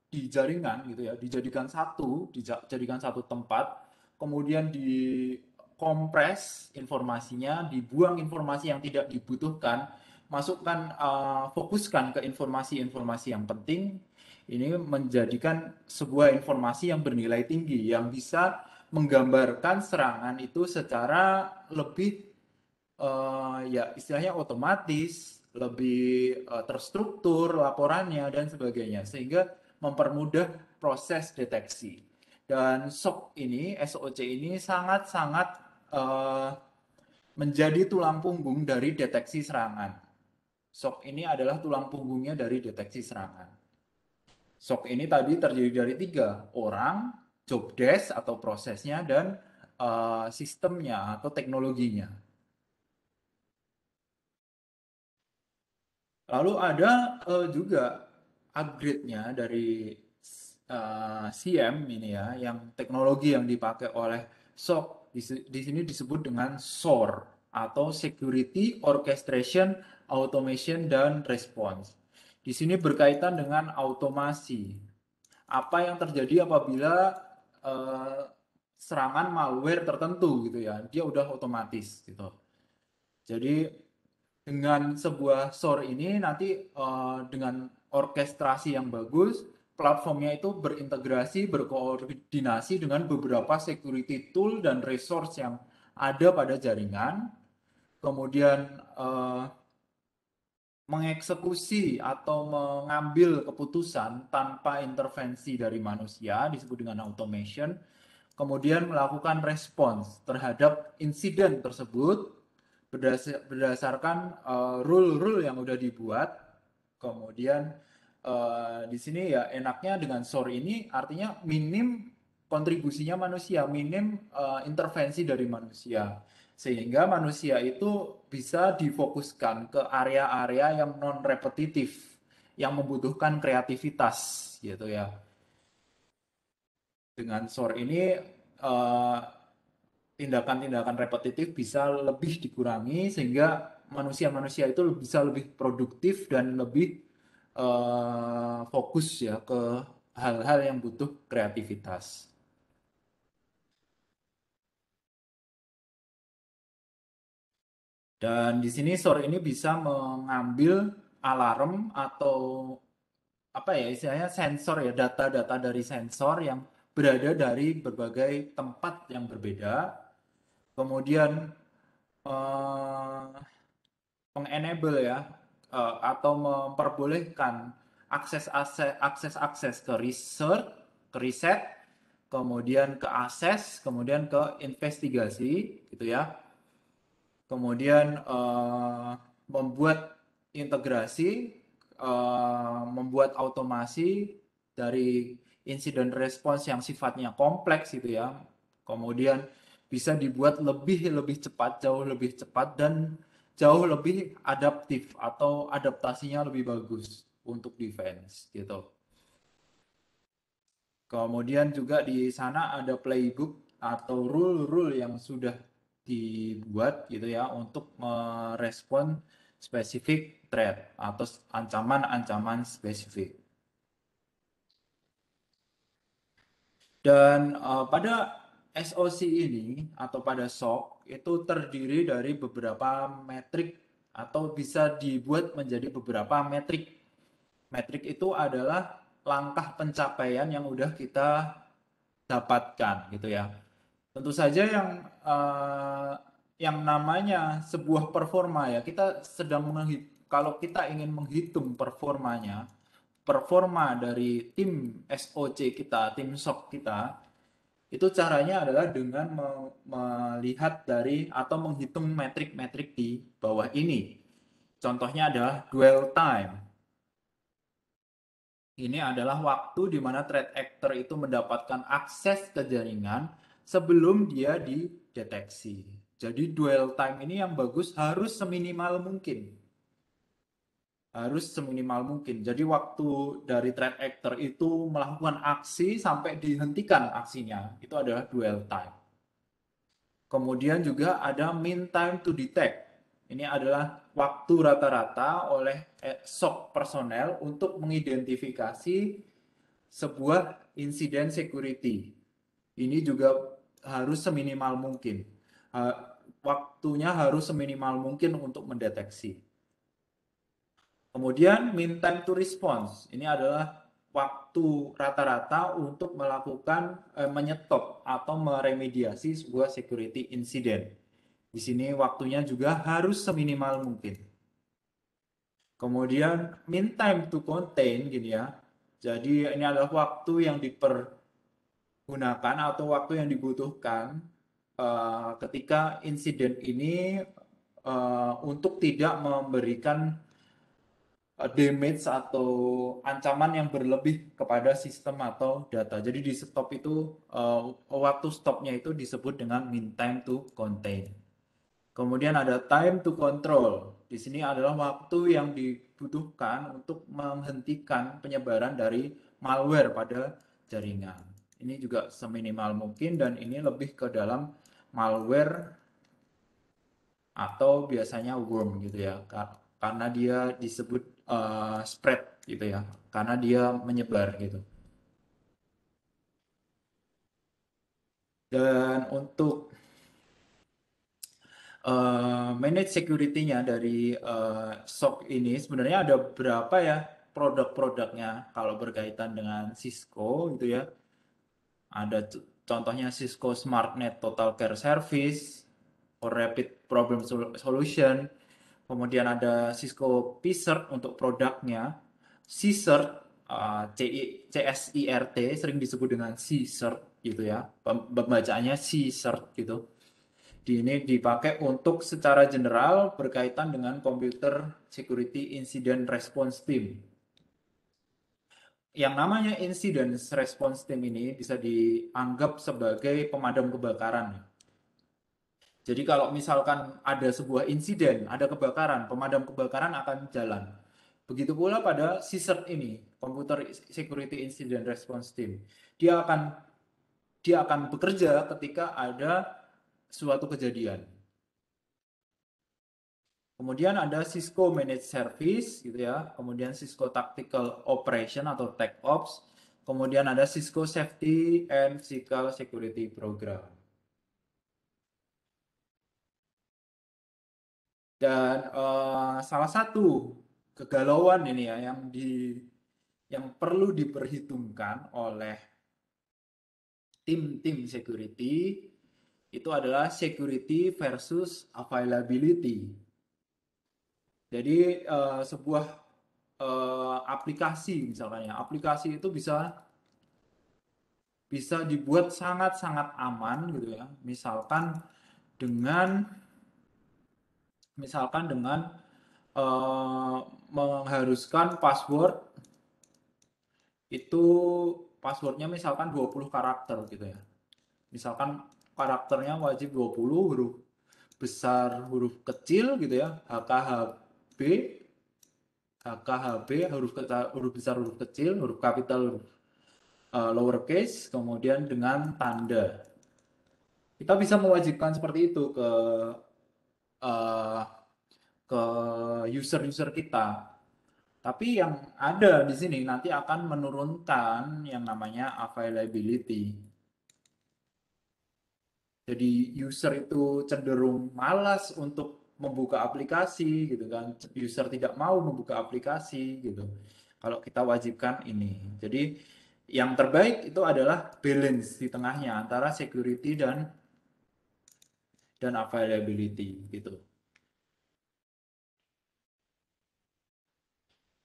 di jaringan gitu ya, dijadikan satu, dijadikan satu tempat, kemudian di kompres informasinya, dibuang informasi yang tidak dibutuhkan, masukkan uh, fokuskan ke informasi-informasi yang penting. Ini menjadikan sebuah informasi yang bernilai tinggi yang bisa menggambarkan serangan itu secara lebih uh, ya istilahnya otomatis, lebih uh, terstruktur laporannya dan sebagainya sehingga mempermudah proses deteksi. Dan SOC ini, SOC ini sangat-sangat uh, menjadi tulang punggung dari deteksi serangan. SOC ini adalah tulang punggungnya dari deteksi serangan. SOC ini tadi terdiri dari tiga, orang, job desk atau prosesnya, dan uh, sistemnya atau teknologinya. Lalu ada uh, juga upgrade-nya dari uh, eh, CM ini ya, yang teknologi yang dipakai oleh SOC di, sini disebut dengan SOR atau Security Orchestration Automation dan Response. Di sini berkaitan dengan automasi. Apa yang terjadi apabila uh, serangan malware tertentu gitu ya, dia udah otomatis gitu. Jadi dengan sebuah SOR ini nanti uh, dengan orkestrasi yang bagus, platformnya itu berintegrasi, berkoordinasi dengan beberapa security tool dan resource yang ada pada jaringan, kemudian eh, mengeksekusi atau mengambil keputusan tanpa intervensi dari manusia, disebut dengan automation, kemudian melakukan respons terhadap insiden tersebut berdasarkan eh, rule-rule uh, yang sudah dibuat Kemudian uh, di sini ya enaknya dengan SOR ini artinya minim kontribusinya manusia, minim uh, intervensi dari manusia. Sehingga manusia itu bisa difokuskan ke area-area yang non repetitif yang membutuhkan kreativitas gitu ya. Dengan SOR ini uh, tindakan-tindakan repetitif bisa lebih dikurangi sehingga manusia-manusia itu bisa lebih produktif dan lebih uh, fokus ya ke hal-hal yang butuh kreativitas. Dan di sini sore ini bisa mengambil alarm atau apa ya istilahnya sensor ya data-data dari sensor yang berada dari berbagai tempat yang berbeda. Kemudian eh, mengenable ya uh, atau memperbolehkan akses akses akses akses ke research, ke riset, kemudian ke akses, kemudian ke investigasi, gitu ya. Kemudian uh, membuat integrasi, uh, membuat automasi dari insiden respons yang sifatnya kompleks, gitu ya. Kemudian bisa dibuat lebih lebih cepat, jauh lebih cepat dan jauh lebih adaptif atau adaptasinya lebih bagus untuk defense gitu. Kemudian juga di sana ada playbook atau rule-rule yang sudah dibuat gitu ya untuk merespon spesifik threat atau ancaman-ancaman spesifik. Dan uh, pada SOC ini atau pada SOC itu terdiri dari beberapa metrik atau bisa dibuat menjadi beberapa metrik. Metrik itu adalah langkah pencapaian yang udah kita dapatkan gitu ya. Tentu saja yang uh, yang namanya sebuah performa ya kita sedang menghitung kalau kita ingin menghitung performanya performa dari tim SOC kita, tim SOC kita itu caranya adalah dengan melihat dari atau menghitung metrik-metrik di bawah ini. Contohnya adalah dwell time. Ini adalah waktu di mana threat actor itu mendapatkan akses ke jaringan sebelum dia dideteksi. Jadi dwell time ini yang bagus harus seminimal mungkin harus seminimal mungkin. Jadi waktu dari threat actor itu melakukan aksi sampai dihentikan aksinya, itu adalah dwell time. Kemudian juga ada mean time to detect. Ini adalah waktu rata-rata oleh eh, SOC personel untuk mengidentifikasi sebuah insiden security. Ini juga harus seminimal mungkin. Eh, waktunya harus seminimal mungkin untuk mendeteksi. Kemudian mean time to response. Ini adalah waktu rata-rata untuk melakukan eh, menyetop atau meremediasi sebuah security incident. Di sini waktunya juga harus seminimal mungkin. Kemudian mean time to contain gini ya. Jadi ini adalah waktu yang dipergunakan atau waktu yang dibutuhkan uh, ketika insiden ini uh, untuk tidak memberikan Uh, damage atau ancaman yang berlebih kepada sistem atau data. Jadi di stop itu uh, waktu stopnya itu disebut dengan mean time to contain. Kemudian ada time to control. Di sini adalah waktu yang dibutuhkan untuk menghentikan penyebaran dari malware pada jaringan. Ini juga seminimal mungkin dan ini lebih ke dalam malware atau biasanya worm gitu ya. Karena dia disebut uh, spread gitu ya karena dia menyebar gitu dan untuk uh, manage security-nya dari uh, eh, SOC ini sebenarnya ada berapa ya produk-produknya kalau berkaitan dengan Cisco gitu ya ada contohnya Cisco SmartNet Total Care Service, or Rapid Problem Solution, kemudian ada Cisco p untuk produknya, C-Cert, uh, CSIRT, sering disebut dengan C-Cert gitu ya, pembacaannya c gitu. Di ini dipakai untuk secara general berkaitan dengan Computer Security Incident Response Team. Yang namanya Incident Response Team ini bisa dianggap sebagai pemadam kebakaran jadi kalau misalkan ada sebuah insiden, ada kebakaran, pemadam kebakaran akan jalan. Begitu pula pada CSERT ini, Computer Security Incident Response Team. Dia akan dia akan bekerja ketika ada suatu kejadian. Kemudian ada Cisco Managed Service gitu ya, kemudian Cisco Tactical Operation atau Tech Ops. kemudian ada Cisco Safety and Physical Security Program. Dan uh, salah satu kegalauan ini ya yang di yang perlu diperhitungkan oleh tim-tim security itu adalah security versus availability. Jadi uh, sebuah uh, aplikasi misalkan ya, aplikasi itu bisa bisa dibuat sangat-sangat aman gitu ya. Misalkan dengan misalkan dengan uh, mengharuskan password itu passwordnya misalkan 20 karakter gitu ya misalkan karakternya wajib 20 huruf besar huruf kecil gitu ya HKHB HKHB huruf huruf besar huruf kecil huruf kapital huruf uh, lowercase kemudian dengan tanda kita bisa mewajibkan seperti itu ke uh, ke user-user kita. Tapi yang ada di sini nanti akan menurunkan yang namanya availability. Jadi user itu cenderung malas untuk membuka aplikasi gitu kan. User tidak mau membuka aplikasi gitu. Kalau kita wajibkan ini. Jadi yang terbaik itu adalah balance di tengahnya antara security dan dan availability gitu.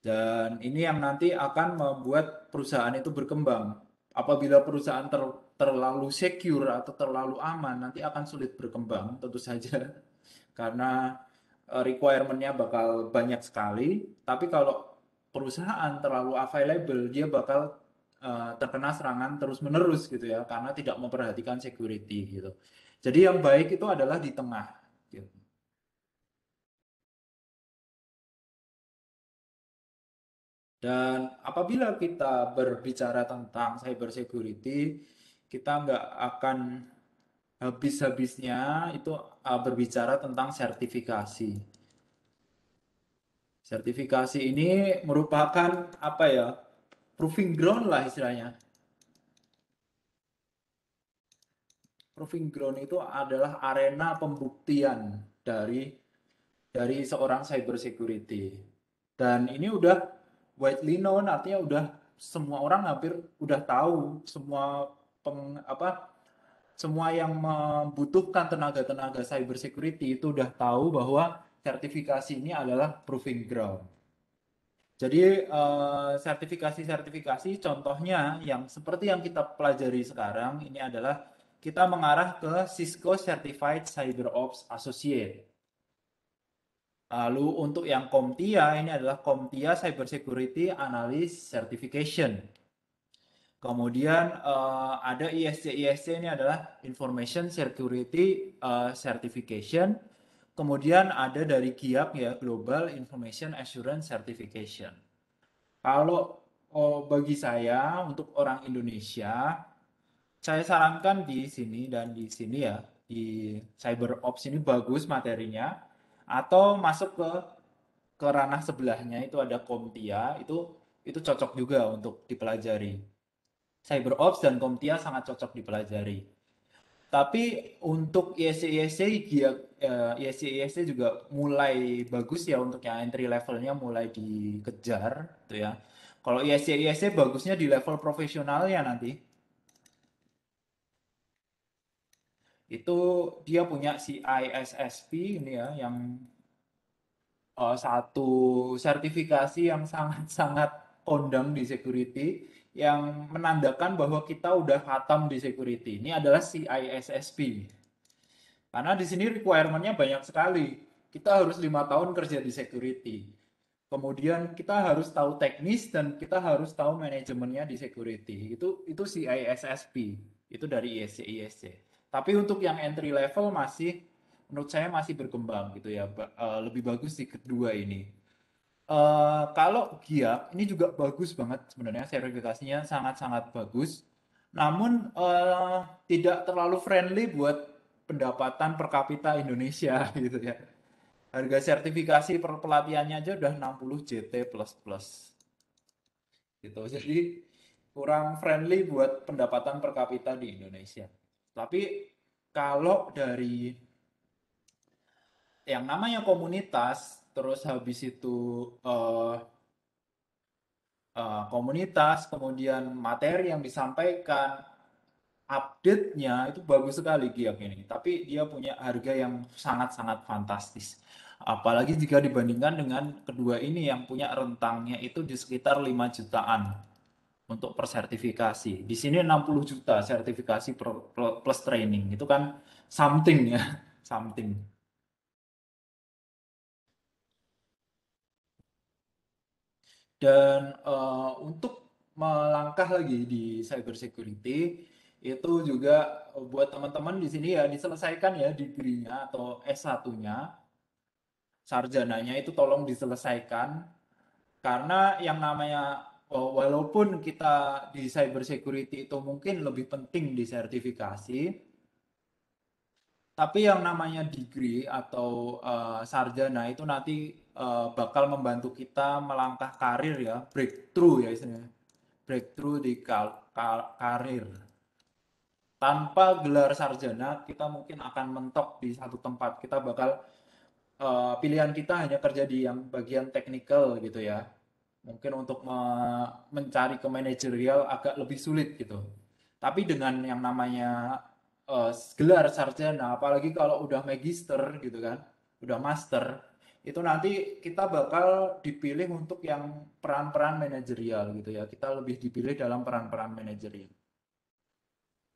Dan ini yang nanti akan membuat perusahaan itu berkembang. Apabila perusahaan ter, terlalu secure atau terlalu aman, nanti akan sulit berkembang tentu saja. Karena eh, requirement-nya bakal banyak sekali. Tapi kalau perusahaan terlalu available, dia bakal uh, terkena serangan terus-menerus gitu ya, karena tidak memperhatikan security gitu. Jadi yang baik itu adalah di tengah. Gitu. Dan apabila kita berbicara tentang cyber security, kita nggak akan habis-habisnya itu berbicara tentang sertifikasi. Sertifikasi ini merupakan apa ya? Proving ground lah istilahnya. proving ground itu adalah arena pembuktian dari dari seorang cyber security. Dan ini udah widely known artinya udah semua orang hampir udah tahu semua peng, apa semua yang membutuhkan tenaga-tenaga cyber security itu udah tahu bahwa sertifikasi ini adalah proving ground. Jadi eh, sertifikasi-sertifikasi contohnya yang seperti yang kita pelajari sekarang ini adalah kita mengarah ke Cisco Certified Cyber Ops Associate. Lalu untuk yang CompTIA ini adalah CompTIA Security Analyst Certification. Kemudian uh, ada ISC ISC ini adalah Information Security uh, Certification. Kemudian ada dari GIAC ya Global Information Assurance Certification. Kalau oh, bagi saya untuk orang Indonesia saya sarankan di sini dan di sini ya di cyber ops ini bagus materinya atau masuk ke ke ranah sebelahnya itu ada Komtia itu itu cocok juga untuk dipelajari cyber ops dan Komtia sangat cocok dipelajari tapi untuk ISC ISC dia eh, ISC ISC juga mulai bagus ya untuk yang entry levelnya mulai dikejar tuh gitu ya kalau ISC ISC bagusnya di level profesionalnya nanti itu dia punya si ISSP ini ya yang uh, satu sertifikasi yang sangat-sangat kondang di security yang menandakan bahwa kita udah khatam di security. Ini adalah si ISSP. Karena di sini requirementnya banyak sekali. Kita harus lima tahun kerja di security. Kemudian kita harus tahu teknis dan kita harus tahu manajemennya di security. Itu itu si ISSP. Itu dari ISC ISC. Tapi untuk yang entry level masih menurut saya masih berkembang gitu ya. Eh, lebih bagus di kedua ini. Uh, kalau Giap ini juga bagus banget sebenarnya sertifikasinya sangat-sangat bagus. Namun uh, tidak terlalu friendly buat pendapatan per kapita Indonesia gitu ya. Harga sertifikasi per pelatihannya aja udah 60 JT plus plus. Gitu. Jadi kurang friendly buat pendapatan per kapita di Indonesia. Tapi kalau dari yang namanya komunitas, terus habis itu uh, uh, komunitas, kemudian materi yang disampaikan, update-nya itu bagus sekali Giyak ini. Tapi dia punya harga yang sangat-sangat fantastis. Apalagi jika dibandingkan dengan kedua ini yang punya rentangnya itu di sekitar 5 jutaan untuk persertifikasi. Di sini 60 juta sertifikasi plus training. Itu kan something ya, something. Dan uh, untuk melangkah lagi di cyber security itu juga buat teman-teman di sini ya diselesaikan ya degree-nya atau S1-nya sarjananya itu tolong diselesaikan karena yang namanya walaupun kita di cyber security itu mungkin lebih penting di sertifikasi, tapi yang namanya degree atau uh, sarjana itu nanti uh, bakal membantu kita melangkah karir ya breakthrough ya istilahnya breakthrough di kal kal karir tanpa gelar sarjana kita mungkin akan mentok di satu tempat kita bakal uh, pilihan kita hanya kerja di yang bagian teknikal gitu ya mungkin untuk me mencari ke manajerial agak lebih sulit gitu. Tapi dengan yang namanya uh, gelar sarjana, apalagi kalau udah magister gitu kan, udah master, itu nanti kita bakal dipilih untuk yang peran-peran manajerial gitu ya. Kita lebih dipilih dalam peran-peran manajerial.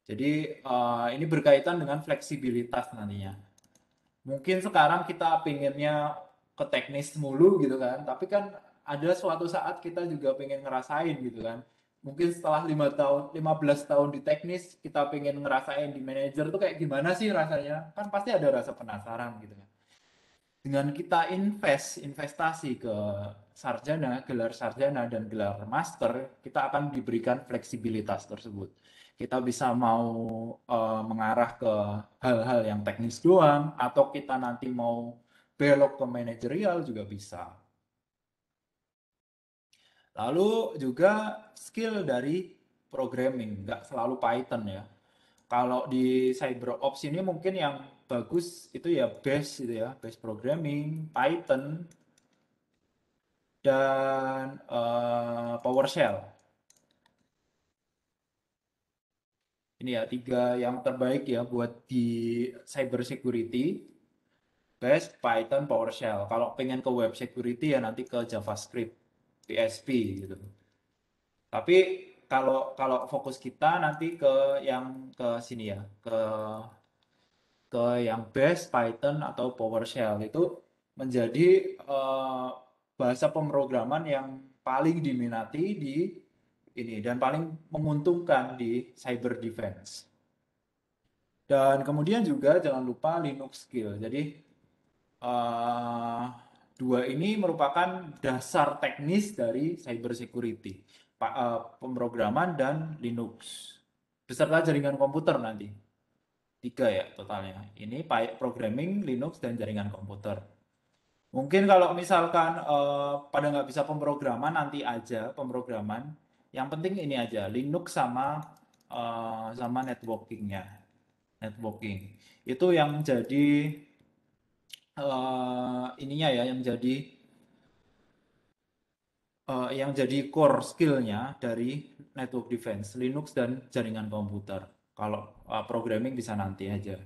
Jadi uh, ini berkaitan dengan fleksibilitas nantinya. Mungkin sekarang kita pinginnya ke teknis mulu gitu kan, tapi kan ada suatu saat kita juga pengen ngerasain gitu kan mungkin setelah lima tahun 15 tahun di teknis kita pengen ngerasain di manajer tuh kayak gimana sih rasanya kan pasti ada rasa penasaran gitu kan dengan kita invest investasi ke sarjana gelar sarjana dan gelar master kita akan diberikan fleksibilitas tersebut kita bisa mau uh, mengarah ke hal-hal yang teknis doang atau kita nanti mau belok ke manajerial juga bisa Lalu juga skill dari programming, nggak selalu Python ya. Kalau di CyberOps ini mungkin yang bagus itu ya base gitu ya, base programming, Python, dan uh, PowerShell. Ini ya tiga yang terbaik ya buat di cyber security. Base, Python, PowerShell. Kalau pengen ke web security ya nanti ke JavaScript. DSP gitu. Tapi kalau kalau fokus kita nanti ke yang ke sini ya, ke ke yang base Python atau PowerShell itu menjadi uh, bahasa pemrograman yang paling diminati di ini dan paling menguntungkan di cyber defense. Dan kemudian juga jangan lupa Linux skill. Jadi uh, Dua ini merupakan dasar teknis dari cyber security, eh, pemrograman dan Linux. Beserta jaringan komputer nanti. Tiga ya totalnya. Ini programming, Linux, dan jaringan komputer. Mungkin kalau misalkan eh, pada nggak bisa pemrograman, nanti aja pemrograman. Yang penting ini aja, Linux sama eh, sama networkingnya. Networking. Itu yang jadi uh, ininya ya yang jadi uh, yang jadi core skillnya dari network defense Linux dan jaringan komputer. Kalau uh, programming bisa nanti aja.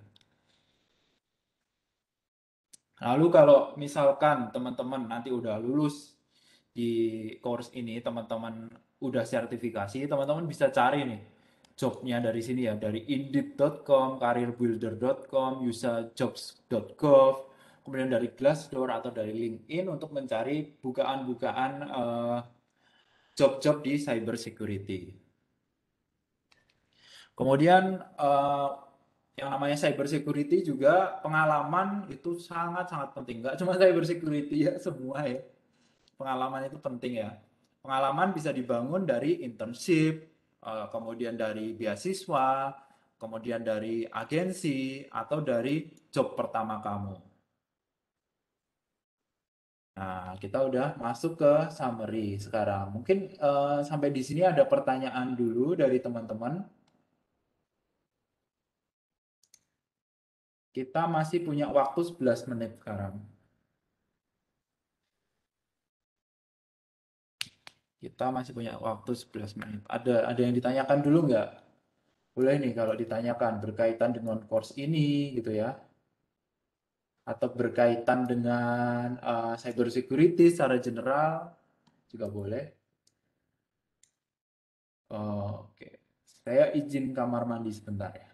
Lalu kalau misalkan teman-teman nanti udah lulus di course ini, teman-teman udah sertifikasi, teman-teman bisa cari nih jobnya dari sini ya, dari indeed.com, careerbuilder.com, usajobs.gov, kemudian dari Glassdoor atau dari LinkedIn untuk mencari bukaan-bukaan eh, job-job di cyber security. Kemudian eh, yang namanya cyber security juga pengalaman itu sangat-sangat penting. Gak cuma cyber security ya, semua ya. Pengalaman itu penting ya. Pengalaman bisa dibangun dari internship, eh, kemudian dari beasiswa, kemudian dari agensi, atau dari job pertama kamu. Nah, kita udah masuk ke summary sekarang. Mungkin uh, sampai di sini ada pertanyaan dulu dari teman-teman. Kita masih punya waktu 11 menit sekarang. Kita masih punya waktu 11 menit. Ada ada yang ditanyakan dulu nggak? Boleh nih kalau ditanyakan berkaitan dengan course ini gitu ya atau berkaitan dengan uh, cyber security secara general juga boleh. Oh, Oke, okay. saya izin kamar mandi sebentar ya.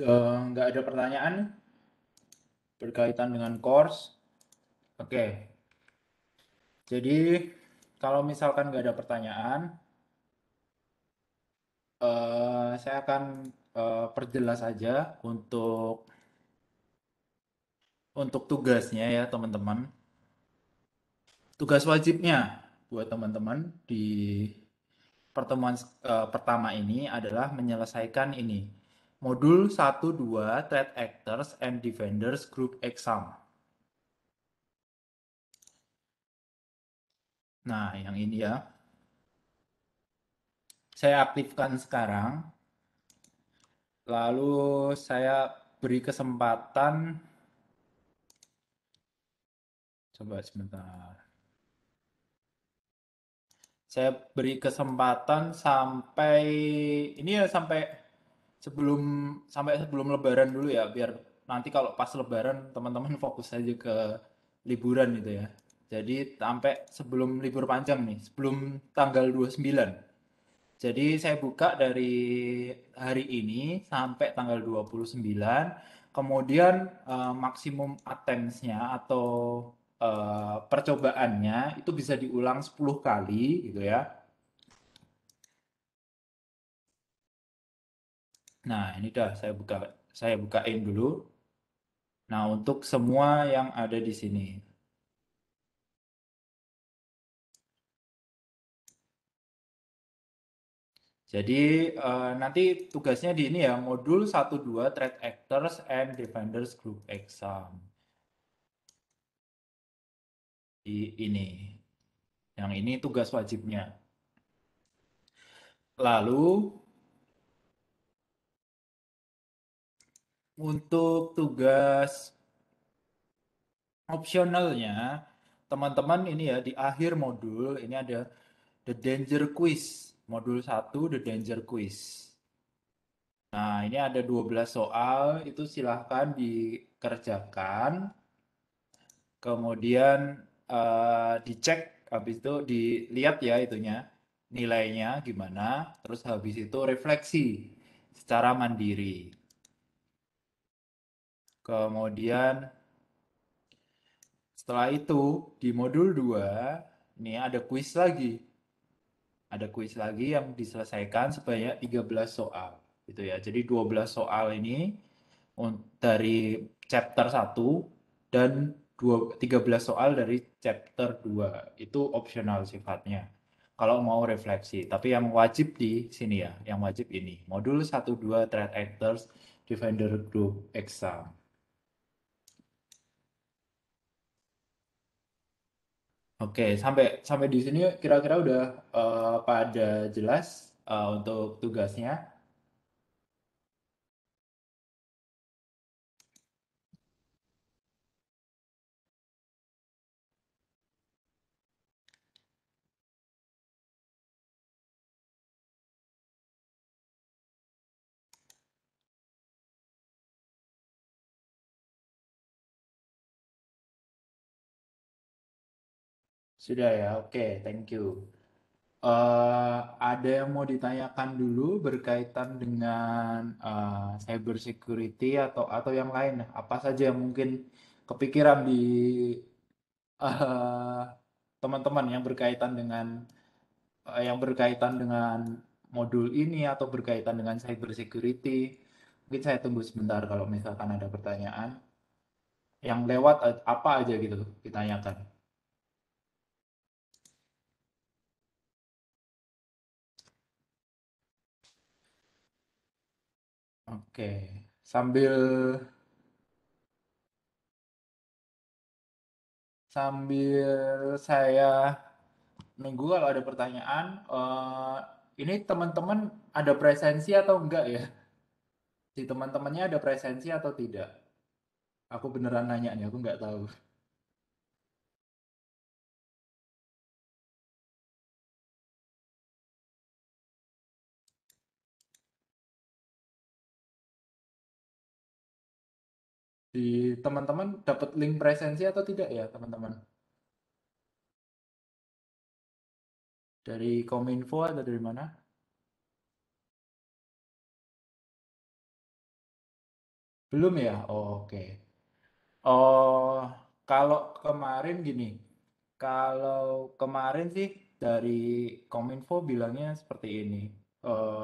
Eh, nggak uh, ada pertanyaan berkaitan dengan course. Oke. Okay. Jadi kalau misalkan nggak ada pertanyaan, uh, saya akan uh, perjelas aja untuk untuk tugasnya ya teman-teman. Tugas wajibnya buat teman-teman di pertemuan uh, pertama ini adalah menyelesaikan ini Modul 1.2 Threat Actors and Defenders Group Exam. Nah, yang ini ya. Saya aktifkan sekarang. Lalu saya beri kesempatan. Coba sebentar. Saya beri kesempatan sampai ini ya sampai sebelum sampai sebelum lebaran dulu ya biar nanti kalau pas lebaran teman-teman fokus aja ke liburan gitu ya. Jadi sampai sebelum libur panjang nih, sebelum tanggal 29. Jadi saya buka dari hari ini sampai tanggal 29. Kemudian uh, maksimum attempts atau uh, percobaannya itu bisa diulang 10 kali gitu ya Nah, ini dah saya buka saya bukain dulu. Nah, untuk semua yang ada di sini. Jadi uh, nanti tugasnya di ini ya, modul 12 threat actors and defenders group exam. Di ini. Yang ini tugas wajibnya. Lalu untuk tugas opsionalnya teman-teman ini ya di akhir modul ini ada the danger quiz modul 1 the danger quiz nah ini ada 12 soal itu silahkan dikerjakan kemudian uh, dicek habis itu dilihat ya itunya nilainya gimana terus habis itu refleksi secara mandiri Kemudian setelah itu di modul 2 ini ada kuis lagi. Ada kuis lagi yang diselesaikan sebanyak 13 soal gitu ya. Jadi 12 soal ini dari chapter 1 dan 13 soal dari chapter 2 itu opsional sifatnya kalau mau refleksi tapi yang wajib di sini ya yang wajib ini modul 1 2 threat actors defender group exam Oke, sampai sampai di sini kira-kira udah uh, pada jelas uh, untuk tugasnya. Sudah ya, oke, thank you. Eh, ada yang mau ditanyakan dulu berkaitan dengan eh, cyber security atau atau yang lain? Apa saja yang mungkin kepikiran di eh, teman-teman yang berkaitan dengan uh, yang berkaitan dengan modul ini atau berkaitan dengan cyber security? Mungkin saya tunggu sebentar kalau misalkan ada pertanyaan yang lewat eh, apa aja gitu ditanyakan. Oke, sambil sambil saya nunggu kalau ada pertanyaan, uh, ini teman-teman ada presensi atau enggak ya? Si teman-temannya ada presensi atau tidak? Aku beneran nanya nih, aku enggak tahu. di teman-teman dapat link presensi atau tidak ya teman-teman dari kominfo atau dari mana belum ya oh, oke okay. oh kalau kemarin gini kalau kemarin sih dari kominfo bilangnya seperti ini uh,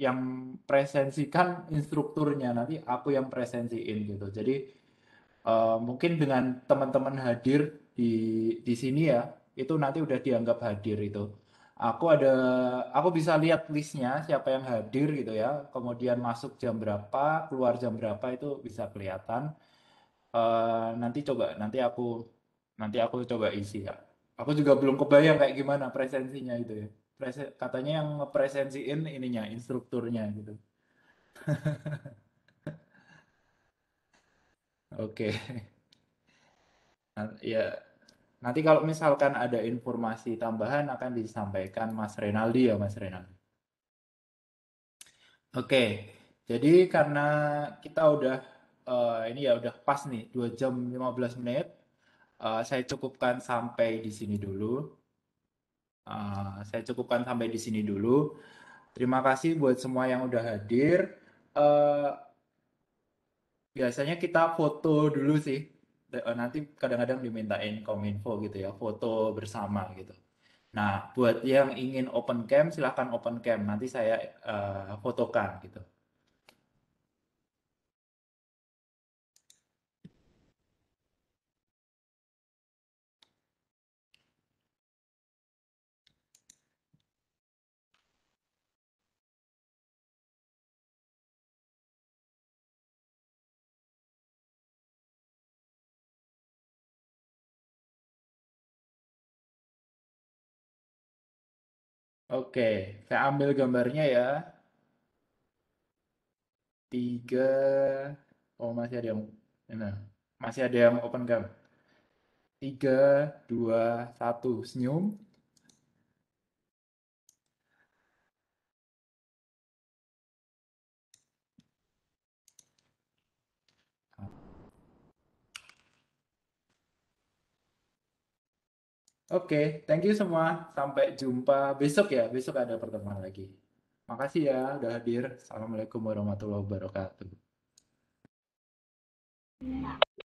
yang presensikan instrukturnya nanti aku yang presensiin gitu jadi uh, mungkin dengan teman-teman hadir di di sini ya itu nanti udah dianggap hadir itu aku ada aku bisa lihat listnya siapa yang hadir gitu ya kemudian masuk jam berapa keluar jam berapa itu bisa kelihatan uh, nanti coba nanti aku nanti aku coba isi ya aku juga belum kebayang kayak gimana presensinya itu ya katanya yang ngepresensiin ininya instrukturnya gitu oke okay. ya nanti kalau misalkan ada informasi tambahan akan disampaikan Mas Renaldi ya Mas Renaldi oke okay. jadi karena kita udah uh, ini ya udah pas nih 2 jam 15 menit uh, saya cukupkan sampai di sini dulu Ah, saya cukupkan sampai di sini dulu. Terima kasih buat semua yang udah hadir. Uh, biasanya kita foto dulu sih. Eh, nanti kadang-kadang dimintain kominfo gitu ya, foto bersama gitu. Nah, buat yang ingin open cam, silahkan open cam. Nanti saya uh, fotokan gitu. Oke, saya ambil gambarnya ya. Tiga. Oh, masih ada yang... Nah, masih ada yang open cam. Tiga, dua, satu. Senyum. Oke, thank you semua. Sampai jumpa besok ya. Besok ada pertemuan lagi. Makasih ya udah hadir. Assalamualaikum warahmatullahi wabarakatuh.